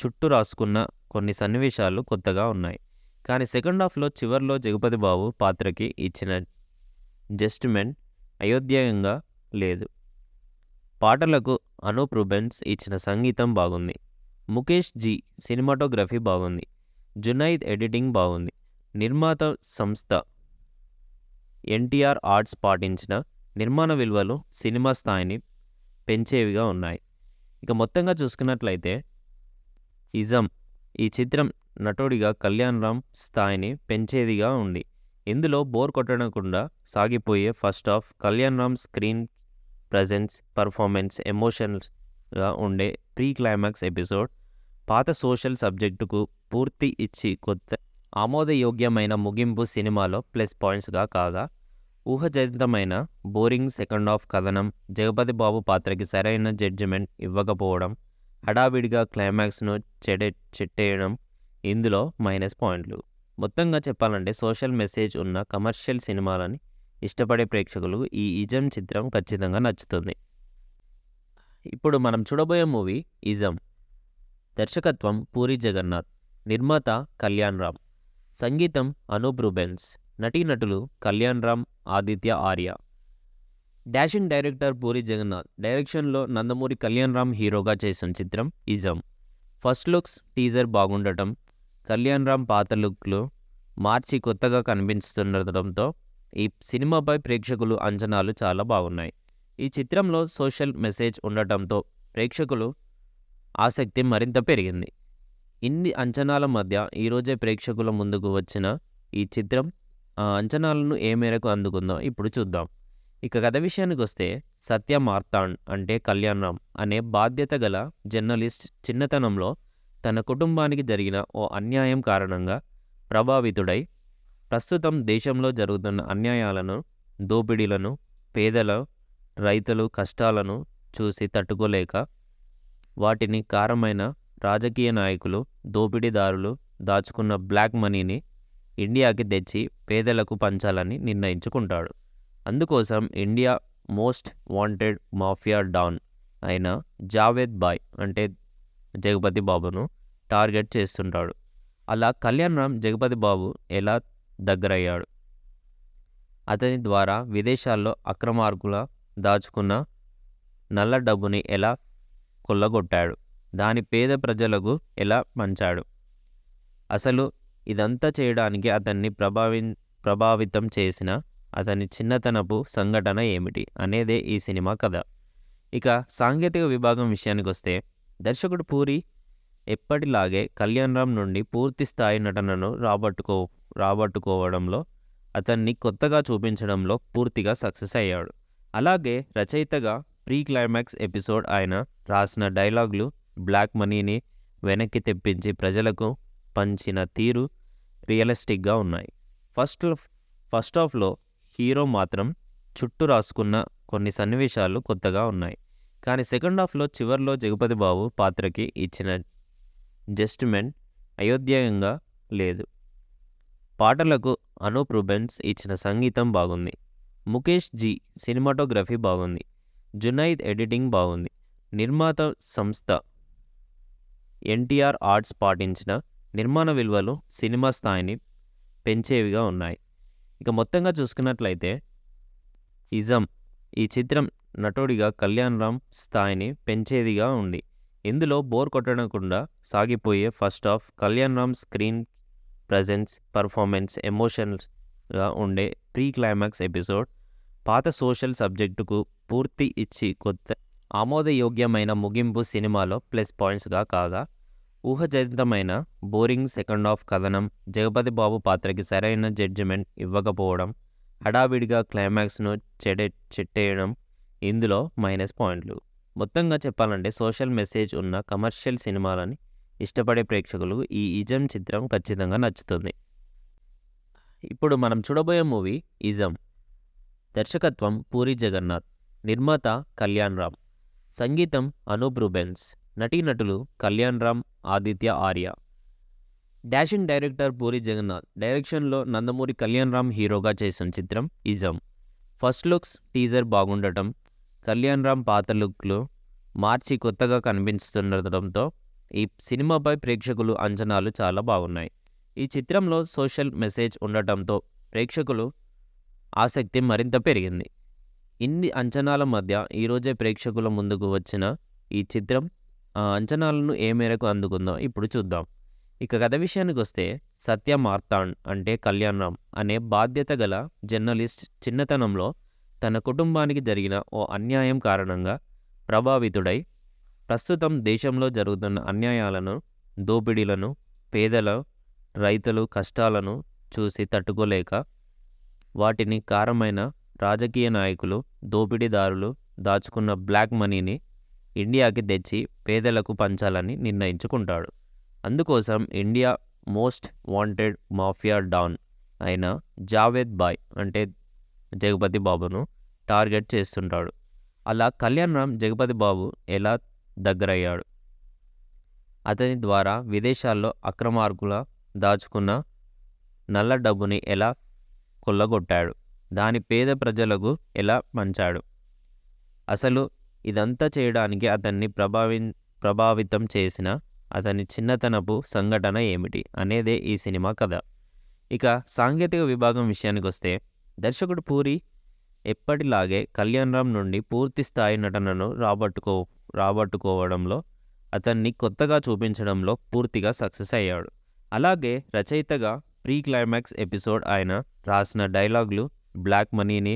చుట్టూ రాసుకున్న కొన్ని సన్నివేశాలు కొత్తగా ఉన్నాయి కానీ సెకండ్ హాఫ్లో చివరిలో జగపతి బాబు పాత్రకి ఇచ్చిన జస్ట్మెంట్ అయోధ్యంగా లేదు పాటలకు అనూప్ రుబెన్స్ ఇచ్చిన సంగీతం బాగుంది ముఖేష్ జీ సినిమాటోగ్రఫీ బాగుంది జునైద్ ఎడిటింగ్ బాగుంది నిర్మాత సంస్థ ఎన్టీఆర్ ఆర్ట్స్ పాటించిన నిర్మాణ విలువలు సినిమా స్థాయిని పెంచేవిగా ఉన్నాయి ఇక మొత్తంగా చూసుకున్నట్లయితే ఇజం ఈ చిత్రం నటుడిగా కళ్యాణ్ రామ్ స్థాయిని పెంచేదిగా ఉంది ఇందులో బోర్ కొట్టకుండా సాగిపోయే first half Kalyan Ram screen presence performance ఎమోషన్స్గా ఉండే ప్రీ క్లైమాక్స్ ఎపిసోడ్ పాత సోషల్ సబ్జెక్టుకు పూర్తి ఇచ్చి కొత్త ఆమోదయోగ్యమైన ముగింపు సినిమాలో ప్లస్ పాయింట్స్గా కాగా ఊహజనితమైన బోరింగ్ సెకండ్ హాఫ్ కథనం జగపతి బాబు పాత్రకి సరైన జడ్జిమెంట్ ఇవ్వకపోవడం హడావిడిగా క్లైమాక్స్ను చెడే చెట్టేయడం ఇందులో మైనస్ పాయింట్లు మొత్తంగా చెప్పాలంటే సోషల్ మెసేజ్ ఉన్న కమర్షియల్ సినిమాలని ఇష్టపడే ప్రేక్షకులు ఈ ఇజం చిత్రం ఖచ్చితంగా నచ్చుతుంది ఇప్పుడు మనం చూడబోయే మూవీ ఇజం దర్శకత్వం పూరి జగన్నాథ్ నిర్మాత కళ్యాణ్ రామ్ సంగీతం అనూప్ రూబెన్స్ నటీనటులు కళ్యాణ్ రామ్ ఆదిత్య ఆర్య డాషింగ్ డైరెక్టర్ పూరి జగన్నాథ్ డైరెక్షన్లో నందమూరి కళ్యాణ్ రామ్ హీరోగా చేసిన చిత్రం ఇజం ఫస్ట్ లుక్స్ టీజర్ బాగుండటం కళ్యాణ్ రామ్ పాత లుక్లో మార్చి కొత్తగా కనిపిస్తుండటంతో ఈ సినిమాపై ప్రేక్షకులు అంచనాలు చాలా బాగున్నాయి ఈ చిత్రంలో సోషల్ మెసేజ్ ఉండటంతో ప్రేక్షకులు ఆసక్తి మరింత పెరిగింది ఇన్ని అంచనాల మధ్య ఈరోజే ప్రేక్షకుల ముందుకు వచ్చిన ఈ చిత్రం అంచనాలను ఏ మేరకు అందుకుందో ఇప్పుడు చూద్దాం ఇక కథ విషయానికి వస్తే సత్య మార్తాండ్ అంటే కళ్యాణరామ్ అనే బాధ్యత గల జర్నలిస్ట్ చిన్నతనంలో తన కుటుంబానికి జరిగిన ఓ అన్యాయం కారణంగా ప్రభావితుడై ప్రస్తుతం దేశంలో జరుగుతున్న అన్యాయాలను దోపిడీలను పేదల రైతులు కష్టాలను చూసి తట్టుకోలేక వాటిని కారమైన రాజకీయ నాయకులు దోపిడీదారులు దాచుకున్న బ్లాక్ మనీని ఇండియాకి తెచ్చి పేదలకు పంచాలని నిర్ణయించుకుంటాడు అందుకోసం India most wanted mafia don అయిన జావేద్ బాయ్ అంటే జగపతి బాబును టార్గెట్ చేస్తుంటాడు అలా కళ్యాణ్ రామ్ జగపతి బాబు ఎలా దగ్గరయ్యాడు అతని ద్వారా విదేశాల్లో అక్రమార్కుల దాచుకున్న నల్ల డబ్బుని ఎలా కొల్లగొట్టాడు దాని పేద ప్రజలకు ఎలా పంచాడు అసలు ఇదంతా చేయడానికి అతన్ని ప్రభావి ప్రభావితం చేసిన అతని చిన్నతనపు సంఘటన ఏమిటి అనేదే ఈ సినిమా కథ ఇక సాంకేతిక విభాగం విషయానికి వస్తే దర్శకుడు పూరి ఎప్పటిలాగే కళ్యాణ్ రామ్ నుండి పూర్తి స్థాయి నటనను రాబట్టుకో రాబట్టుకోవడంలో అతన్ని కొత్తగా చూపించడంలో పూర్తిగా సక్సెస్ అయ్యాడు అలాగే రచయితగా ప్రీ క్లైమాక్స్ ఎపిసోడ్ ఆయన రాసిన డైలాగులు బ్లాక్ మనీని వెనక్కి తెప్పించి ప్రజలకు పంచిన తీరు రియలిస్టిక్గా ఉన్నాయి ఫస్ట్ ఫస్ట్ ఆఫ్లో హీరో మాత్రం చుట్టూ రాసుకున్న కొన్ని సన్నివేశాలు కొత్తగా ఉన్నాయి కానీ సెకండ్ హాఫ్లో చివరిలో జగపతి బాబు పాత్రకి ఇచ్చిన జస్ట్మెంట్ అయోధ్యాయంగా లేదు పాటలకు అనూప్ రుబెన్స్ ఇచ్చిన సంగీతం బాగుంది ముఖేష్ జీ సినిమాటోగ్రఫీ బాగుంది జునైద్ ఎడిటింగ్ బాగుంది నిర్మాత సంస్థ ఎన్టీఆర్ ఆర్ట్స్ పాటించిన నిర్మాణ విలువలు సినిమా స్థాయిని పెంచేవిగా ఉన్నాయి ఇక మొత్తంగా చూసుకున్నట్లయితే ఇజం ఈ చిత్రం నటుడిగా కళ్యాణ్ రామ్ స్థాయిని పెంచేదిగా ఉంది ఇందులో బోర్ కొట్టకుండా సాగిపోయే first half Kalyan Ram screen presence performance ఎమోషన్స్గా ఉండే ప్రీ క్లైమాక్స్ ఎపిసోడ్ పాత సోషల్ సబ్జెక్టుకు పూర్తి ఇచ్చి కొత్త ఆమోదయోగ్యమైన ముగింపు సినిమాలో ప్లస్ పాయింట్స్గా కాగా ఊహజనితమైన బోరింగ్ సెకండ్ ఆఫ్ కథనం జగపతి బాబు పాత్రకి సరైన జడ్జిమెంట్ ఇవ్వకపోవడం హడావిడిగా క్లైమాక్స్ను చెడే చెట్టేయడం ఇందులో మైనస్ పాయింట్లు మొత్తంగా చెప్పాలంటే సోషల్ మెసేజ్ ఉన్న కమర్షియల్ సినిమాలని ఇష్టపడే ప్రేక్షకులు ఈ ఇజం చిత్రం ఖచ్చితంగా నచ్చుతుంది ఇప్పుడు మనం చూడబోయే మూవీ ఇజం దర్శకత్వం పూరి జగన్నాథ్ నిర్మాత కళ్యాణ్ రామ్ సంగీతం అనూప్ రూబెన్స్ నటీనటులు కళ్యాణ్ రామ్ ఆదిత్య ఆర్య డాషింగ్ డైరెక్టర్ పూరి జగన్నాథ్ డైరెక్షన్లో నందమూరి కళ్యాణ్ రామ్ హీరోగా చేసిన చిత్రం ఇజం ఫస్ట్ లుక్స్ టీజర్ బాగుండటం కళ్యాణ్ రామ్ పాత లుక్లు మార్చి కొత్తగా కనిపిస్తుండటంతో ఈ సినిమాపై ప్రేక్షకులు అంచనాలు చాలా బాగున్నాయి ఈ చిత్రంలో సోషల్ మెసేజ్ ఉండటంతో ప్రేక్షకులు ఆసక్తి మరింత పెరిగింది ఇన్ని అంచనాల మధ్య ఈరోజే ప్రేక్షకుల ముందుకు వచ్చిన ఈ చిత్రం ఆ అంచనాలను ఏ మేరకు అందుకుందో ఇప్పుడు చూద్దాం ఇక కథ విషయానికి వస్తే సత్య మార్తాండ్ అంటే కళ్యాణరామ్ అనే బాధ్యత గల జర్నలిస్ట్ చిన్నతనంలో తన కుటుంబానికి జరిగిన ఓ అన్యాయం కారణంగా ప్రభావితుడై ప్రస్తుతం దేశంలో జరుగుతున్న అన్యాయాలను దోపిడీలను పేదల రైతులు కష్టాలను చూసి తట్టుకోలేక వాటిని కారమైన రాజకీయ నాయకులు దోపిడీదారులు దాచుకున్న బ్లాక్ మనీని ఇండియాకి తెచ్చి పేదలకు పంచాలని నిర్ణయించుకుంటాడు అందుకోసం India most wanted mafia don అయిన జావేద్ బాయ్ అంటే జగపతి బాబును టార్గెట్ చేస్తుంటాడు అలా కళ్యాణ్ రామ్ జగపతి బాబు ఎలా దగ్గరయ్యాడు అతని ద్వారా విదేశాల్లో అక్రమార్కుల దాచుకున్న నల్ల డబ్బుని ఎలా కొల్లగొట్టాడు దాని పేద ప్రజలకు ఎలా పంచాడు అసలు ఇదంతా చేయడానికి అతన్ని ప్రభావి ప్రభావితం చేసిన అతని చిన్నతనపు సంఘటన ఏమిటి అనేదే ఈ సినిమా కథ ఇక సాంకేతిక విభాగం విషయానికి వస్తే దర్శకుడు పూరి ఎప్పటిలాగే కళ్యాణ్ రామ్ నుండి పూర్తి స్థాయి నటనను రాబట్టుకో రాబట్టుకోవడంలో అతన్ని కొత్తగా చూపించడంలో పూర్తిగా సక్సెస్ అయ్యాడు అలాగే రచయితగా ప్రీ క్లైమాక్స్ ఎపిసోడ్ ఆయన రాసిన డైలాగులు బ్లాక్ మనీని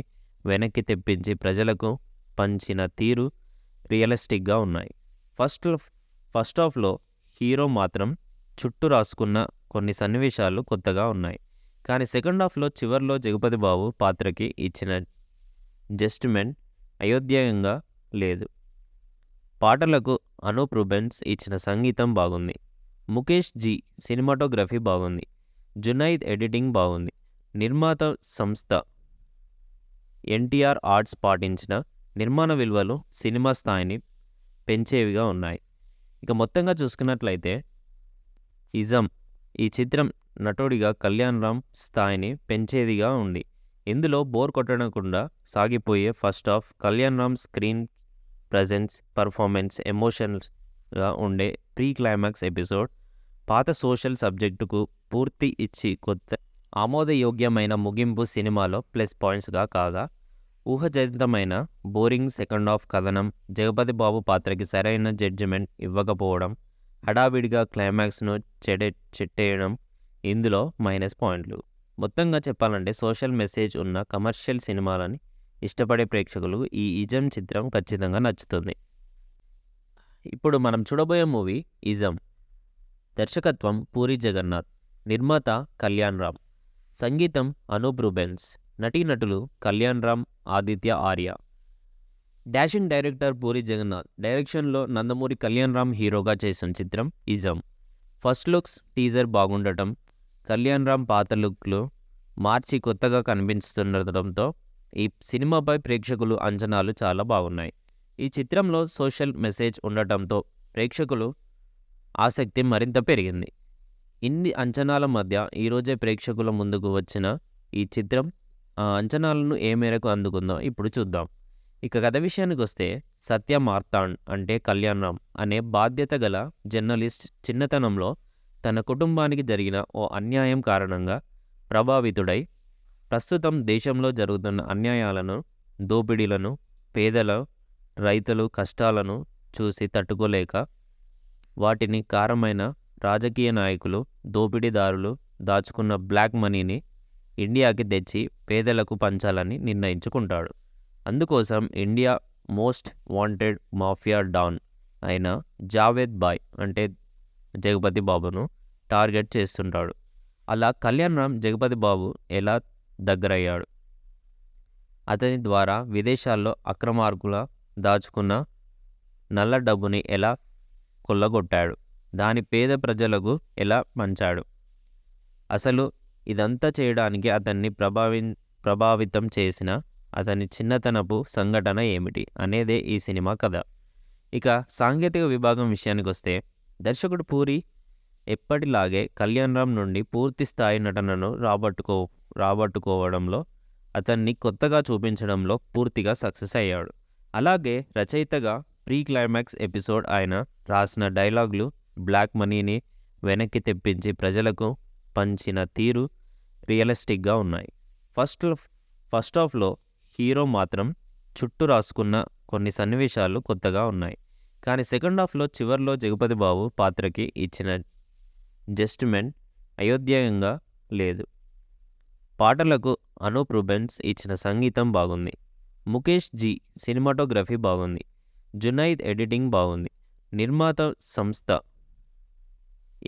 వెనక్కి తెప్పించి ప్రజలకు పంచిన తీరు రియలిస్టిక్గా ఉన్నాయి ఫస్ట్ ఫస్ట్ హాఫ్లో హీరో మాత్రం చుట్టూ రాసుకున్న కొన్ని సన్నివేశాలు కొత్తగా ఉన్నాయి కానీ సెకండ్ హాఫ్లో చివరిలో జగపతి బాబు పాత్రకి ఇచ్చిన జస్ట్మెంట్ అయోధ్యంగా లేదు పాటలకు అనూప్ రుబెన్స్ ఇచ్చిన సంగీతం బాగుంది ముఖేష్ జీ సినిమాటోగ్రఫీ బాగుంది జునైద్ ఎడిటింగ్ బాగుంది నిర్మాత సంస్థ ఎన్టీఆర్ ఆర్ట్స్ పాటించిన నిర్మాణ విలువలు సినిమా స్థాయిని పెంచేవిగా ఉన్నాయి ఇక మొత్తంగా చూసుకున్నట్లయితే ఇజం ఈ చిత్రం నటుడిగా కళ్యాణ్ రామ్ స్థాయిని పెంచేదిగా ఉంది ఇందులో బోర్ కొట్టకుండా సాగిపోయే first half Kalyan Ram screen presence performance ఎమోషన్స్గా ఉండే ప్రీ క్లైమాక్స్ ఎపిసోడ్ పాత సోషల్ సబ్జెక్టుకు పూర్తి ఇచ్చి కొత్త ఆమోదయోగ్యమైన ముగింపు సినిమాలో ప్లస్ పాయింట్స్గా కాగా ఊహజనితమైన బోరింగ్ సెకండ్ ఆఫ్ కథనం జగపతి బాబు పాత్రకి సరైన జడ్జిమెంట్ ఇవ్వకపోవడం హడావిడిగా క్లైమాక్స్ను చెడే చెట్టేయడం ఇందులో మైనస్ పాయింట్లు మొత్తంగా చెప్పాలంటే సోషల్ మెసేజ్ ఉన్న కమర్షియల్ సినిమాలని ఇష్టపడే ప్రేక్షకులు ఈ ఇజం చిత్రం ఖచ్చితంగా నచ్చుతుంది ఇప్పుడు మనం చూడబోయే మూవీ ఇజం దర్శకత్వం పూరి జగన్నాథ్ నిర్మాత కళ్యాణ్ రామ్ సంగీతం అనూప్ రూబెన్స్ నటీనటులు కళ్యాణ్ రామ్ ఆదిత్య ఆర్య డాషింగ్ డైరెక్టర్ పూరి జగన్నాథ్ డైరెక్షన్లో నందమూరి కళ్యాణ్ రామ్ హీరోగా చేసిన చిత్రం ఇజం ఫస్ట్ లుక్స్ టీజర్ బాగుండటం కళ్యాణ్ రామ్ పాత లుక్లు మార్చి కొత్తగా కనిపించుతుండటంతో ఈ సినిమాపై ప్రేక్షకులు అంచనాలు చాలా బాగున్నాయి ఈ చిత్రంలో సోషల్ మెసేజ్ ఉండటంతో ప్రేక్షకులు ఆసక్తి మరింత పెరిగింది ఇన్ని అంచనాల మధ్య ఈరోజే ప్రేక్షకుల ముందుకు వచ్చిన ఈ చిత్రం ఆ అంచనాలను ఏ మేరకు అందుకుందో ఇప్పుడు చూద్దాం ఇక కథ విషయానికి వస్తే సత్య మార్తాండ్ అంటే కళ్యాణరామ్ అనే బాధ్యత గల జర్నలిస్ట్ చిన్నతనంలో తన కుటుంబానికి జరిగిన ఓ అన్యాయం కారణంగా ప్రభావితుడై ప్రస్తుతం దేశంలో జరుగుతున్న అన్యాయాలను దోపిడీలను పేదల రైతులు కష్టాలను చూసి తట్టుకోలేక వాటిని కారమైన రాజకీయ నాయకులు దోపిడీదారులు దాచుకున్న బ్లాక్ మనీని ఇండియాకి తెచ్చి పేదలకు పంచాలని నిర్ణయించుకుంటాడు అందుకోసం India most wanted mafia don అయిన జావేద్ బాయ్ అంటే జగపతి బాబును టార్గెట్ చేస్తుంటాడు అలా కళ్యాణ్ రామ్ జగపతి బాబు ఎలా దగ్గరయ్యాడు అతని ద్వారా విదేశాల్లో అక్రమార్కుల దాచుకున్న నల్ల డబ్బుని ఎలా కొల్లగొట్టాడు దాని పేద ప్రజలకు ఎలా పంచాడు అసలు ఇదంతా చేయడానికి అతన్ని ప్రభావి ప్రభావితం చేసిన అతని చిన్నతనపు సంఘటన ఏమిటి అనేదే ఈ సినిమా కథ ఇక సాంకేతిక విభాగం విషయానికి వస్తే దర్శకుడు పూరి ఎప్పటిలాగే కళ్యాణ్ రామ్ నుండి పూర్తి స్థాయి నటనను రాబట్టుకో రాబట్టుకోవడంలో అతన్ని కొత్తగా చూపించడంలో పూర్తిగా సక్సెస్ అయ్యాడు అలాగే రచయితగా ప్రీ క్లైమాక్స్ ఎపిసోడ్ ఆయన రాసిన డైలాగులు బ్లాక్ మనీని వెనక్కి తెప్పించి ప్రజలకు పంచిన తీరు రియలిస్టిక్గా ఉన్నాయి ఫస్ట్ ఫస్ట్ హాఫ్లో హీరో మాత్రం చుట్టూ రాసుకున్న కొన్ని సన్నివేశాలు కొత్తగా ఉన్నాయి కానీ సెకండ్ హాఫ్లో చివరిలో జగపతి బాబు పాత్రకి ఇచ్చిన జస్టిమెంట్ అయోధ్యంగా లేదు పాటలకు అనూప్ రుబెన్స్ ఇచ్చిన సంగీతం బాగుంది ముఖేష్ జీ సినిమాటోగ్రఫీ బాగుంది జునైద్ ఎడిటింగ్ బాగుంది నిర్మాత సంస్థ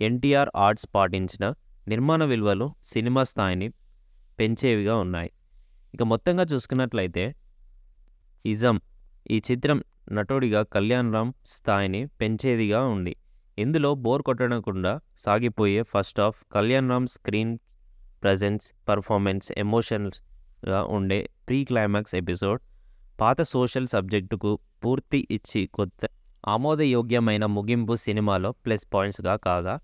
ఎన్టీఆర్ ఆర్ట్స్ పాటించిన నిర్మాణ విలువలు సినిమా స్థాయిని పెంచేవిగా ఉన్నాయి ఇక మొత్తంగా చూసుకున్నట్లయితే ఇజం ఈ చిత్రం నటుడిగా కళ్యాణ్ రామ్ స్థాయిని పెంచేదిగా ఉంది ఇందులో బోర్ కొట్టకుండా సాగిపోయే first half Kalyan Ram screen presence performance ఎమోషన్స్గా ఉండే ప్రీ క్లైమాక్స్ ఎపిసోడ్ పాత సోషల్ సబ్జెక్టుకు పూర్తి ఇచ్చి కొత్త ఆమోదయోగ్యమైన ముగింపు సినిమాలో ప్లస్ పాయింట్స్గా కాగా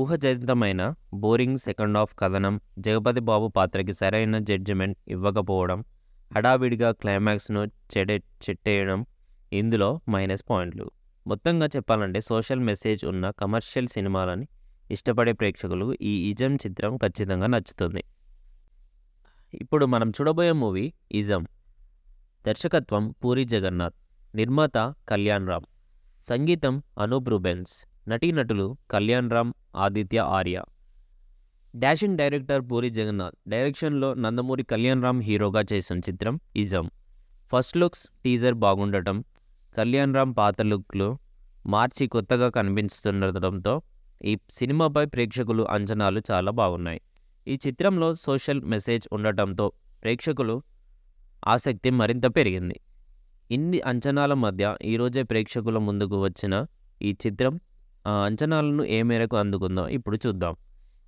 ఊహజనితమైన బోరింగ్ సెకండ్ హాఫ్ కథనం జగపతి బాబు పాత్రకి సరైన జడ్జిమెంట్ ఇవ్వకపోవడం హడావిడిగా క్లైమాక్స్ను చెడే చెట్టేయడం ఇందులో మైనస్ పాయింట్లు మొత్తంగా చెప్పాలంటే సోషల్ మెసేజ్ ఉన్న కమర్షియల్ సినిమాలని ఇష్టపడే ప్రేక్షకులు ఈ ఇజం చిత్రం ఖచ్చితంగా నచ్చుతుంది ఇప్పుడు మనం చూడబోయే మూవీ ఇజం దర్శకత్వం పూరి జగన్నాథ్ నిర్మాత కళ్యాణ్ రామ్ సంగీతం అనూప్ రూబెన్స్ నటీనటులు కళ్యాణ్ రామ్ ఆదిత్య ఆర్య డాషింగ్ డైరెక్టర్ పూరి జగన్నాథ్ డైరెక్షన్లో నందమూరి కళ్యాణ్ రామ్ హీరోగా చేసిన చిత్రం ఇజం ఫస్ట్ లుక్స్ టీజర్ బాగుండటం కళ్యాణ్ రామ్ పాత లుక్లో మార్చి కొత్తగా కనిపిస్తుండటంతో ఈ సినిమాపై ప్రేక్షకులు అంచనాలు చాలా బాగున్నాయి ఈ చిత్రంలో సోషల్ మెసేజ్ ఉండటంతో ప్రేక్షకులు ఆసక్తి మరింత పెరిగింది ఇన్ని అంచనాల మధ్య ఈరోజే ప్రేక్షకుల ముందుకు వచ్చిన ఈ చిత్రం ఆ అంచనాలను ఏ మేరకు అందుకుందో ఇప్పుడు చూద్దాం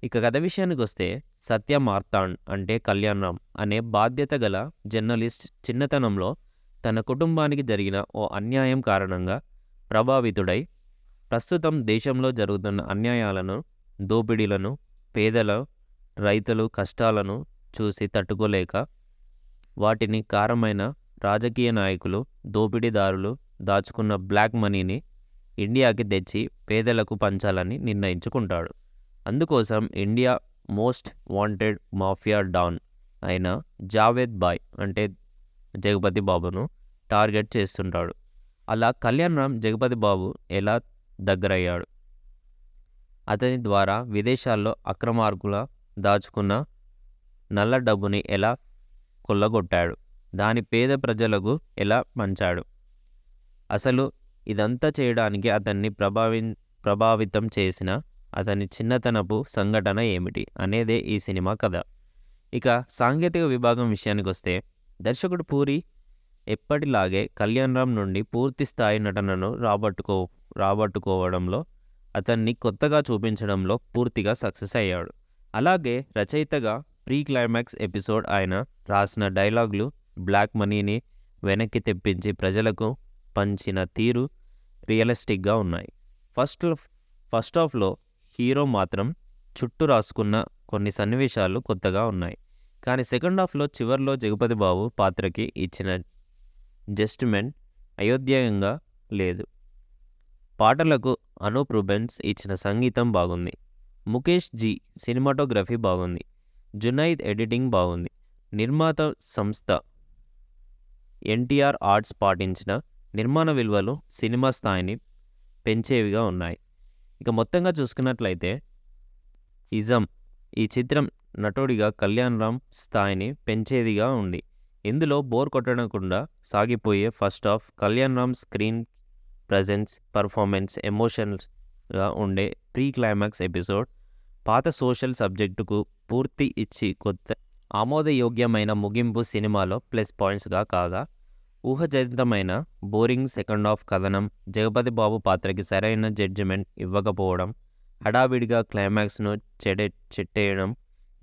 ఇక కథ విషయానికి వస్తే సత్య మార్తాండ్ అంటే కళ్యాణరామ్ అనే బాధ్యత గల జర్నలిస్ట్ చిన్నతనంలో తన కుటుంబానికి జరిగిన ఓ అన్యాయం కారణంగా ప్రభావితుడై ప్రస్తుతం దేశంలో జరుగుతున్న అన్యాయాలను దోపిడీలను పేదల రైతులు కష్టాలను చూసి తట్టుకోలేక వాటిని కారమైన రాజకీయ నాయకులు దోపిడీదారులు దాచుకున్న బ్లాక్ మనీని ఇండియాకి తెచ్చి పేదలకు పంచాలని నిర్ణయించుకుంటాడు అందుకోసం India most wanted mafia don అయిన జావేద్ బాయ్ అంటే జగపతి బాబును టార్గెట్ చేస్తుంటాడు అలా కళ్యాణ్ రామ్ జగపతి బాబు ఎలా దగ్గరయ్యాడు అతని ద్వారా విదేశాల్లో అక్రమార్కుల దాచుకున్న నల్ల డబ్బుని ఎలా కొల్లగొట్టాడు దాని పేద ప్రజలకు ఎలా పంచాడు అసలు ఇదంతా చేయడానికి అతన్ని ప్రభావి ప్రభావితం చేసిన అతని చిన్నతనపు సంఘటన ఏమిటి అనేదే ఈ సినిమా కథ ఇక సాంకేతిక విభాగం విషయానికి వస్తే దర్శకుడు పూరి ఎప్పటిలాగే కళ్యాణ్ రామ్ నుండి పూర్తి స్థాయి నటనను రాబట్టుకో రాబట్టుకోవడంలో అతన్ని కొత్తగా చూపించడంలో పూర్తిగా సక్సెస్ అయ్యాడు అలాగే రచయితగా ప్రీ క్లైమాక్స్ ఎపిసోడ్ ఆయన రాసిన డైలాగులు బ్లాక్ మనీని వెనక్కి తెప్పించి ప్రజలకు పంచిన తీరు రియలిస్టిక్గా ఉన్నాయి ఫస్ట్ ఫస్ట్ ఆఫ్లో హీరో మాత్రం చుట్టూ రాసుకున్న కొన్ని సన్నివేశాలు కొత్తగా ఉన్నాయి కానీ సెకండ్ హాఫ్లో చివరిలో జగపతి బాబు పాత్రకి ఇచ్చిన జస్ట్మెంట్ అయోధ్యంగా లేదు పాటలకు అనూప్ రుబెన్స్ ఇచ్చిన సంగీతం బాగుంది ముఖేష్ జీ సినిమాటోగ్రఫీ బాగుంది జునైద్ ఎడిటింగ్ బాగుంది నిర్మాత సంస్థ ఎన్టీఆర్ ఆర్ట్స్ పాటించిన నిర్మాణ విలువలు సినిమా స్థాయిని పెంచేవిగా ఉన్నాయి ఇక మొత్తంగా చూసుకున్నట్లయితే ఇజం ఈ చిత్రం నటుడిగా కళ్యాణ్ రామ్ స్థాయిని పెంచేదిగా ఉంది ఇందులో బోర్ కొట్టకుండా సాగిపోయే first half Kalyan Ram screen presence performance ఎమోషన్స్గా ఉండే ప్రీ క్లైమాక్స్ ఎపిసోడ్ పాత సోషల్ సబ్జెక్టుకు పూర్తి ఇచ్చి కొత్త ఆమోదయోగ్యమైన ముగింపు సినిమాలో ప్లస్ పాయింట్స్గా కాగా ఊహజనితమైన బోరింగ్ సెకండ్ హాఫ్ కథనం జగపతి బాబు పాత్రకి సరైన జడ్జిమెంట్ ఇవ్వకపోవడం హడావిడిగా క్లైమాక్స్ను చెడే చెట్టేయడం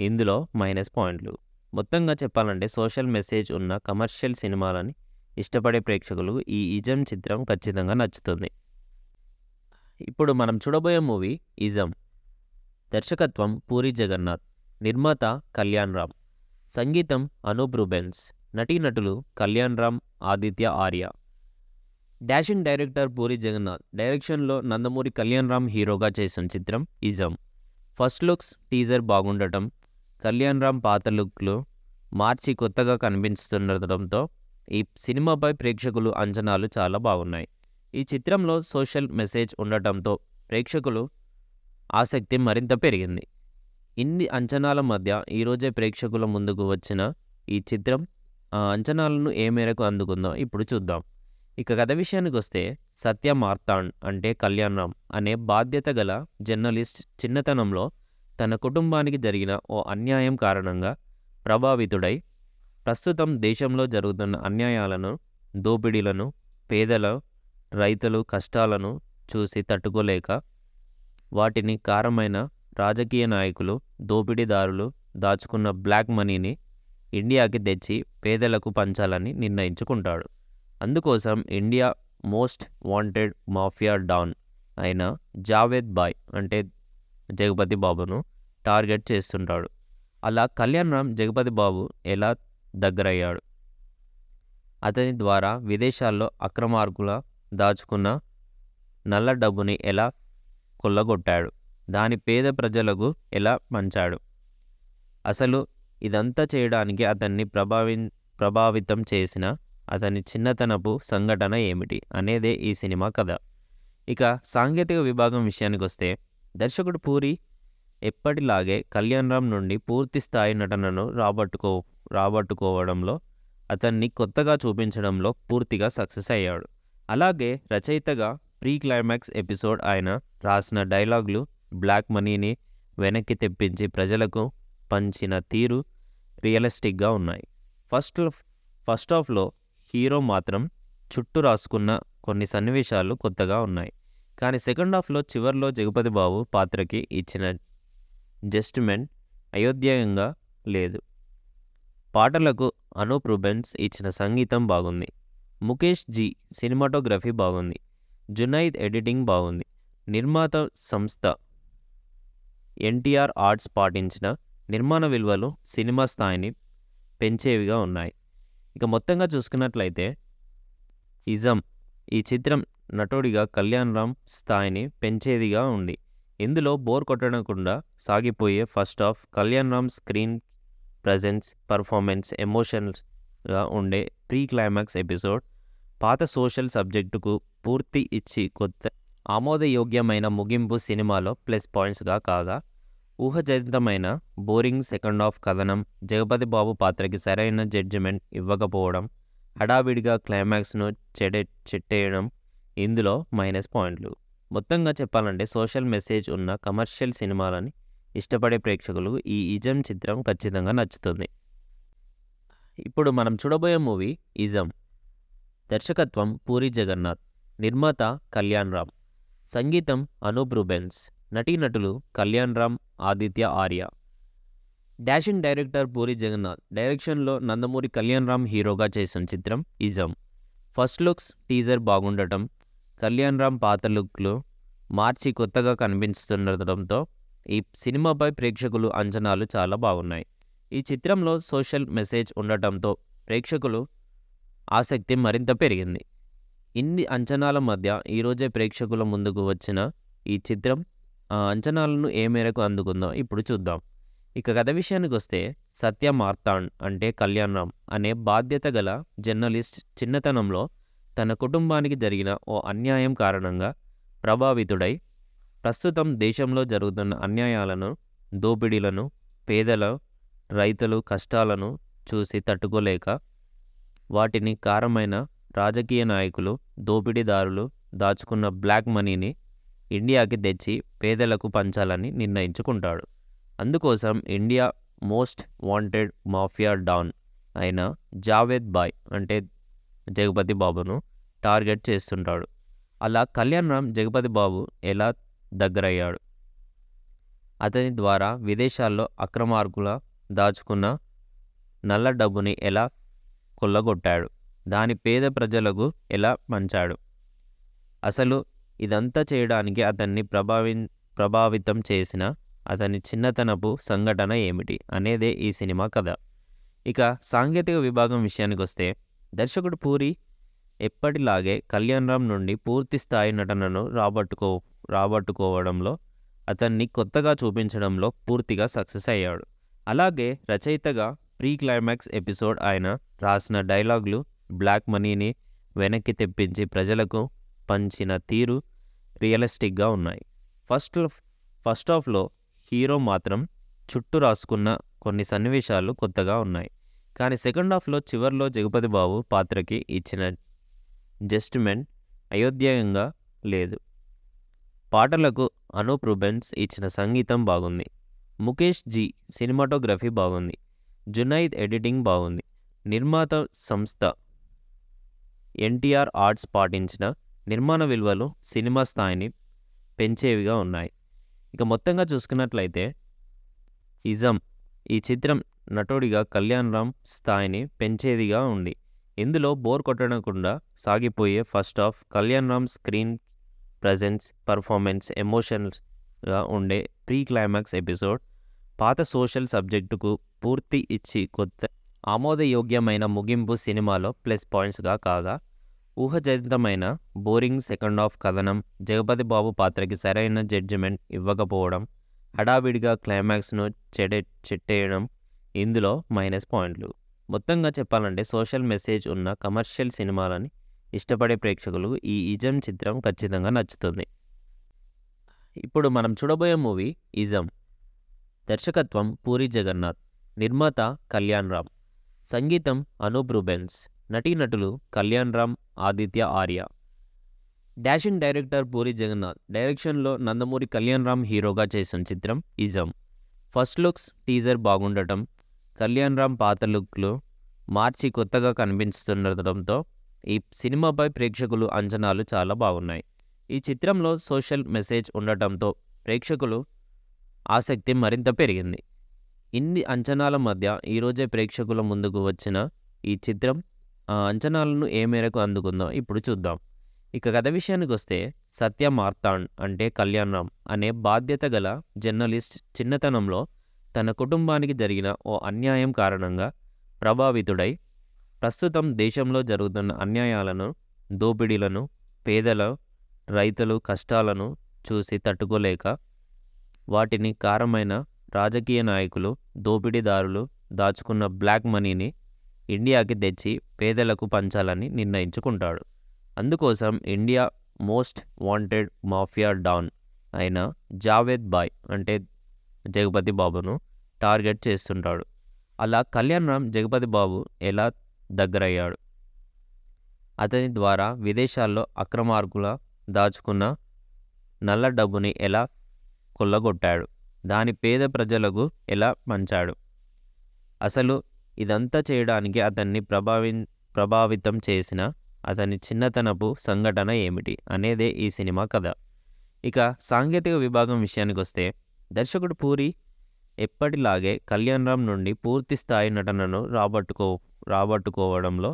ఇందులో మైనస్ పాయింట్లు మొత్తంగా చెప్పాలంటే సోషల్ మెసేజ్ ఉన్న కమర్షియల్ సినిమాలని ఇష్టపడే ప్రేక్షకులు ఈ ఇజం చిత్రం ఖచ్చితంగా నచ్చుతుంది ఇప్పుడు మనం చూడబోయే మూవీ ఇజం దర్శకత్వం పూరి జగన్నాథ్ నిర్మాత కళ్యాణ్ రామ్ సంగీతం అనూప్ రూబెన్స్ నటీనటులు కళ్యాణ్ రామ్ ఆదిత్య ఆర్య డాషింగ్ డైరెక్టర్ పూరి జగన్నాథ్ డైరెక్షన్లో నందమూరి కళ్యాణ్ రామ్ హీరోగా చేసిన చిత్రం ఇజం ఫస్ట్ లుక్స్ టీజర్ బాగుండటం కళ్యాణ్ రామ్ పాత లుక్లు మార్చి కొత్తగా కనిపించుతుండటంతో ఈ సినిమాపై ప్రేక్షకులు అంచనాలు చాలా బాగున్నాయి ఈ చిత్రంలో సోషల్ మెసేజ్ ఉండటంతో ప్రేక్షకులు ఆసక్తి మరింత పెరిగింది ఇన్ని అంచనాల మధ్య ఈరోజే ప్రేక్షకుల ముందుకు వచ్చిన ఈ చిత్రం అంచనాలను ఏ మేరకు అందుకుందో ఇప్పుడు చూద్దాం ఇక కథ విషయానికి వస్తే సత్య మార్తాండ్ అంటే కళ్యాణరామ్ అనే బాధ్యత గల జర్నలిస్ట్ చిన్నతనంలో తన కుటుంబానికి జరిగిన ఓ అన్యాయం కారణంగా ప్రభావితుడై ప్రస్తుతం దేశంలో జరుగుతున్న అన్యాయాలను దోపిడీలను పేదల రైతులు కష్టాలను చూసి తట్టుకోలేక వాటిని కారమైన రాజకీయ నాయకులు దోపిడీదారులు దాచుకున్న బ్లాక్ మనీని ఇండియాకి తెచ్చి పేదలకు పంచాలని నిర్ణయించుకుంటాడు అందుకోసం India most wanted mafia don అయిన జావేద్ బాయ్ అంటే జగపతి బాబును టార్గెట్ చేస్తుంటాడు అలా కళ్యాణ్ రామ్ జగపతి బాబు ఎలా దగ్గరయ్యాడు అతని ద్వారా విదేశాల్లో అక్రమార్కుల దాచుకున్న నల్ల డబ్బుని ఎలా కొల్లగొట్టాడు దాని పేద ప్రజలకు ఎలా పంచాడు అసలు ఇదంతా చేయడానికి అతన్ని ప్రభావి ప్రభావితం చేసిన అతని చిన్నతనపు సంఘటన ఏమిటి అనేదే ఈ సినిమా కథ ఇక సాంకేతిక విభాగం విషయానికి వస్తే దర్శకుడు పూరి ఎప్పటిలాగే కళ్యాణ్ రామ్ నుండి పూర్తి స్థాయి నటనను రాబట్టుకో రాబట్టుకోవడంలో అతన్ని కొత్తగా చూపించడంలో పూర్తిగా సక్సెస్ అయ్యాడు అలాగే రచయితగా ప్రీ క్లైమాక్స్ ఎపిసోడ్ ఆయన రాసిన డైలాగులు బ్లాక్ మనీని వెనక్కి తెప్పించి ప్రజలకు పంచిన తీరు రియలిస్టిక్గా ఉన్నాయి ఫస్ట్ ఫస్ట్ ఆఫ్లో హీరో మాత్రం చుట్టూ రాసుకున్న కొన్ని సన్నివేశాలు కొత్తగా ఉన్నాయి కానీ సెకండ్ హాఫ్లో చివరిలో జగపతి బాబు పాత్రకి ఇచ్చిన జస్ట్మెంట్ అయోధ్యాయంగా లేదు పాటలకు అనూప్ రుబెన్స్ ఇచ్చిన సంగీతం బాగుంది ముఖేష్ జీ సినిమాటోగ్రఫీ బాగుంది జునైద్ ఎడిటింగ్ బాగుంది నిర్మాత సంస్థ ఎన్టీఆర్ ఆర్ట్స్ పాటించిన నిర్మాణ విలువలు సినిమా స్థాయిని పెంచేవిగా ఉన్నాయి ఇక మొత్తంగా చూసుకున్నట్లయితే ఇజం ఈ చిత్రం నటుడిగా కళ్యాణ్ రామ్ స్థాయిని పెంచేదిగా ఉంది ఇందులో బోర్ కొట్టకుండా సాగిపోయే first half Kalyan Ram screen presence performance ఎమోషన్స్గా ఉండే ప్రీ క్లైమాక్స్ ఎపిసోడ్ పాత సోషల్ సబ్జెక్టుకు పూర్తి ఇచ్చి కొత్త ఆమోదయోగ్యమైన ముగింపు సినిమాలో ప్లస్ పాయింట్స్గా కాగా ఊహజనితమైన బోరింగ్ సెకండ్ హాఫ్ కథనం జగపతి బాబు పాత్రకి సరైన జడ్జిమెంట్ ఇవ్వకపోవడం హడావిడిగా క్లైమాక్స్ను చెడే చెట్టేయడం ఇందులో మైనస్ పాయింట్లు మొత్తంగా చెప్పాలంటే సోషల్ మెసేజ్ ఉన్న కమర్షియల్ సినిమాలని ఇష్టపడే ప్రేక్షకులు ఈ ఇజం చిత్రం ఖచ్చితంగా నచ్చుతుంది ఇప్పుడు మనం చూడబోయే మూవీ ఇజం దర్శకత్వం పూరి జగన్నాథ్ నిర్మాత కళ్యాణ్ రామ్ సంగీతం అనూప్ రూబెన్స్ నటీనటులు కళ్యాణ్ రామ్ ఆదిత్య ఆర్య డాషింగ్ డైరెక్టర్ పూరి జగన్నాథ్ డైరెక్షన్లో నందమూరి కళ్యాణ్ రామ్ హీరోగా చేసిన చిత్రం ఇజం ఫస్ట్ లుక్స్ టీజర్ బాగుండటం కళ్యాణ్ రామ్ పాత లుక్లో మార్చి కొత్తగా కనిపించుతుండటంతో ఈ సినిమాపై ప్రేక్షకులు అంచనాలు చాలా బాగున్నాయి ఈ చిత్రంలో సోషల్ మెసేజ్ ఉండటంతో ప్రేక్షకులు ఆసక్తి మరింత పెరిగింది ఇన్ని అంచనాల మధ్య ఈరోజే ప్రేక్షకుల ముందుకు వచ్చిన ఈ చిత్రం అంచనాలను ఏ మేరకు అందుకుందో ఇప్పుడు చూద్దాం ఇక కథ విషయానికి వస్తే సత్య మార్తాండ్ అంటే కళ్యాణరామ్ అనే బాధ్యత గల జర్నలిస్ట్ చిన్నతనంలో తన కుటుంబానికి జరిగిన ఓ అన్యాయం కారణంగా ప్రభావితుడై ప్రస్తుతం దేశంలో జరుగుతున్న అన్యాయాలను దోపిడీలను పేదల రైతులు కష్టాలను చూసి తట్టుకోలేక వాటిని కారమైన రాజకీయ నాయకులు దోపిడీదారులు దాచుకున్న బ్లాక్ మనీని ఇండియాకి తెచ్చి పేదలకు పంచాలని నిర్ణయించుకుంటాడు అందుకోసం India most wanted mafia don అయిన జావేద్ బాయ్ అంటే జగపతి బాబును టార్గెట్ చేస్తుంటాడు అలా కళ్యాణ్ రామ్ జగపతి బాబు ఎలా దగ్గరయ్యాడు అతని ద్వారా విదేశాల్లో అక్రమార్కుల దాచుకున్న నల్ల డబ్బుని ఎలా కొల్లగొట్టాడు దాని పేద ప్రజలకు ఎలా పంచాడు అసలు ఇదంతా చేయడానికి అతన్ని ప్రభావి ప్రభావితం చేసిన అతని చిన్నతనపు సంఘటన ఏమిటి అనేదే ఈ సినిమా కథ ఇక సాంకేతిక విభాగం విషయానికి వస్తే దర్శకుడు పూరి ఎప్పటిలాగే కళ్యాణ్ రామ్ నుండి పూర్తి స్థాయి నటనను రాబట్టుకో రాబట్టుకోవడంలో అతన్ని కొత్తగా చూపించడంలో పూర్తిగా సక్సెస్ అయ్యాడు అలాగే రచయితగా ప్రీ క్లైమాక్స్ ఎపిసోడ్ ఆయన రాసిన డైలాగులు బ్లాక్ మనీని వెనక్కి తెప్పించి ప్రజలకు పంచిన తీరు రియలిస్టిక్గా ఉన్నాయి ఫస్ట్ ఫస్ట్ ఆఫ్లో హీరో మాత్రం చుట్టూ రాసుకున్న కొన్ని సన్నివేశాలు కొత్తగా ఉన్నాయి కానీ సెకండ్ హాఫ్లో చివరిలో జగపతి బాబు పాత్రకి ఇచ్చిన జస్ట్మెంట్ అయోధ్యంగా లేదు పాటలకు అనూప్ రుబెన్స్ ఇచ్చిన సంగీతం బాగుంది ముఖేష్ జీ సినిమాటోగ్రఫీ బాగుంది జునైద్ ఎడిటింగ్ బాగుంది నిర్మాత సంస్థ ఎన్టీఆర్ ఆర్ట్స్ పాటించిన నిర్మాణ విలువలు సినిమా స్థాయిని పెంచేవిగా ఉన్నాయి ఇక మొత్తంగా చూసుకున్నట్లయితే ఇజం ఈ చిత్రం నటుడిగా కళ్యాణ్ రామ్ స్థాయిని పెంచేదిగా ఉంది ఇందులో బోర్ కొట్టకుండా సాగిపోయే first half Kalyan Ram screen presence performance ఎమోషన్స్గా ఉండే ప్రీ క్లైమాక్స్ ఎపిసోడ్ పాత సోషల్ సబ్జెక్టుకు పూర్తి ఇచ్చి కొత్త ఆమోదయోగ్యమైన ముగింపు సినిమాలో ప్లస్ పాయింట్స్గా కాగా ఊహజనితమైన బోరింగ్ సెకండ్ ఆఫ్ కథనం జగపతి బాబు పాత్రకి సరైన జడ్జిమెంట్ ఇవ్వకపోవడం హడావిడిగా క్లైమాక్స్ను చెడే చెట్టేయడం ఇందులో మైనస్ పాయింట్లు మొత్తంగా చెప్పాలంటే సోషల్ మెసేజ్ ఉన్న కమర్షియల్ సినిమాలని ఇష్టపడే ప్రేక్షకులు ఈ ఇజం చిత్రం ఖచ్చితంగా నచ్చుతుంది ఇప్పుడు మనం చూడబోయే మూవీ ఇజం దర్శకత్వం పూరి జగన్నాథ్ నిర్మాత కళ్యాణ్ రామ్ సంగీతం అనూప్ రూబెన్స్ నటీనటులు కళ్యాణ్ రామ్ ఆదిత్య ఆర్య డాషింగ్ డైరెక్టర్ పూరి జగన్నాథ్ డైరెక్షన్లో నందమూరి కళ్యాణ్ రామ్ హీరోగా చేసిన చిత్రం ఇజం ఫస్ట్ లుక్స్ టీజర్ బాగుండటం కళ్యాణ్ రామ్ పాత లుక్లు మార్చి కొత్తగా కనిపిస్తుండటంతో ఈ సినిమాపై ప్రేక్షకులు అంచనాలు చాలా బాగున్నాయి ఈ చిత్రంలో సోషల్ మెసేజ్ ఉండటంతో ప్రేక్షకులు ఆసక్తి మరింత పెరిగింది ఇన్ని అంచనాల మధ్య ఈరోజే ప్రేక్షకుల ముందుకు వచ్చిన ఈ చిత్రం ఆ అంచనాలను ఏ మేరకు అందుకుందో ఇప్పుడు చూద్దాం ఇక కథ విషయానికి వస్తే సత్య మార్తాండ్ అంటే కళ్యాణరామ్ అనే బాధ్యత గల జర్నలిస్ట్ చిన్నతనంలో తన కుటుంబానికి జరిగిన ఓ అన్యాయం కారణంగా ప్రభావితుడై ప్రస్తుతం దేశంలో జరుగుతున్న అన్యాయాలను దోపిడీలను పేదల రైతులు కష్టాలను చూసి తట్టుకోలేక వాటిని కారమైన రాజకీయ నాయకులు దోపిడీదారులు దాచుకున్న బ్లాక్ మనీని ఇండియాకి తెచ్చి పేదలకు పంచాలని నిర్ణయించుకుంటాడు అందుకోసం India most wanted mafia don అయిన జావేద్ బాయ్ అంటే జగపతి బాబును టార్గెట్ చేస్తుంటాడు అలా కళ్యాణ్ రామ్ జగపతి బాబు ఎలా దగ్గరయ్యాడు అతని ద్వారా విదేశాల్లో అక్రమార్కుల దాచుకున్న నల్ల డబ్బుని ఎలా కొల్లగొట్టాడు దాని పేద ప్రజలకు ఎలా పంచాడు అసలు ఇదంతా చేయడానికి అతన్ని ప్రభావి ప్రభావితం చేసిన అతని చిన్నతనపు సంఘటన ఏమిటి అనేదే ఈ సినిమా కథ ఇక సాంకేతిక విభాగం విషయానికి వస్తే దర్శకుడు పూరి ఎప్పటిలాగే కళ్యాణ్ రామ్ నుండి పూర్తి స్థాయి నటనను రాబట్టుకో రాబట్టుకోవడంలో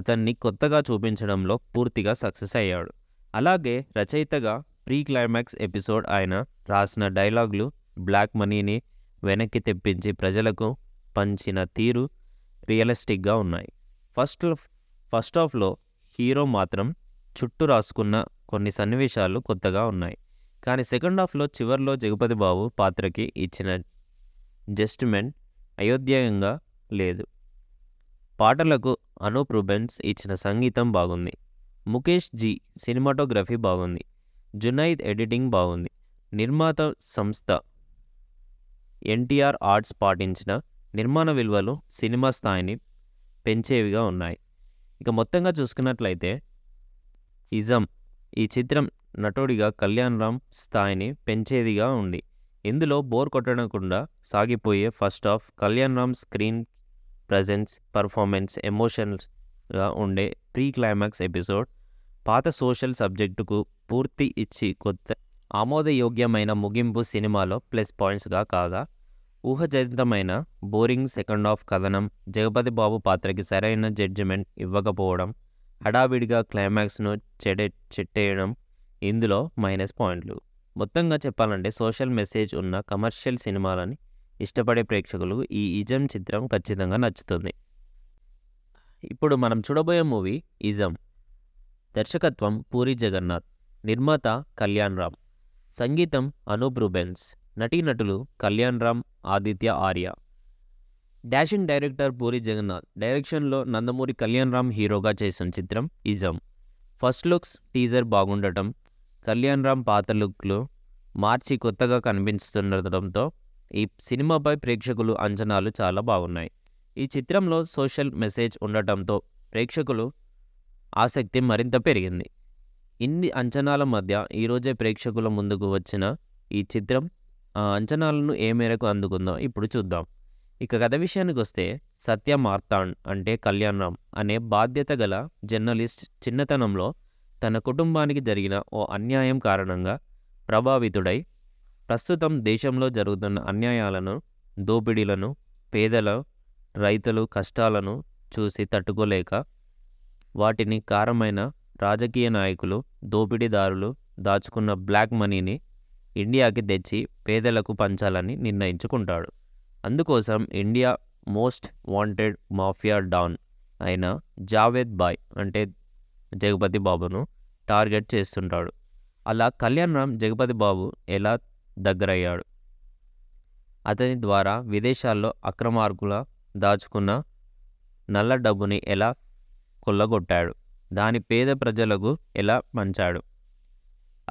అతన్ని కొత్తగా చూపించడంలో పూర్తిగా సక్సెస్ అయ్యాడు అలాగే రచయితగా ప్రీ క్లైమాక్స్ ఎపిసోడ్ ఆయన రాసిన డైలాగులు బ్లాక్ మనీని వెనక్కి తెప్పించి ప్రజలకు పంచిన తీరు రియలిస్టిక్గా ఉన్నాయి ఫస్ట్ ఫస్ట్ హాఫ్లో హీరో మాత్రం చుట్టూ రాసుకున్న కొన్ని సన్నివేశాలు కొత్తగా ఉన్నాయి కానీ సెకండ్ హాఫ్లో చివరిలో జగపతి బాబు పాత్రకి ఇచ్చిన జస్ట్మెంట్ అయోధ్యంగా లేదు పాటలకు అనూప్ రుబెన్స్ ఇచ్చిన సంగీతం బాగుంది ముఖేష్ జీ సినిమాటోగ్రఫీ బాగుంది జునైద్ ఎడిటింగ్ బాగుంది నిర్మాత సంస్థ ఎన్టీఆర్ ఆర్ట్స్ పాటించిన నిర్మాణ విలువలు సినిమా స్థాయిని పెంచేవిగా ఉన్నాయి ఇక మొత్తంగా చూసుకున్నట్లయితే ఇజం ఈ చిత్రం నటుడిగా కళ్యాణ్ రామ్ స్థాయిని పెంచేదిగా ఉంది ఇందులో బోర్ కొట్టకుండా సాగిపోయే first half Kalyan Ram screen presence performance ఎమోషన్స్గా ఉండే ప్రీ క్లైమాక్స్ ఎపిసోడ్ పాత సోషల్ సబ్జెక్టుకు పూర్తి ఇచ్చి కొత్త ఆమోదయోగ్యమైన ముగింపు సినిమాలో ప్లస్ పాయింట్స్గా కాగా ఊహజనితమైన బోరింగ్ సెకండ్ ఆఫ్ కథనం జగపతి బాబు పాత్రకి సరైన జడ్జిమెంట్ ఇవ్వకపోవడం హడావిడిగా క్లైమాక్స్ను చెడే చెట్టేయడం ఇందులో మైనస్ పాయింట్లు మొత్తంగా చెప్పాలంటే సోషల్ మెసేజ్ ఉన్న కమర్షియల్ సినిమాలని ఇష్టపడే ప్రేక్షకులు ఈ ఇజం చిత్రం ఖచ్చితంగా నచ్చుతుంది ఇప్పుడు మనం చూడబోయే మూవీ ఇజం దర్శకత్వం పూరి జగన్నాథ్ నిర్మాత కళ్యాణ్ రామ్ సంగీతం అనూప్ రూబెన్స్ నటీనటులు కళ్యాణ్ రామ్ ఆదిత్య ఆర్య డాషింగ్ డైరెక్టర్ పూరి జగన్నాథ్ డైరెక్షన్లో నందమూరి కళ్యాణ్ రామ్ హీరోగా చేసిన చిత్రం ఇజం ఫస్ట్ లుక్స్ టీజర్ బాగుండటం కళ్యాణ్ రామ్ పాత లుక్లు మార్చి కొత్తగా కనిపించుతుండటంతో ఈ సినిమాపై ప్రేక్షకులు అంచనాలు చాలా బాగున్నాయి ఈ చిత్రంలో సోషల్ మెసేజ్ ఉండటంతో ప్రేక్షకులు ఆసక్తి మరింత పెరిగింది ఇన్ని అంచనాల మధ్య ఈరోజే ప్రేక్షకుల ముందుకు వచ్చిన ఈ చిత్రం ఆ అంచనాలను ఏ మేరకు అందుకుందో ఇప్పుడు చూద్దాం ఇక కథ విషయానికి వస్తే సత్య మార్తాండ్ అంటే కళ్యాణరామ్ అనే బాధ్యత గల జర్నలిస్ట్ చిన్నతనంలో తన కుటుంబానికి జరిగిన ఓ అన్యాయం కారణంగా ప్రభావితుడై ప్రస్తుతం దేశంలో జరుగుతున్న అన్యాయాలను దోపిడీలను పేదల రైతులు కష్టాలను చూసి తట్టుకోలేక వాటిని కారమైన రాజకీయ నాయకులు దోపిడీదారులు దాచుకున్న బ్లాక్ మనీని ఇండియాకి తెచ్చి పేదలకు పంచాలని నిర్ణయించుకుంటాడు అందుకోసం India most wanted mafia don అయిన జావేద్ బాయ్ అంటే జగపతి బాబును టార్గెట్ చేస్తుంటాడు అలా కళ్యాణ్ రామ్ జగపతి బాబు ఎలా దగ్గరయ్యాడు అతని ద్వారా విదేశాల్లో అక్రమార్కుల దాచుకున్న నల్ల డబ్బుని ఎలా కొల్లగొట్టాడు దాని పేద ప్రజలకు ఎలా పంచాడు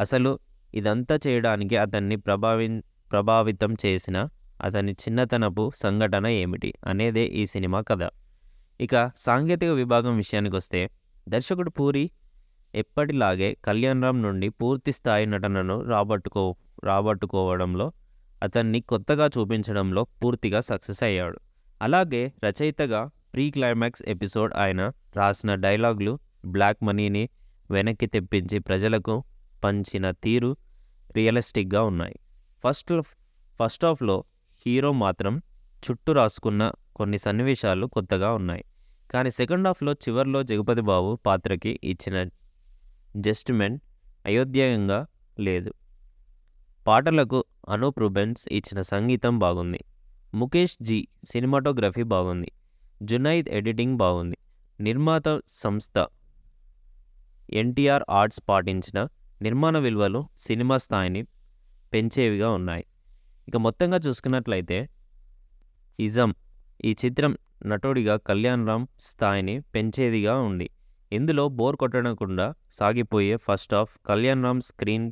అసలు ఇదంతా చేయడానికి అతన్ని ప్రభావి ప్రభావితం చేసిన అతని చిన్నతనపు సంఘటన ఏమిటి అనేదే ఈ సినిమా కథ ఇక సాంకేతిక విభాగం విషయానికి వస్తే దర్శకుడు పూరి ఎప్పటిలాగే కళ్యాణ్ రామ్ నుండి పూర్తి స్థాయి నటనను రాబట్టుకో రాబట్టుకోవడంలో అతన్ని కొత్తగా చూపించడంలో పూర్తిగా సక్సెస్ అయ్యాడు అలాగే రచయితగా ప్రీ క్లైమాక్స్ ఎపిసోడ్ ఆయన రాసిన డైలాగులు బ్లాక్ మనీని వెనక్కి తెప్పించి ప్రజలకు పంచిన తీరు రియలిస్టిక్గా ఉన్నాయి ఫస్ట్ ఫస్ట్ ఆఫ్లో హీరో మాత్రం చుట్టూ రాసుకున్న కొన్ని సన్నివేశాలు కొత్తగా ఉన్నాయి కానీ సెకండ్ హాఫ్లో చివరిలో జగపతి బాబు పాత్రకి ఇచ్చిన జస్ట్మెంట్ అయోధ్యాయంగా లేదు పాటలకు అనూప్ రుబెన్స్ ఇచ్చిన సంగీతం బాగుంది ముఖేష్ జీ సినిమాటోగ్రఫీ బాగుంది జునైద్ ఎడిటింగ్ బాగుంది నిర్మాత సంస్థ ఎన్టీఆర్ ఆర్ట్స్ పాటించిన నిర్మాణ విలువలు సినిమా స్థాయిని పెంచేవిగా ఉన్నాయి ఇక మొత్తంగా చూసుకున్నట్లయితే ఇజం ఈ చిత్రం నటుడిగా కళ్యాణ్ రామ్ స్థాయిని పెంచేదిగా ఉంది ఇందులో బోర్ కొట్టకుండా సాగిపోయే first half Kalyan Ram screen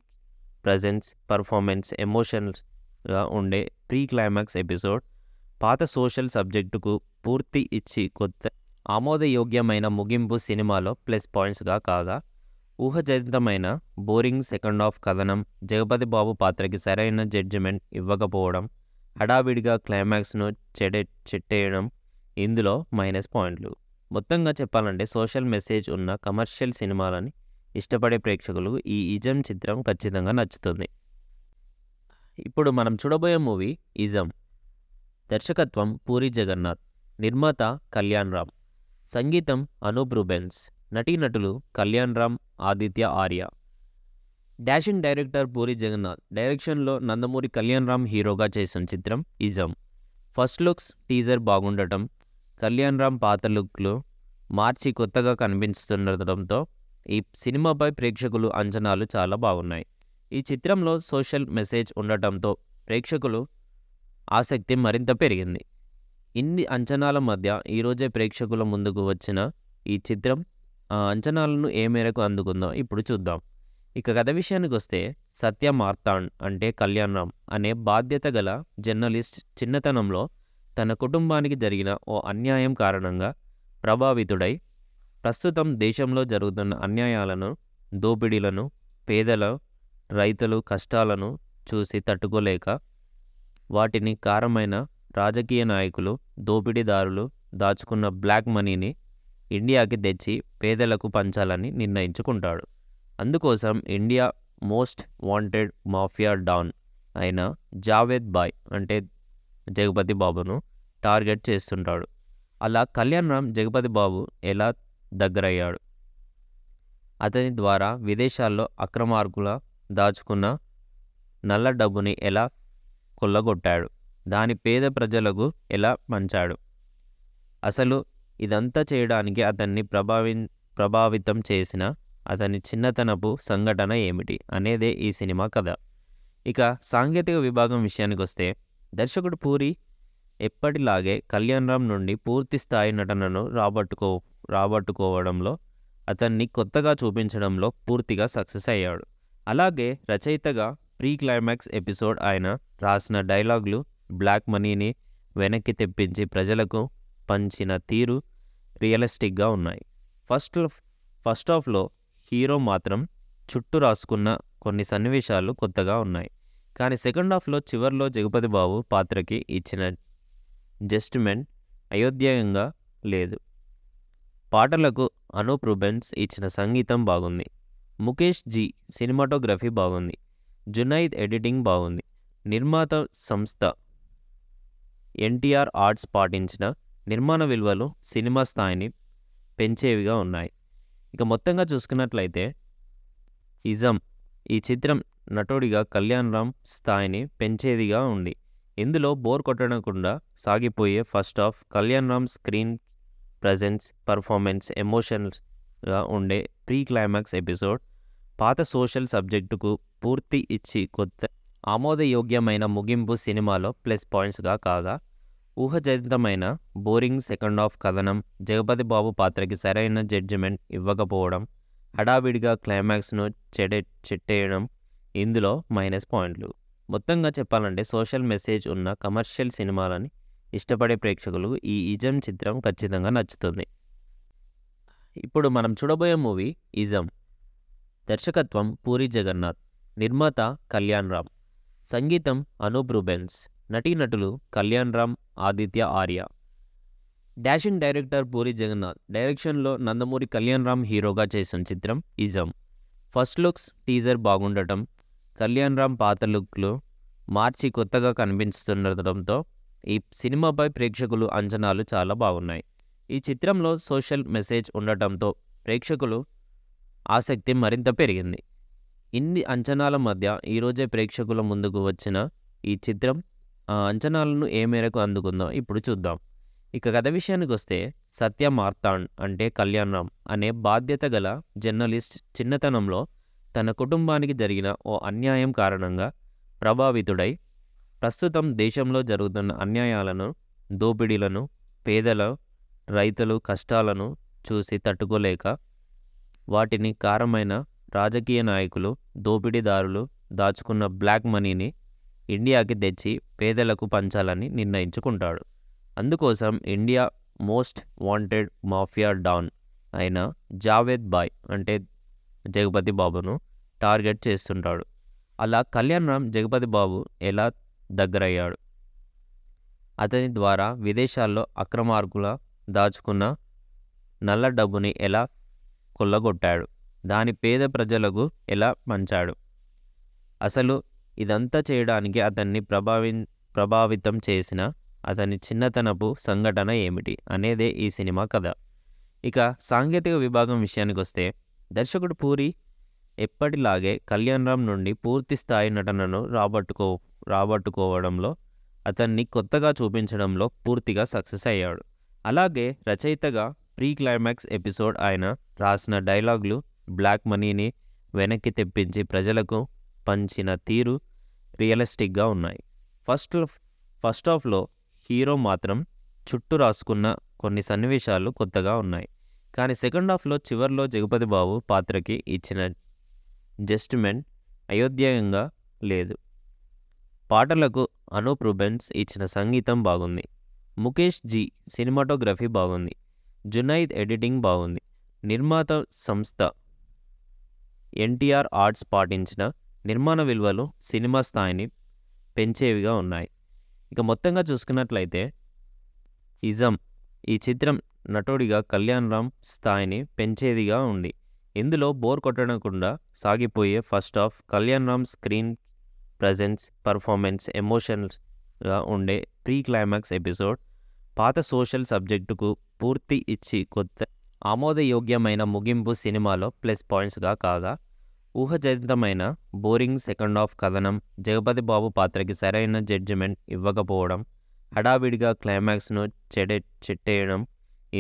presence performance ఎమోషన్స్గా ఉండే ప్రీ క్లైమాక్స్ ఎపిసోడ్ పాత సోషల్ సబ్జెక్టుకు పూర్తి ఇచ్చి కొత్త ఆమోదయోగ్యమైన ముగింపు సినిమాలో ప్లస్ పాయింట్స్గా కాగా ఊహజనితమైన బోరింగ్ సెకండ్ ఆఫ్ కథనం జగపతి బాబు పాత్రకి సరైన జడ్జిమెంట్ ఇవ్వకపోవడం హడావిడిగా క్లైమాక్స్ను చెడే చెట్టేయడం ఇందులో మైనస్ పాయింట్లు మొత్తంగా చెప్పాలంటే సోషల్ మెసేజ్ ఉన్న కమర్షియల్ సినిమాలని ఇష్టపడే ప్రేక్షకులు ఈ ఇజం చిత్రం ఖచ్చితంగా నచ్చుతుంది ఇప్పుడు మనం చూడబోయే మూవీ ఇజం దర్శకత్వం పూరి జగన్నాథ్ నిర్మాత కళ్యాణ్ రామ్ సంగీతం అనూప్ రూబెన్స్ నటీనటులు కళ్యాణ్ రామ్ ఆదిత్య ఆర్య డాషింగ్ డైరెక్టర్ పూరి జగన్నాథ్ డైరెక్షన్లో నందమూరి కళ్యాణ్ రామ్ హీరోగా చేసిన చిత్రం ఇజం ఫస్ట్ లుక్స్ టీజర్ బాగుండటం కళ్యాణ్ రామ్ పాత లుక్లో మార్చి కొత్తగా కనిపిస్తుండటంతో ఈ సినిమాపై ప్రేక్షకులు అంచనాలు చాలా బాగున్నాయి ఈ చిత్రంలో సోషల్ మెసేజ్ ఉండటంతో ప్రేక్షకులు ఆసక్తి మరింత పెరిగింది ఇన్ని అంచనాల మధ్య ఈరోజే ప్రేక్షకుల ముందుకు వచ్చిన ఈ చిత్రం ఆ అంచనాలను ఏ మేరకు అందుకుందో ఇప్పుడు చూద్దాం ఇక కథ విషయానికి వస్తే సత్య మార్తాండ్ అంటే కళ్యాణరామ్ అనే బాధ్యత గల జర్నలిస్ట్ చిన్నతనంలో తన కుటుంబానికి జరిగిన ఓ అన్యాయం కారణంగా ప్రభావితుడై ప్రస్తుతం దేశంలో జరుగుతున్న అన్యాయాలను దోపిడీలను పేదల రైతులు కష్టాలను చూసి తట్టుకోలేక వాటిని కారమైన రాజకీయ నాయకులు దోపిడీదారులు దాచుకున్న బ్లాక్ మనీని ఇండియాకి తెచ్చి పేదలకు పంచాలని నిర్ణయించుకుంటాడు అందుకోసం India most wanted mafia don అయిన జావేద్ బాయ్ అంటే జగపతి బాబును టార్గెట్ చేస్తుంటాడు అలా కళ్యాణ్ రామ్ జగపతి బాబు ఎలా దగ్గరయ్యాడు అతని ద్వారా విదేశాల్లో అక్రమార్కుల దాచుకున్న నల్ల డబ్బుని ఎలా కొల్లగొట్టాడు దాని పేద ప్రజలకు ఎలా పంచాడు అసలు ఇదంతా చేయడానికి అతన్ని ప్రభావి ప్రభావితం చేసిన అతని చిన్నతనపు సంఘటన ఏమిటి అనేదే ఈ సినిమా కథ ఇక సాంకేతిక విభాగం విషయానికి వస్తే దర్శకుడు పూరి ఎప్పటిలాగే కళ్యాణ్ రామ్ నుండి పూర్తి స్థాయి నటనను రాబట్టుకో రాబట్టుకోవడంలో అతన్ని కొత్తగా చూపించడంలో పూర్తిగా సక్సెస్ అయ్యాడు అలాగే రచయితగా ప్రీ క్లైమాక్స్ ఎపిసోడ్ ఆయన రాసిన డైలాగులు బ్లాక్ మనీని వెనక్కి తెప్పించి ప్రజలకు పంచిన తీరు రియలిస్టిక్గా ఉన్నాయి ఫస్ట్ ఫస్ట్ ఆఫ్లో హీరో మాత్రం చుట్టూ రాసుకున్న కొన్ని సన్నివేశాలు కొత్తగా ఉన్నాయి కానీ సెకండ్ హాఫ్లో చివరిలో జగపతి బాబు పాత్రకి ఇచ్చిన జస్ట్మెంట్ అయోధ్యంగా లేదు పాటలకు అనూప్ రుబెన్స్ ఇచ్చిన సంగీతం బాగుంది ముఖేష్ జీ సినిమాటోగ్రఫీ బాగుంది జునైద్ ఎడిటింగ్ బాగుంది నిర్మాత సంస్థ ఎన్టీఆర్ ఆర్ట్స్ పాటించిన నిర్మాణ విలువలు సినిమా స్థాయిని పెంచేవిగా ఉన్నాయి ఇక మొత్తంగా చూసుకున్నట్లయితే ఇజం ఈ చిత్రం నటుడిగా కళ్యాణ్ రామ్ స్థాయిని పెంచేదిగా ఉంది ఇందులో బోర్ కొట్టకుండా సాగిపోయే first half Kalyan Ram screen presence performance ఎమోషన్స్గా ఉండే ప్రీ క్లైమాక్స్ ఎపిసోడ్ పాత సోషల్ సబ్జెక్టుకు పూర్తి ఇచ్చి కొత్త ఆమోదయోగ్యమైన ముగింపు సినిమాలో ప్లస్ పాయింట్స్గా కాగా ఊహజనితమైన బోరింగ్ సెకండ్ హాఫ్ కథనం జగపతి బాబు పాత్రకి సరైన జడ్జిమెంట్ ఇవ్వకపోవడం హడావిడిగా క్లైమాక్స్ను చెడే చెట్టేయడం ఇందులో మైనస్ పాయింట్లు మొత్తంగా చెప్పాలంటే సోషల్ మెసేజ్ ఉన్న కమర్షియల్ సినిమాలని ఇష్టపడే ప్రేక్షకులు ఈ ఇజం చిత్రం ఖచ్చితంగా నచ్చుతుంది ఇప్పుడు మనం చూడబోయే మూవీ ఇజం దర్శకత్వం పూరి జగన్నాథ్ నిర్మాత కళ్యాణ్ రామ్ సంగీతం అనూప్ నటీనటులు కళ్యాణ్ రామ్ ఆదిత్య ఆర్య డాషింగ్ డైరెక్టర్ పూరి జగన్నాథ్ డైరెక్షన్లో నందమూరి కళ్యాణ్ రామ్ హీరోగా చేసిన చిత్రం ఇజం ఫస్ట్ లుక్స్ టీజర్ బాగుండటం కళ్యాణ్ రామ్ పాత లుక్లు మార్చి కొత్తగా కనిపిస్తుండటంతో ఈ సినిమాపై ప్రేక్షకులు అంచనాలు చాలా బాగున్నాయి ఈ చిత్రంలో సోషల్ మెసేజ్ ఉండటంతో ప్రేక్షకులు ఆసక్తి మరింత పెరిగింది ఇన్ని అంచనాల మధ్య ఈరోజే ప్రేక్షకుల ముందుకు వచ్చిన ఈ చిత్రం అంచనాలను ఏ మేరకు అందుకుందో ఇప్పుడు చూద్దాం ఇక కథ విషయానికి వస్తే సత్య మార్తాండ్ అంటే కళ్యాణరామ్ అనే బాధ్యత గల జర్నలిస్ట్ చిన్నతనంలో తన కుటుంబానికి జరిగిన ఓ అన్యాయం కారణంగా ప్రభావితుడై ప్రస్తుతం దేశంలో జరుగుతున్న అన్యాయాలను దోపిడీలను పేదల రైతులు కష్టాలను చూసి తట్టుకోలేక వాటిని కారమైన రాజకీయ నాయకులు దోపిడీదారులు దాచుకున్న బ్లాక్ మనీని ఇండియాకి తెచ్చి పేదలకు పంచాలని నిర్ణయించుకుంటాడు అందుకోసం India most wanted mafia don అయిన జావేద్ బాయ్ అంటే జగపతి బాబును టార్గెట్ చేస్తుంటాడు అలా కళ్యాణ్ రామ్ జగపతి బాబు ఎలా దగ్గరయ్యాడు అతని ద్వారా విదేశాల్లో అక్రమార్కుల దాచుకున్న నల్ల డబ్బుని ఎలా కొల్లగొట్టాడు దాని పేద ప్రజలకు ఎలా పంచాడు అసలు ఇదంతా చేయడానికి అతన్ని ప్రభావి ప్రభావితం చేసిన అతని చిన్నతనపు సంఘటన ఏమిటి అనేదే ఈ సినిమా కథ ఇక సాంకేతిక విభాగం విషయానికి వస్తే దర్శకుడు పూరి ఎప్పటిలాగే కళ్యాణ్ రామ్ నుండి పూర్తి స్థాయి నటనను రాబట్టుకో రాబట్టుకోవడంలో అతన్ని కొత్తగా చూపించడంలో పూర్తిగా సక్సెస్ అయ్యాడు అలాగే రచయితగా ప్రీ క్లైమాక్స్ ఎపిసోడ్ ఆయన రాసిన డైలాగులు బ్లాక్ మనీని వెనక్కి తెప్పించి ప్రజలకు పంచిన తీరు రియలిస్టిక్గా ఉన్నాయి ఫస్ట్ ఫస్ట్ ఆఫ్లో హీరో మాత్రం చుట్టూ రాసుకున్న కొన్ని సన్నివేశాలు కొత్తగా ఉన్నాయి కానీ సెకండ్ హాఫ్లో చివరిలో జగపతి బాబు పాత్రకి ఇచ్చిన జస్ట్మెంట్ అయోధ్యాయంగా లేదు పాటలకు అనూప్ రుబెన్స్ ఇచ్చిన సంగీతం బాగుంది ముఖేష్ జీ సినిమాటోగ్రఫీ బాగుంది జునైద్ ఎడిటింగ్ బాగుంది నిర్మాత సంస్థ ఎన్టీఆర్ ఆర్ట్స్ పాటించిన నిర్మాణ విలువలు సినిమా స్థాయిని పెంచేవిగా ఉన్నాయి ఇక మొత్తంగా చూసుకున్నట్లయితే ఇజం ఈ చిత్రం నటుడిగా కళ్యాణ్ రామ్ స్థాయిని పెంచేదిగా ఉంది ఇందులో బోర్ కొట్టకుండా సాగిపోయే first half Kalyan Ram screen presence performance ఎమోషన్స్గా ఉండే ప్రీ క్లైమాక్స్ ఎపిసోడ్ పాత సోషల్ సబ్జెక్టుకు పూర్తి ఇచ్చి కొత్త ఆమోదయోగ్యమైన ముగింపు సినిమాలో ప్లస్ పాయింట్స్గా కాగా ఊహజనితమైన బోరింగ్ సెకండ్ ఆఫ్ కథనం జగపతి బాబు పాత్రకి సరైన జడ్జిమెంట్ ఇవ్వకపోవడం హడావిడిగా క్లైమాక్స్ను చెడే చెట్టేయడం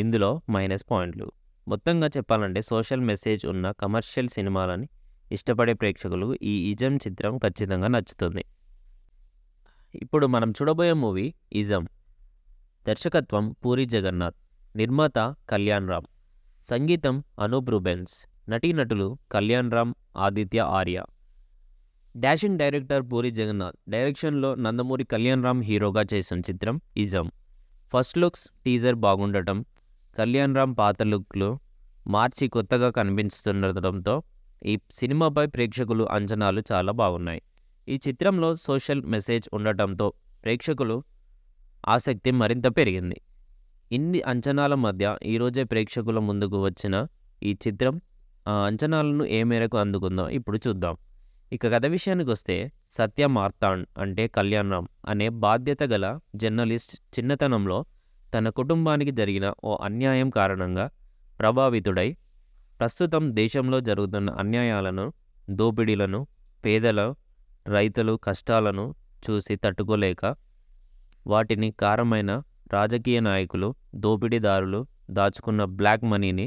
ఇందులో మైనస్ పాయింట్లు మొత్తంగా చెప్పాలంటే సోషల్ మెసేజ్ ఉన్న కమర్షియల్ సినిమాలని ఇష్టపడే ప్రేక్షకులు ఈ ఇజం చిత్రం ఖచ్చితంగా నచ్చుతుంది ఇప్పుడు మనం చూడబోయే మూవీ ఇజం దర్శకత్వం పూరి జగన్నాథ్ నిర్మాత కళ్యాణ్ రామ్ సంగీతం అనూప్ రూబెన్స్ నటీనటులు కళ్యాణ్ రామ్ ఆదిత్య ఆర్య డాషింగ్ డైరెక్టర్ పూరి జగన్నాథ్ డైరెక్షన్లో నందమూరి కళ్యాణ్ రామ్ హీరోగా చేసిన చిత్రం ఇజం ఫస్ట్ లుక్స్ టీజర్ బాగుండటం కళ్యాణ్ రామ్ పాత లుక్లో మార్చి కొత్తగా కనిపిస్తుండటంతో ఈ సినిమాపై ప్రేక్షకులు అంచనాలు చాలా బాగున్నాయి ఈ చిత్రంలో సోషల్ మెసేజ్ ఉండటంతో ప్రేక్షకులు ఆసక్తి మరింత పెరిగింది ఇన్ని అంచనాల మధ్య ఈరోజే ప్రేక్షకుల ముందుకు వచ్చిన ఈ చిత్రం అంచనాలను ఏ మేరకు అందుకుందో ఇప్పుడు చూద్దాం ఇక కథ విషయానికి వస్తే సత్య మార్తాండ్ అంటే కళ్యాణ్రామ్ అనే బాధ్యత గల జర్నలిస్ట్ చిన్నతనంలో తన కుటుంబానికి జరిగిన ఓ అన్యాయం కారణంగా ప్రభావితుడై ప్రస్తుతం దేశంలో జరుగుతున్న అన్యాయాలను దోపిడీలను పేదల రైతులు కష్టాలను చూసి తట్టుకోలేక వాటిని కారమైన రాజకీయ నాయకులు దోపిడీదారులు దాచుకున్న బ్లాక్ మనీని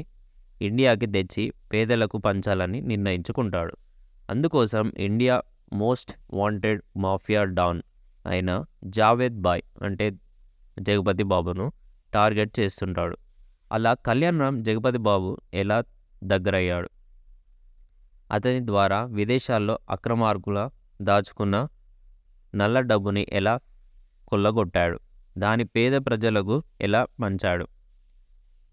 ఇండియాకి తెచ్చి పేదలకు పంచాలని నిర్ణయించుకుంటాడు అందుకోసం India most wanted mafia don అయిన జావేద్ బాయ్ అంటే జగపతి బాబును టార్గెట్ చేస్తుంటాడు అలా కళ్యాణ్ రామ్ జగపతి బాబు ఎలా దగ్గరయ్యాడు అతని ద్వారా విదేశాల్లో అక్రమార్కుల దాచుకున్న నల్ల డబ్బుని ఎలా కొల్లగొట్టాడు దాని పేద ప్రజలకు ఎలా పంచాడు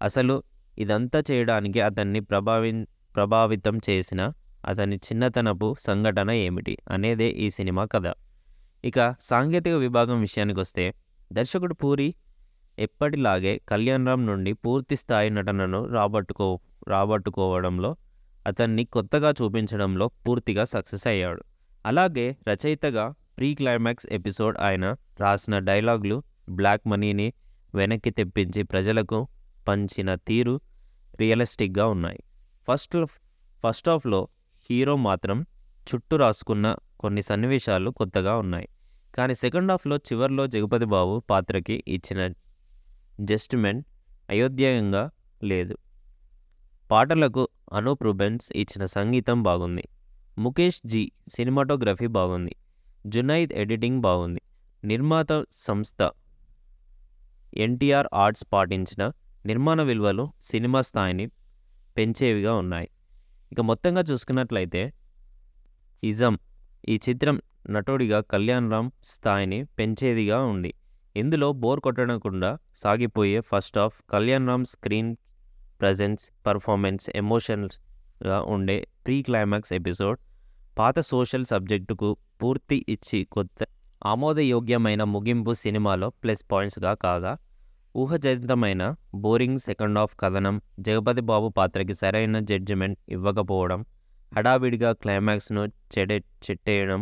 అసలు ఇదంతా చేయడానికి అతన్ని ప్రభావి ప్రభావితం చేసిన అతని చిన్నతనపు సంఘటన ఏమిటి అనేదే ఈ సినిమా కథ ఇక సాంకేతిక విభాగం విషయానికి వస్తే దర్శకుడు పూరి ఎప్పటిలాగే కళ్యాణ్ రామ్ నుండి పూర్తి స్థాయి నటనను రాబట్టుకో రాబట్టుకోవడంలో అతన్ని కొత్తగా చూపించడంలో పూర్తిగా సక్సెస్ అయ్యాడు అలాగే రచయితగా ప్రీ క్లైమాక్స్ ఎపిసోడ్ ఆయన రాసిన డైలాగులు బ్లాక్ మనీని వెనక్కి తెప్పించి ప్రజలకు పంచిన తీరు రియలిస్టిక్గా ఉన్నాయి ఫస్ట్ ఫస్ట్ ఆఫ్లో హీరో మాత్రం చుట్టూ రాసుకున్న కొన్ని సన్నివేశాలు కొత్తగా ఉన్నాయి కానీ సెకండ్ హాఫ్లో చివరిలో జగపతి బాబు పాత్రకి ఇచ్చిన జస్ట్మెంట్ అయోధ్యంగా లేదు పాటలకు అనూప్ రుబెన్స్ ఇచ్చిన సంగీతం బాగుంది ముఖేష్ జీ సినిమాటోగ్రఫీ బాగుంది జునైద్ ఎడిటింగ్ బాగుంది నిర్మాత సంస్థ ఎన్టీఆర్ ఆర్ట్స్ పాటించిన నిర్మాణ విలువలు సినిమా స్థాయిని పెంచేవిగా ఉన్నాయి ఇక మొత్తంగా చూసుకున్నట్లయితే ఇజం ఈ చిత్రం నటుడిగా కళ్యాణ్ రామ్ స్థాయిని పెంచేదిగా ఉంది ఇందులో బోర్ కొట్టకుండా సాగిపోయే first half Kalyan Ram screen presence performance ఎమోషన్స్గా ఉండే ప్రీ క్లైమాక్స్ ఎపిసోడ్ పాత సోషల్ సబ్జెక్టుకు పూర్తి ఇచ్చి కొత్త ఆమోదయోగ్యమైన ముగింపు సినిమాలో ప్లస్ పాయింట్స్గా కాగా ఊహజనితమైన బోరింగ్ సెకండ్ ఆఫ్ కథనం జగపతి బాబు పాత్రకి సరైన జడ్జిమెంట్ ఇవ్వకపోవడం హడావిడిగా క్లైమాక్స్ను చెడే చెట్టేయడం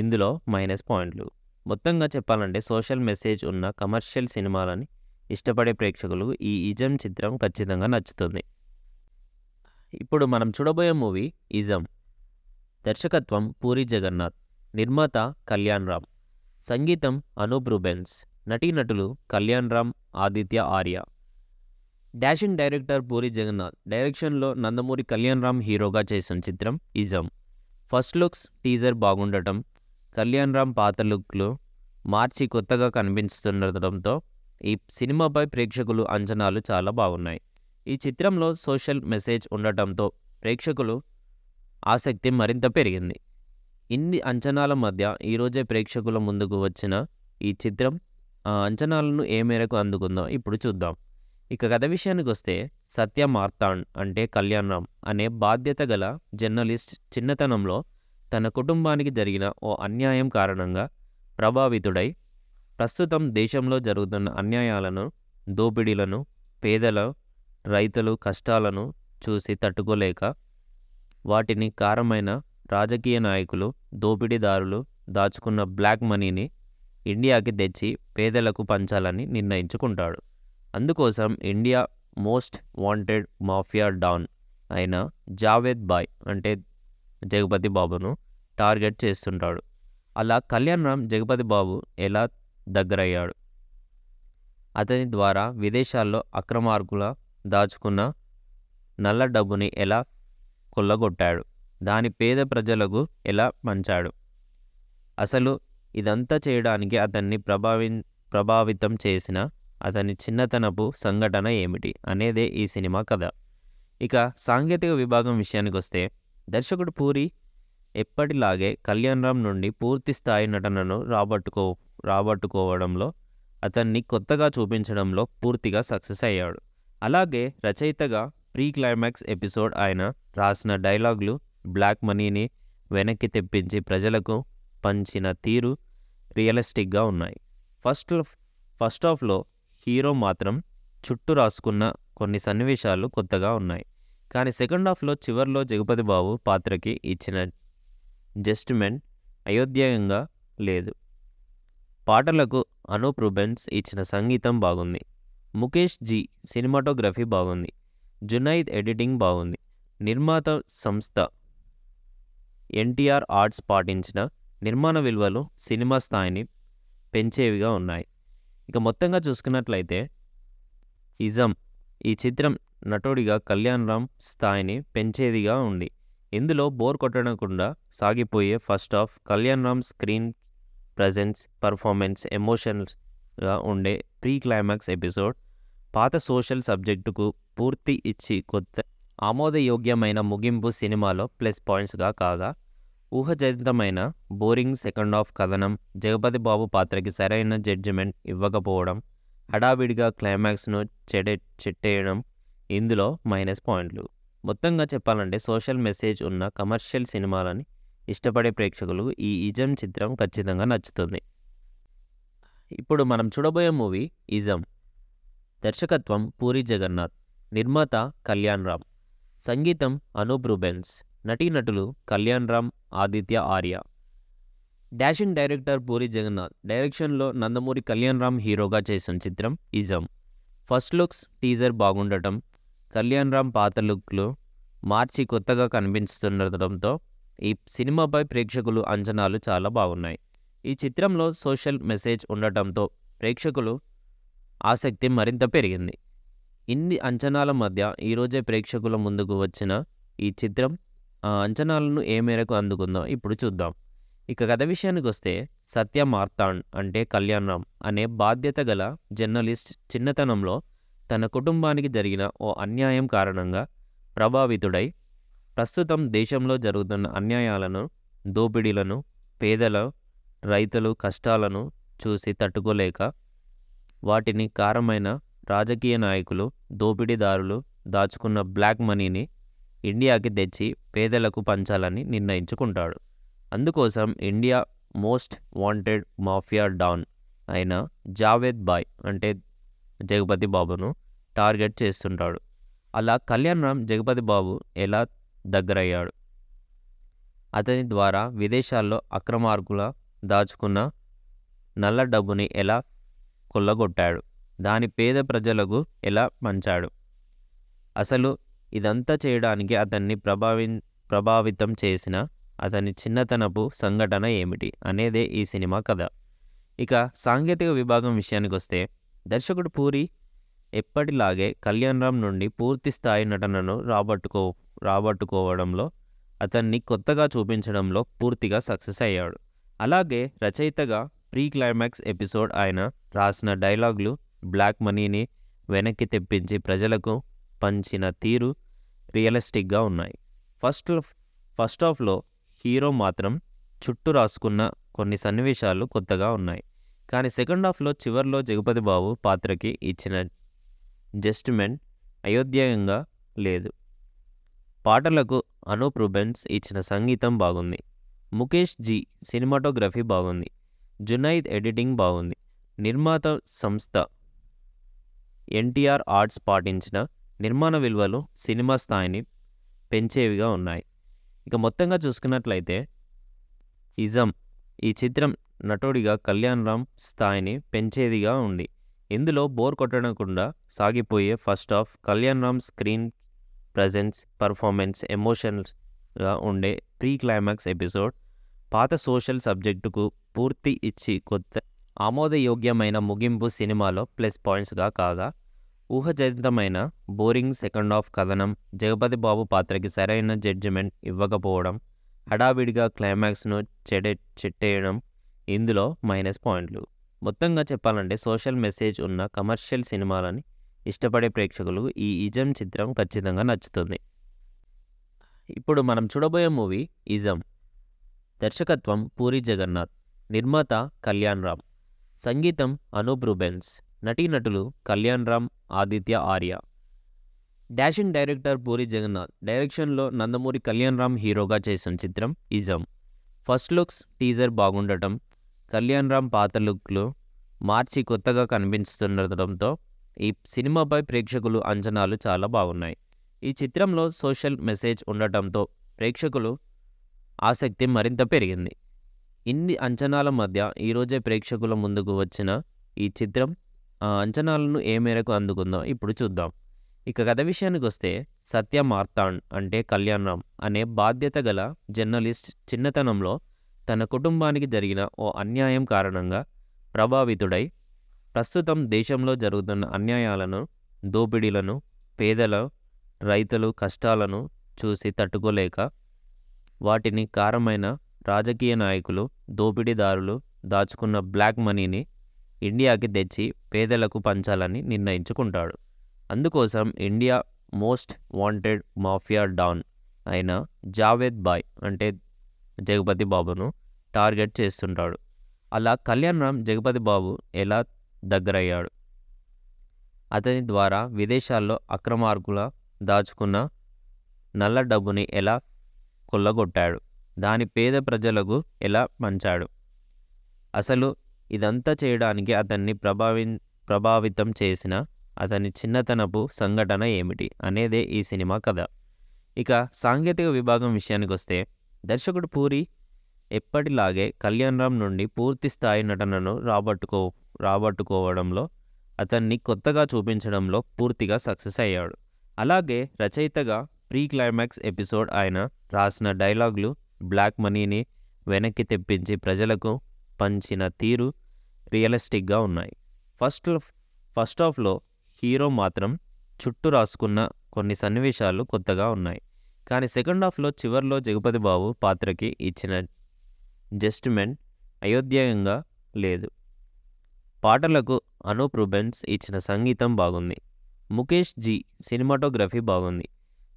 ఇందులో మైనస్ పాయింట్లు మొత్తంగా చెప్పాలంటే సోషల్ మెసేజ్ ఉన్న కమర్షియల్ సినిమాలని ఇష్టపడే ప్రేక్షకులు ఈ ఇజం చిత్రం ఖచ్చితంగా నచ్చుతుంది ఇప్పుడు మనం చూడబోయే మూవీ ఇజం దర్శకత్వం పూరి జగన్నాథ్ నిర్మాత కళ్యాణ్ రామ్ సంగీతం అనూప్ రూబెన్స్ నటీనటులు కళ్యాణ్ రామ్ ఆదిత్య ఆర్య డాషింగ్ డైరెక్టర్ పూరి జగన్నాథ్ డైరెక్షన్లో నందమూరి కళ్యాణ్ రామ్ హీరోగా చేసిన చిత్రం ఇజం ఫస్ట్ లుక్స్ టీజర్ బాగుండటం కళ్యాణ్ రామ్ పాత లుక్లు మార్చి కొత్తగా కనిపిస్తుండటంతో ఈ సినిమాపై ప్రేక్షకులు అంచనాలు చాలా బాగున్నాయి ఈ చిత్రంలో సోషల్ మెసేజ్ ఉండటంతో ప్రేక్షకులు ఆసక్తి మరింత పెరిగింది ఇన్ని అంచనాల మధ్య ఈరోజే ప్రేక్షకుల ముందుకు వచ్చిన ఈ చిత్రం ఆ అంచనాలను ఏ మేరకు అందుకుందో ఇప్పుడు చూద్దాం ఇక కథ విషయానికి వస్తే సత్య మార్తాండ్ అంటే కళ్యాణరామ్ అనే బాధ్యత గల జర్నలిస్ట్ చిన్నతనంలో తన కుటుంబానికి జరిగిన ఓ అన్యాయం కారణంగా ప్రభావితుడై ప్రస్తుతం దేశంలో జరుగుతున్న అన్యాయాలను దోపిడీలను పేదల రైతులు కష్టాలను చూసి తట్టుకోలేక వాటిని కారమైన రాజకీయ నాయకులు దోపిడీదారులు దాచుకున్న బ్లాక్ మనీని ఇండియాకి తెచ్చి పేదలకు పంచాలని నిర్ణయించుకుంటాడు అందుకోసం India most wanted mafia don అయిన జావేద్ బాయ్ అంటే జగపతి బాబును టార్గెట్ చేస్తుంటాడు అలా కళ్యాణ్ రామ్ జగపతి బాబు ఎలా దగ్గరయ్యాడు అతని ద్వారా విదేశాల్లో అక్రమార్కుల దాచుకున్న నల్ల డబ్బుని ఎలా కొల్లగొట్టాడు దాని పేద ప్రజలకు ఎలా పంచాడు అసలు ఇదంతా చేయడానికి అతన్ని ప్రభావి ప్రభావితం చేసిన అతని చిన్నతనపు సంఘటన ఏమిటి అనేదే ఈ సినిమా కథ ఇక సాంకేతిక విభాగం విషయానికి వస్తే దర్శకుడు పూరి ఎప్పటిలాగే కళ్యాణ్ రామ్ నుండి పూర్తి స్థాయి నటనను రాబట్టుకో రాబట్టుకోవడంలో అతన్ని కొత్తగా చూపించడంలో పూర్తిగా సక్సెస్ అయ్యాడు అలాగే రచయితగా ప్రీ క్లైమాక్స్ ఎపిసోడ్ ఆయన రాసిన డైలాగులు బ్లాక్ మనీని వెనక్కి తెప్పించి ప్రజలకు పంచిన తీరు రియలిస్టిక్గా ఉన్నాయి ఫస్ట్ ఫస్ట్ హాఫ్లో హీరో మాత్రం చుట్టూ రాసుకున్న కొన్ని సన్నివేశాలు కొత్తగా ఉన్నాయి కానీ సెకండ్ హాఫ్లో చివరిలో జగపతి బాబు పాత్రకి ఇచ్చిన జస్ట్మెంట్ అయోధ్యంగా లేదు పాటలకు అనూప్ రుబెన్స్ ఇచ్చిన సంగీతం బాగుంది ముఖేష్ జీ సినిమాటోగ్రఫీ బాగుంది జునైద్ ఎడిటింగ్ బాగుంది నిర్మాత సంస్థ ఎన్టీఆర్ ఆర్ట్స్ పాటించిన నిర్మాణ విలువలు సినిమా స్థాయిని పెంచేవిగా ఉన్నాయి ఇక మొత్తంగా చూసుకున్నట్లయితే ఇజం ఈ చిత్రం నటుడిగా కళ్యాణ్ రామ్ స్థాయిని పెంచేదిగా ఉంది ఇందులో బోర్ కొట్టకుండా సాగిపోయే first half Kalyan Ram screen presence performance ఎమోషన్స్గా ఉండే ప్రీ క్లైమాక్స్ ఎపిసోడ్ పాత సోషల్ సబ్జెక్టుకు పూర్తి ఇచ్చి కొత్త ఆమోదయోగ్యమైన ముగింపు సినిమాలో ప్లస్ పాయింట్స్గా కాగా ఊహజనితమైన బోరింగ్ సెకండ్ ఆఫ్ కథనం జగపతి బాబు పాత్రకి సరైన జడ్జిమెంట్ ఇవ్వకపోవడం హడావిడిగా క్లైమాక్స్ను చెడే చెట్టేయడం ఇందులో మైనస్ పాయింట్లు మొత్తంగా చెప్పాలంటే సోషల్ మెసేజ్ ఉన్న కమర్షియల్ సినిమాలని ఇష్టపడే ప్రేక్షకులు ఈ ఇజం చిత్రం ఖచ్చితంగా నచ్చుతుంది ఇప్పుడు మనం చూడబోయే మూవీ ఇజం దర్శకత్వం పూరి జగన్నాథ్ నిర్మాత కళ్యాణ్ రామ్ సంగీతం అనూప్ రూబెన్స్ నటీనటులు కళ్యాణ్ రామ్ ఆదిత్య ఆర్య డాషింగ్ డైరెక్టర్ పూరి జగన్నాథ్ డైరెక్షన్లో నందమూరి కళ్యాణ్ రామ్ హీరోగా చేసిన చిత్రం ఇజం ఫస్ట్ లుక్స్ టీజర్ బాగుండటం కళ్యాణ్ రామ్ పాత లుక్లు మార్చి కొత్తగా కనిపిస్తుండటంతో ఈ సినిమాపై ప్రేక్షకులు అంచనాలు చాలా బాగున్నాయి ఈ చిత్రంలో సోషల్ మెసేజ్ ఉండటంతో ప్రేక్షకులు ఆసక్తి మరింత పెరిగింది ఇన్ని అంచనాల మధ్య ఈరోజే ప్రేక్షకుల ముందుకు వచ్చిన ఈ చిత్రం ఆ అంచనాలను ఏ మేరకు అందుకుందో ఇప్పుడు చూద్దాం ఇక కథ విషయానికి వస్తే సత్య మార్తాండ్ అంటే కళ్యాణరామ్ అనే బాధ్యత గల జర్నలిస్ట్ చిన్నతనంలో తన కుటుంబానికి జరిగిన ఓ అన్యాయం కారణంగా ప్రభావితుడై ప్రస్తుతం దేశంలో జరుగుతున్న అన్యాయాలను దోపిడీలను పేదల రైతులు కష్టాలను చూసి తట్టుకోలేక వాటిని కారమైన రాజకీయ నాయకులు దోపిడీదారులు దాచుకున్న బ్లాక్ మనీని ఇండియాకి తెచ్చి పేదలకు పంచాలని నిర్ణయించుకుంటాడు అందుకోసం India most wanted mafia don అయిన జావేద్ బాయ్ అంటే జగపతి బాబును టార్గెట్ చేస్తుంటాడు అలా కళ్యాణ్ రామ్ జగపతి బాబు ఎలా దగ్గరయ్యాడు అతని ద్వారా విదేశాల్లో అక్రమార్కుల దాచుకున్న నల్ల డబ్బుని ఎలా కొల్లగొట్టాడు దాని పేద ప్రజలకు ఎలా పంచాడు అసలు ఇదంతా చేయడానికి అతన్ని ప్రభావి ప్రభావితం చేసిన అతని చిన్నతనపు సంఘటన ఏమిటి అనేదే ఈ సినిమా కథ ఇక సాంకేతిక విభాగం విషయానికి వస్తే దర్శకుడు పూరి ఎప్పటిలాగే కళ్యాణ్ రామ్ నుండి పూర్తి స్థాయి నటనను రాబట్టుకో రాబట్టుకోవడంలో అతన్ని కొత్తగా చూపించడంలో పూర్తిగా సక్సెస్ అయ్యాడు అలాగే రచయితగా ప్రీ క్లైమాక్స్ ఎపిసోడ్ ఆయన రాసిన డైలాగులు బ్లాక్ మనీని వెనక్కి తెప్పించి ప్రజలకు పంచిన తీరు రియలిస్టిక్గా ఉన్నాయి ఫస్ట్ ఫస్ట్ ఆఫ్లో హీరో మాత్రం చుట్టూ రాసుకున్న కొన్ని సన్నివేశాలు కొత్తగా ఉన్నాయి కానీ సెకండ్ హాఫ్లో చివరిలో జగపతి బాబు పాత్రకి ఇచ్చిన జస్ట్మెంట్ అయోధ్యంగా లేదు పాటలకు అనూప్ రుబెన్స్ ఇచ్చిన సంగీతం బాగుంది ముఖేష్ జీ సినిమాటోగ్రఫీ బాగుంది జునైద్ ఎడిటింగ్ బాగుంది నిర్మాత సంస్థ ఎన్టీఆర్ ఆర్ట్స్ పాటించిన నిర్మాణ విలువలు సినిమా స్థాయిని పెంచేవిగా ఉన్నాయి ఇక మొత్తంగా చూసుకున్నట్లయితే ఇజం ఈ చిత్రం నటుడిగా కళ్యాణ్ రామ్ స్థాయిని పెంచేదిగా ఉంది ఇందులో బోర్ కొట్టకుండా సాగిపోయే first half Kalyan Ram screen presence performance ఎమోషన్స్గా ఉండే ప్రీ క్లైమాక్స్ ఎపిసోడ్ పాత సోషల్ సబ్జెక్టుకు పూర్తి ఇచ్చి కొత్త ఆమోదయోగ్యమైన ముగింపు సినిమాలో ప్లస్ పాయింట్స్గా కాగా ఊహజనితమైన బోరింగ్ సెకండ్ హాఫ్ కథనం జగపతి బాబు పాత్రకి సరైన జడ్జిమెంట్ ఇవ్వకపోవడం హడావిడిగా క్లైమాక్స్ను చెడే చెట్టేయడం ఇందులో మైనస్ పాయింట్లు మొత్తంగా చెప్పాలంటే సోషల్ మెసేజ్ ఉన్న కమర్షియల్ సినిమాలని ఇష్టపడే ప్రేక్షకులు ఈ ఇజం చిత్రం ఖచ్చితంగా నచ్చుతుంది ఇప్పుడు మనం చూడబోయే మూవీ ఇజం దర్శకత్వం పూరి జగన్నాథ్ నిర్మాత కళ్యాణ్ రామ్ సంగీతం అనూప్ రూబెన్స్ నటీనటులు కళ్యాణ్ రామ్ ఆదిత్య ఆర్య డాషింగ్ డైరెక్టర్ పూరి జగన్నాథ్ డైరెక్షన్లో నందమూరి కళ్యాణ్ రామ్ హీరోగా చేసిన చిత్రం ఇజం ఫస్ట్ లుక్స్ టీజర్ బాగుండటం కళ్యాణ్ రామ్ పాత లుక్లో మార్చి కొత్తగా కనిపిస్తుండటంతో ఈ సినిమాపై ప్రేక్షకులు అంచనాలు చాలా బాగున్నాయి ఈ చిత్రంలో సోషల్ మెసేజ్ ఉండటంతో ప్రేక్షకులు ఆసక్తి మరింత పెరిగింది ఇన్ని అంచనాల మధ్య ఈరోజే ప్రేక్షకుల ముందుకు వచ్చిన ఈ చిత్రం ఆ అంచనాలను ఏ మేరకు అందుకుందో ఇప్పుడు చూద్దాం ఇక కథ విషయానికి వస్తే సత్య మార్తాండ్ అంటే కళ్యాణరామ్ అనే బాధ్యత గల జర్నలిస్ట్ చిన్నతనంలో తన కుటుంబానికి జరిగిన ఓ అన్యాయం కారణంగా ప్రభావితుడై ప్రస్తుతం దేశంలో జరుగుతున్న అన్యాయాలను దోపిడీలను పేదల రైతులు కష్టాలను చూసి తట్టుకోలేక వాటిని కారమైన రాజకీయ నాయకులు దోపిడీదారులు దాచుకున్న బ్లాక్ మనీని ఇండియాకి తెచ్చి పేదలకు పంచాలని నిర్ణయించుకుంటాడు అందుకోసం India most wanted mafia don అయిన జావేద్ బాయ్ అంటే జగపతి బాబును టార్గెట్ చేస్తుంటాడు అలా కళ్యాణ్ రామ్ జగపతి బాబు ఎలా దగ్గరయ్యాడు అతని ద్వారా విదేశాల్లో అక్రమార్కుల దాచుకున్న నల్ల డబ్బుని ఎలా కొల్లగొట్టాడు దాని పేద ప్రజలకు ఎలా పంచాడు అసలు ఇదంతా చేయడానికి అతన్ని ప్రభావి ప్రభావితం చేసిన అతని చిన్నతనపు సంఘటన ఏమిటి అనేదే ఈ సినిమా కథ ఇక సాంకేతిక విభాగం విషయానికి వస్తే దర్శకుడు పూరి ఎప్పటిలాగే కళ్యాణ్ రామ్ నుండి పూర్తి స్థాయి నటనను రాబట్టుకో రాబట్టుకోవడంలో అతన్ని కొత్తగా చూపించడంలో పూర్తిగా సక్సెస్ అయ్యాడు అలాగే రచయితగా ప్రీ క్లైమాక్స్ ఎపిసోడ్ ఆయన రాసిన డైలాగులు బ్లాక్ మనీని వెనక్కి తెప్పించి ప్రజలకు పంచిన తీరు రియలిస్టిక్గా ఉన్నాయి ఫస్ట్ ఫస్ట్ ఆఫ్లో హీరో మాత్రం చుట్టూ రాసుకున్న కొన్ని సన్నివేశాలు కొత్తగా ఉన్నాయి కానీ సెకండ్ హాఫ్లో చివరిలో జగపతి బాబు పాత్రకి ఇచ్చిన జస్ట్మెంట్ అయోధ్యంగా లేదు పాటలకు అనూప్ రుబెన్స్ ఇచ్చిన సంగీతం బాగుంది ముఖేష్ జీ సినిమాటోగ్రఫీ బాగుంది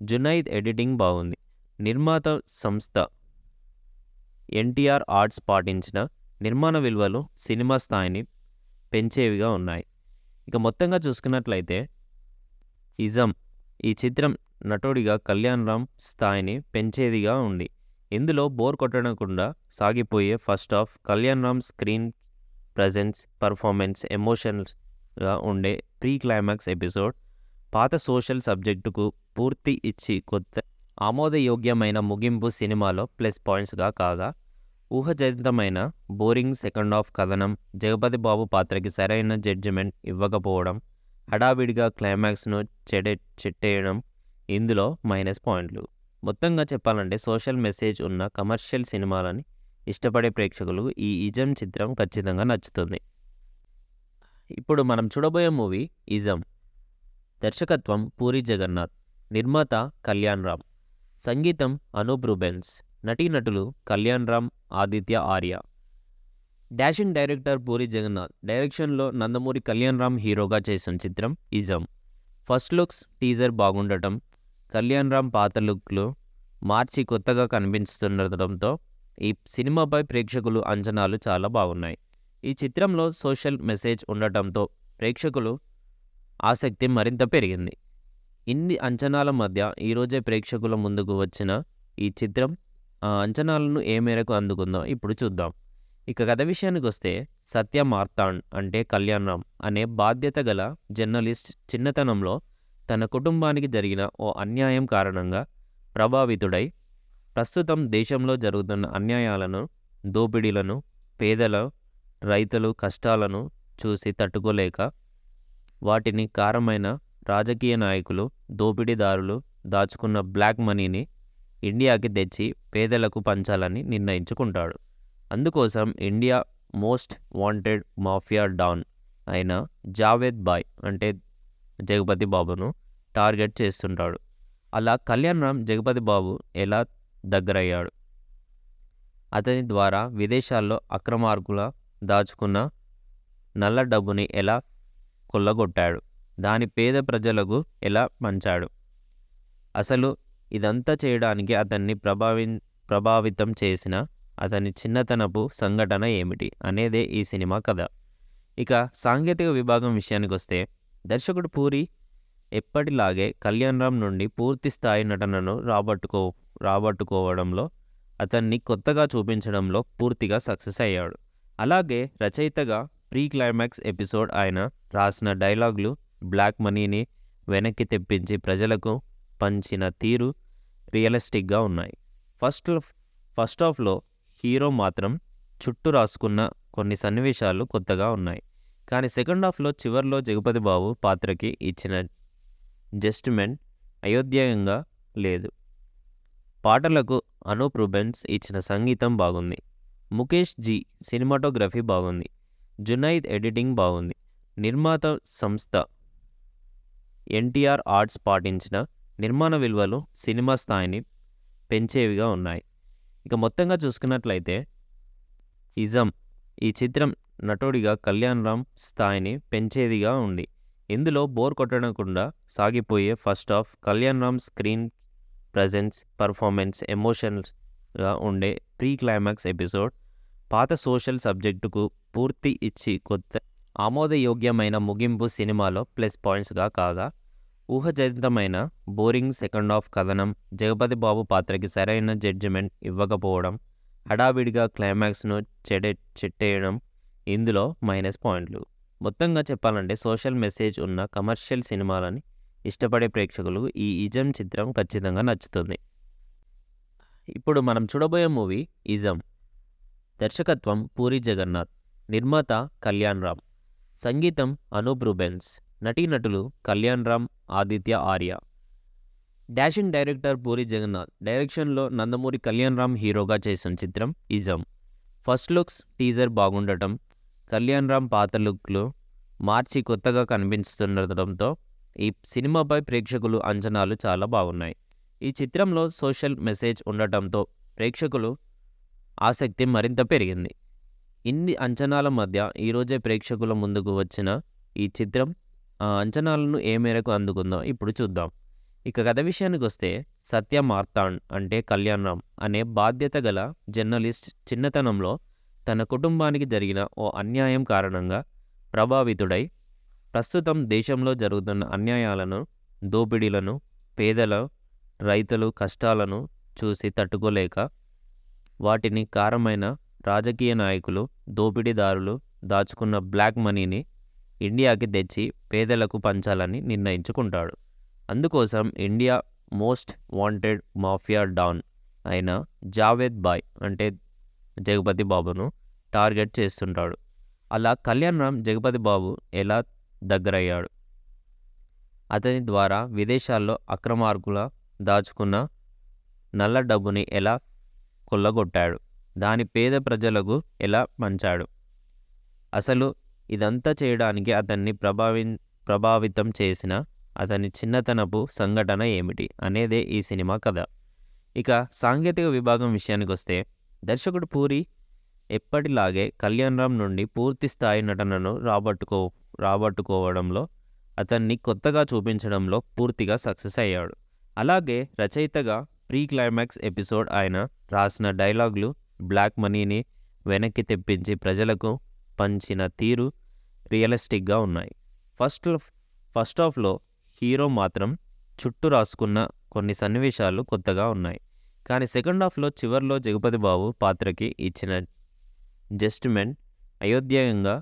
జునైద్ ఎడిటింగ్ బాగుంది నిర్మాత సంస్థ ఎన్టీఆర్ ఆర్ట్స్ పాటించిన నిర్మాణ విలువలు సినిమా స్థాయిని పెంచేవిగా ఉన్నాయి ఇక మొత్తంగా చూసుకున్నట్లయితే ఇజం ఈ చిత్రం నటుడిగా కళ్యాణ్ రామ్ స్థాయిని పెంచేదిగా ఉంది ఇందులో బోర్ కొట్టకుండా సాగిపోయే first half Kalyan Ram screen presence performance ఎమోషన్స్గా ఉండే ప్రీ క్లైమాక్స్ ఎపిసోడ్ పాత సోషల్ సబ్జెక్టుకు పూర్తి ఇచ్చి కొత్త ఆమోదయోగ్యమైన ముగింపు సినిమాలో ప్లస్ పాయింట్స్గా కాగా ఊహజనితమైన బోరింగ్ సెకండ్ హాఫ్ కథనం జగపతి బాబు పాత్రకి సరైన జడ్జిమెంట్ ఇవ్వకపోవడం హడావిడిగా క్లైమాక్స్ను చెడే చెట్టేయడం ఇందులో మైనస్ పాయింట్లు మొత్తంగా చెప్పాలంటే సోషల్ మెసేజ్ ఉన్న కమర్షియల్ సినిమాలని ఇష్టపడే ప్రేక్షకులు ఈ ఇజం చిత్రం ఖచ్చితంగా నచ్చుతుంది ఇప్పుడు మనం చూడబోయే మూవీ ఇజం దర్శకత్వం పూరి జగన్నాథ్ నిర్మాత కళ్యాణ్ రామ్ సంగీతం అనూప్ రూబెన్స్ నటీనటులు కళ్యాణ్ రామ్ ఆదిత్య ఆర్య డాషింగ్ డైరెక్టర్ పూరి జగన్నాథ్ డైరెక్షన్లో నందమూరి కళ్యాణ్ రామ్ హీరోగా చేసిన చిత్రం ఇజం ఫస్ట్ లుక్స్ టీజర్ బాగుండటం కళ్యాణ్ రామ్ పాత లుక్లు మార్చి కొత్తగా కనిపిస్తుండటంతో ఈ సినిమాపై ప్రేక్షకులు అంచనాలు చాలా బాగున్నాయి ఈ చిత్రంలో సోషల్ మెసేజ్ ఉండటంతో ప్రేక్షకులు ఆసక్తి మరింత పెరిగింది ఇన్ని అంచనాల మధ్య ఈరోజే ప్రేక్షకుల ముందుకు వచ్చిన ఈ చిత్రం అంచనాలను ఏ మేరకు అందుకుందో ఇప్పుడు చూద్దాం ఇక కథ విషయానికి వస్తే సత్య మార్తాండ్ అంటే కళ్యాణరామ్ అనే బాధ్యత గల జర్నలిస్ట్ చిన్నతనంలో తన కుటుంబానికి జరిగిన ఓ అన్యాయం కారణంగా ప్రభావితుడై ప్రస్తుతం దేశంలో జరుగుతున్న అన్యాయాలను దోపిడీలను పేదల రైతులు కష్టాలను చూసి తట్టుకోలేక వాటిని కారమైన రాజకీయ నాయకులు దోపిడీదారులు దాచుకున్న బ్లాక్ మనీని ఇండియాకి తెచ్చి పేదలకు పంచాలని నిర్ణయించుకుంటాడు అందుకోసం India most wanted mafia don అయిన జావేద్ బాయ్ అంటే జగపతి బాబును టార్గెట్ చేస్తుంటాడు అలా కళ్యాణ్ రామ్ జగపతి బాబు ఎలా దగ్గరయ్యాడు అతని ద్వారా విదేశాల్లో అక్రమార్కుల దాచుకున్న నల్ల డబ్బుని ఎలా కొల్లగొట్టాడు దాని పేద ప్రజలకు ఎలా పంచాడు అసలు ఇదంతా చేయడానికి అతన్ని ప్రభావి ప్రభావితం చేసిన అతని చిన్నతనపు సంఘటన ఏమిటి అనేదే ఈ సినిమా కథ ఇక సాంకేతిక విభాగం విషయానికి వస్తే దర్శకుడు పూరి ఎప్పటిలాగే కళ్యాణ్ రామ్ నుండి పూర్తి స్థాయి నటనను రాబట్టుకో రాబట్టుకోవడంలో అతన్ని కొత్తగా చూపించడంలో పూర్తిగా సక్సెస్ అయ్యాడు అలాగే రచయితగా ప్రీ క్లైమాక్స్ ఎపిసోడ్ ఆయన రాసిన డైలాగులు బ్లాక్ మనీని వెనక్కి తెప్పించి ప్రజలకు పంచిన తీరు రియలిస్టిక్గా ఉన్నాయి ఫస్ట్ ఫస్ట్ ఆఫ్లో హీరో మాత్రం చుట్టూ రాసుకున్న కొన్ని సన్నివేశాలు కొత్తగా ఉన్నాయి కానీ సెకండ్ హాఫ్లో చివరిలో జగపతి బాబు పాత్రకి ఇచ్చిన జస్ట్మెంట్ అయోధ్యాయంగా లేదు పాటలకు అనూప్ రుబెన్స్ ఇచ్చిన సంగీతం బాగుంది ముఖేష్ జీ సినిమాటోగ్రఫీ బాగుంది జునైద్ ఎడిటింగ్ బాగుంది నిర్మాత సంస్థ ఎన్టీఆర్ ఆర్ట్స్ పాటించిన నిర్మాణ విలువలు సినిమా స్థాయిని పెంచేవిగా ఉన్నాయి ఇక మొత్తంగా చూసుకున్నట్లయితే ఇజం ఈ చిత్రం నటుడిగా కళ్యాణ్ రామ్ స్థాయిని పెంచేదిగా ఉంది ఇందులో బోర్ కొట్టకుండా సాగిపోయే first half Kalyan Ram screen presence performance ఎమోషన్స్గా ఉండే ప్రీ క్లైమాక్స్ ఎపిసోడ్ పాత సోషల్ సబ్జెక్టుకు పూర్తి ఇచ్చి కొత్త ఆమోదయోగ్యమైన ముగింపు సినిమాలో ప్లస్ పాయింట్స్గా కాగా ఊహజనితమైన బోరింగ్ సెకండ్ హాఫ్ కథనం జగపతి బాబు పాత్రకి సరైన జడ్జిమెంట్ ఇవ్వకపోవడం హడావిడిగా క్లైమాక్స్ను చెడే చెట్టేయడం ఇందులో మైనస్ పాయింట్లు మొత్తంగా చెప్పాలంటే సోషల్ మెసేజ్ ఉన్న కమర్షియల్ సినిమాలని ఇష్టపడే ప్రేక్షకులు ఈ ఇజం చిత్రం ఖచ్చితంగా నచ్చుతుంది ఇప్పుడు మనం చూడబోయే మూవీ ఇజం దర్శకత్వం పూరి జగన్నాథ్ నిర్మాత కళ్యాణ్ రామ్ సంగీతం అనూప్ రూబెన్స్ నటీనటులు కళ్యాణ్ రామ్ ఆదిత్య ఆర్య డాషింగ్ డైరెక్టర్ పూరి జగన్నాథ్ డైరెక్షన్లో నందమూరి కళ్యాణ్ రామ్ హీరోగా చేసిన చిత్రం ఇజం ఫస్ట్ లుక్స్ టీజర్ బాగుండటం కళ్యాణ్ రామ్ పాత లుక్లో మార్చి కొత్తగా కనిపిస్తుండటంతో ఈ సినిమాపై ప్రేక్షకులు అంచనాలు చాలా బాగున్నాయి ఈ చిత్రంలో సోషల్ మెసేజ్ ఉండటంతో ప్రేక్షకులు ఆసక్తి మరింత పెరిగింది ఇన్ని అంచనాల మధ్య ఈరోజే ప్రేక్షకుల ముందుకు వచ్చిన ఈ చిత్రం అంచనాలను ఏ మేరకు అందుకుందో ఇప్పుడు చూద్దాం ఇక కథ విషయానికి వస్తే సత్య మార్తాండ్ అంటే కళ్యాణ్రామ్ అనే బాధ్యత గల జర్నలిస్ట్ చిన్నతనంలో తన కుటుంబానికి జరిగిన ఓ అన్యాయం కారణంగా ప్రభావితుడై ప్రస్తుతం దేశంలో జరుగుతున్న అన్యాయాలను దోపిడీలను పేదల రైతులు కష్టాలను చూసి తట్టుకోలేక వాటిని కారమైన రాజకీయ నాయకులు దోపిడీదారులు దాచుకున్న బ్లాక్ మనీని ఇండియాకి తెచ్చి పేదలకు పంచాలని నిర్ణయించుకుంటాడు అందుకోసం India most wanted mafia don అయిన జావేద్ బాయ్ అంటే జగపతి బాబును టార్గెట్ చేస్తుంటాడు అలా కళ్యాణ్ రామ్ జగపతి బాబు ఎలా దగ్గరయ్యాడు అతని ద్వారా విదేశాల్లో అక్రమార్కుల దాచుకున్న నల్ల డబ్బుని ఎలా కొల్లగొట్టాడు దాని పేద ప్రజలకు ఎలా పంచాడు అసలు ఇదంతా చేయడానికి అతన్ని ప్రభావి ప్రభావితం చేసిన అతని చిన్నతనపు సంఘటన ఏమిటి అనేదే ఈ సినిమా కథ ఇక సాంకేతిక విభాగం విషయానికి వస్తే దర్శకుడు పూరి ఎప్పటిలాగే కళ్యాణ్ రామ్ నుండి పూర్తి స్థాయి నటనను రాబట్టుకో రాబట్టుకోవడంలో అతన్ని కొత్తగా చూపించడంలో పూర్తిగా సక్సెస్ అయ్యాడు అలాగే రచయితగా ప్రీ క్లైమాక్స్ ఎపిసోడ్ ఆయన రాసిన డైలాగులు బ్లాక్ మనీని వెనక్కి తెప్పించి ప్రజలకు పంచిన తీరు రియలిస్టిక్గా ఉన్నాయి ఫస్ట్ ఫస్ట్ ఆఫ్లో హీరో మాత్రం చుట్టూ రాసుకున్న కొన్ని సన్నివేశాలు కొత్తగా ఉన్నాయి కానీ సెకండ్ హాఫ్లో చివరిలో జగపతి బాబు పాత్రకి ఇచ్చిన జస్ట్మెంట్ అయోధ్యంగా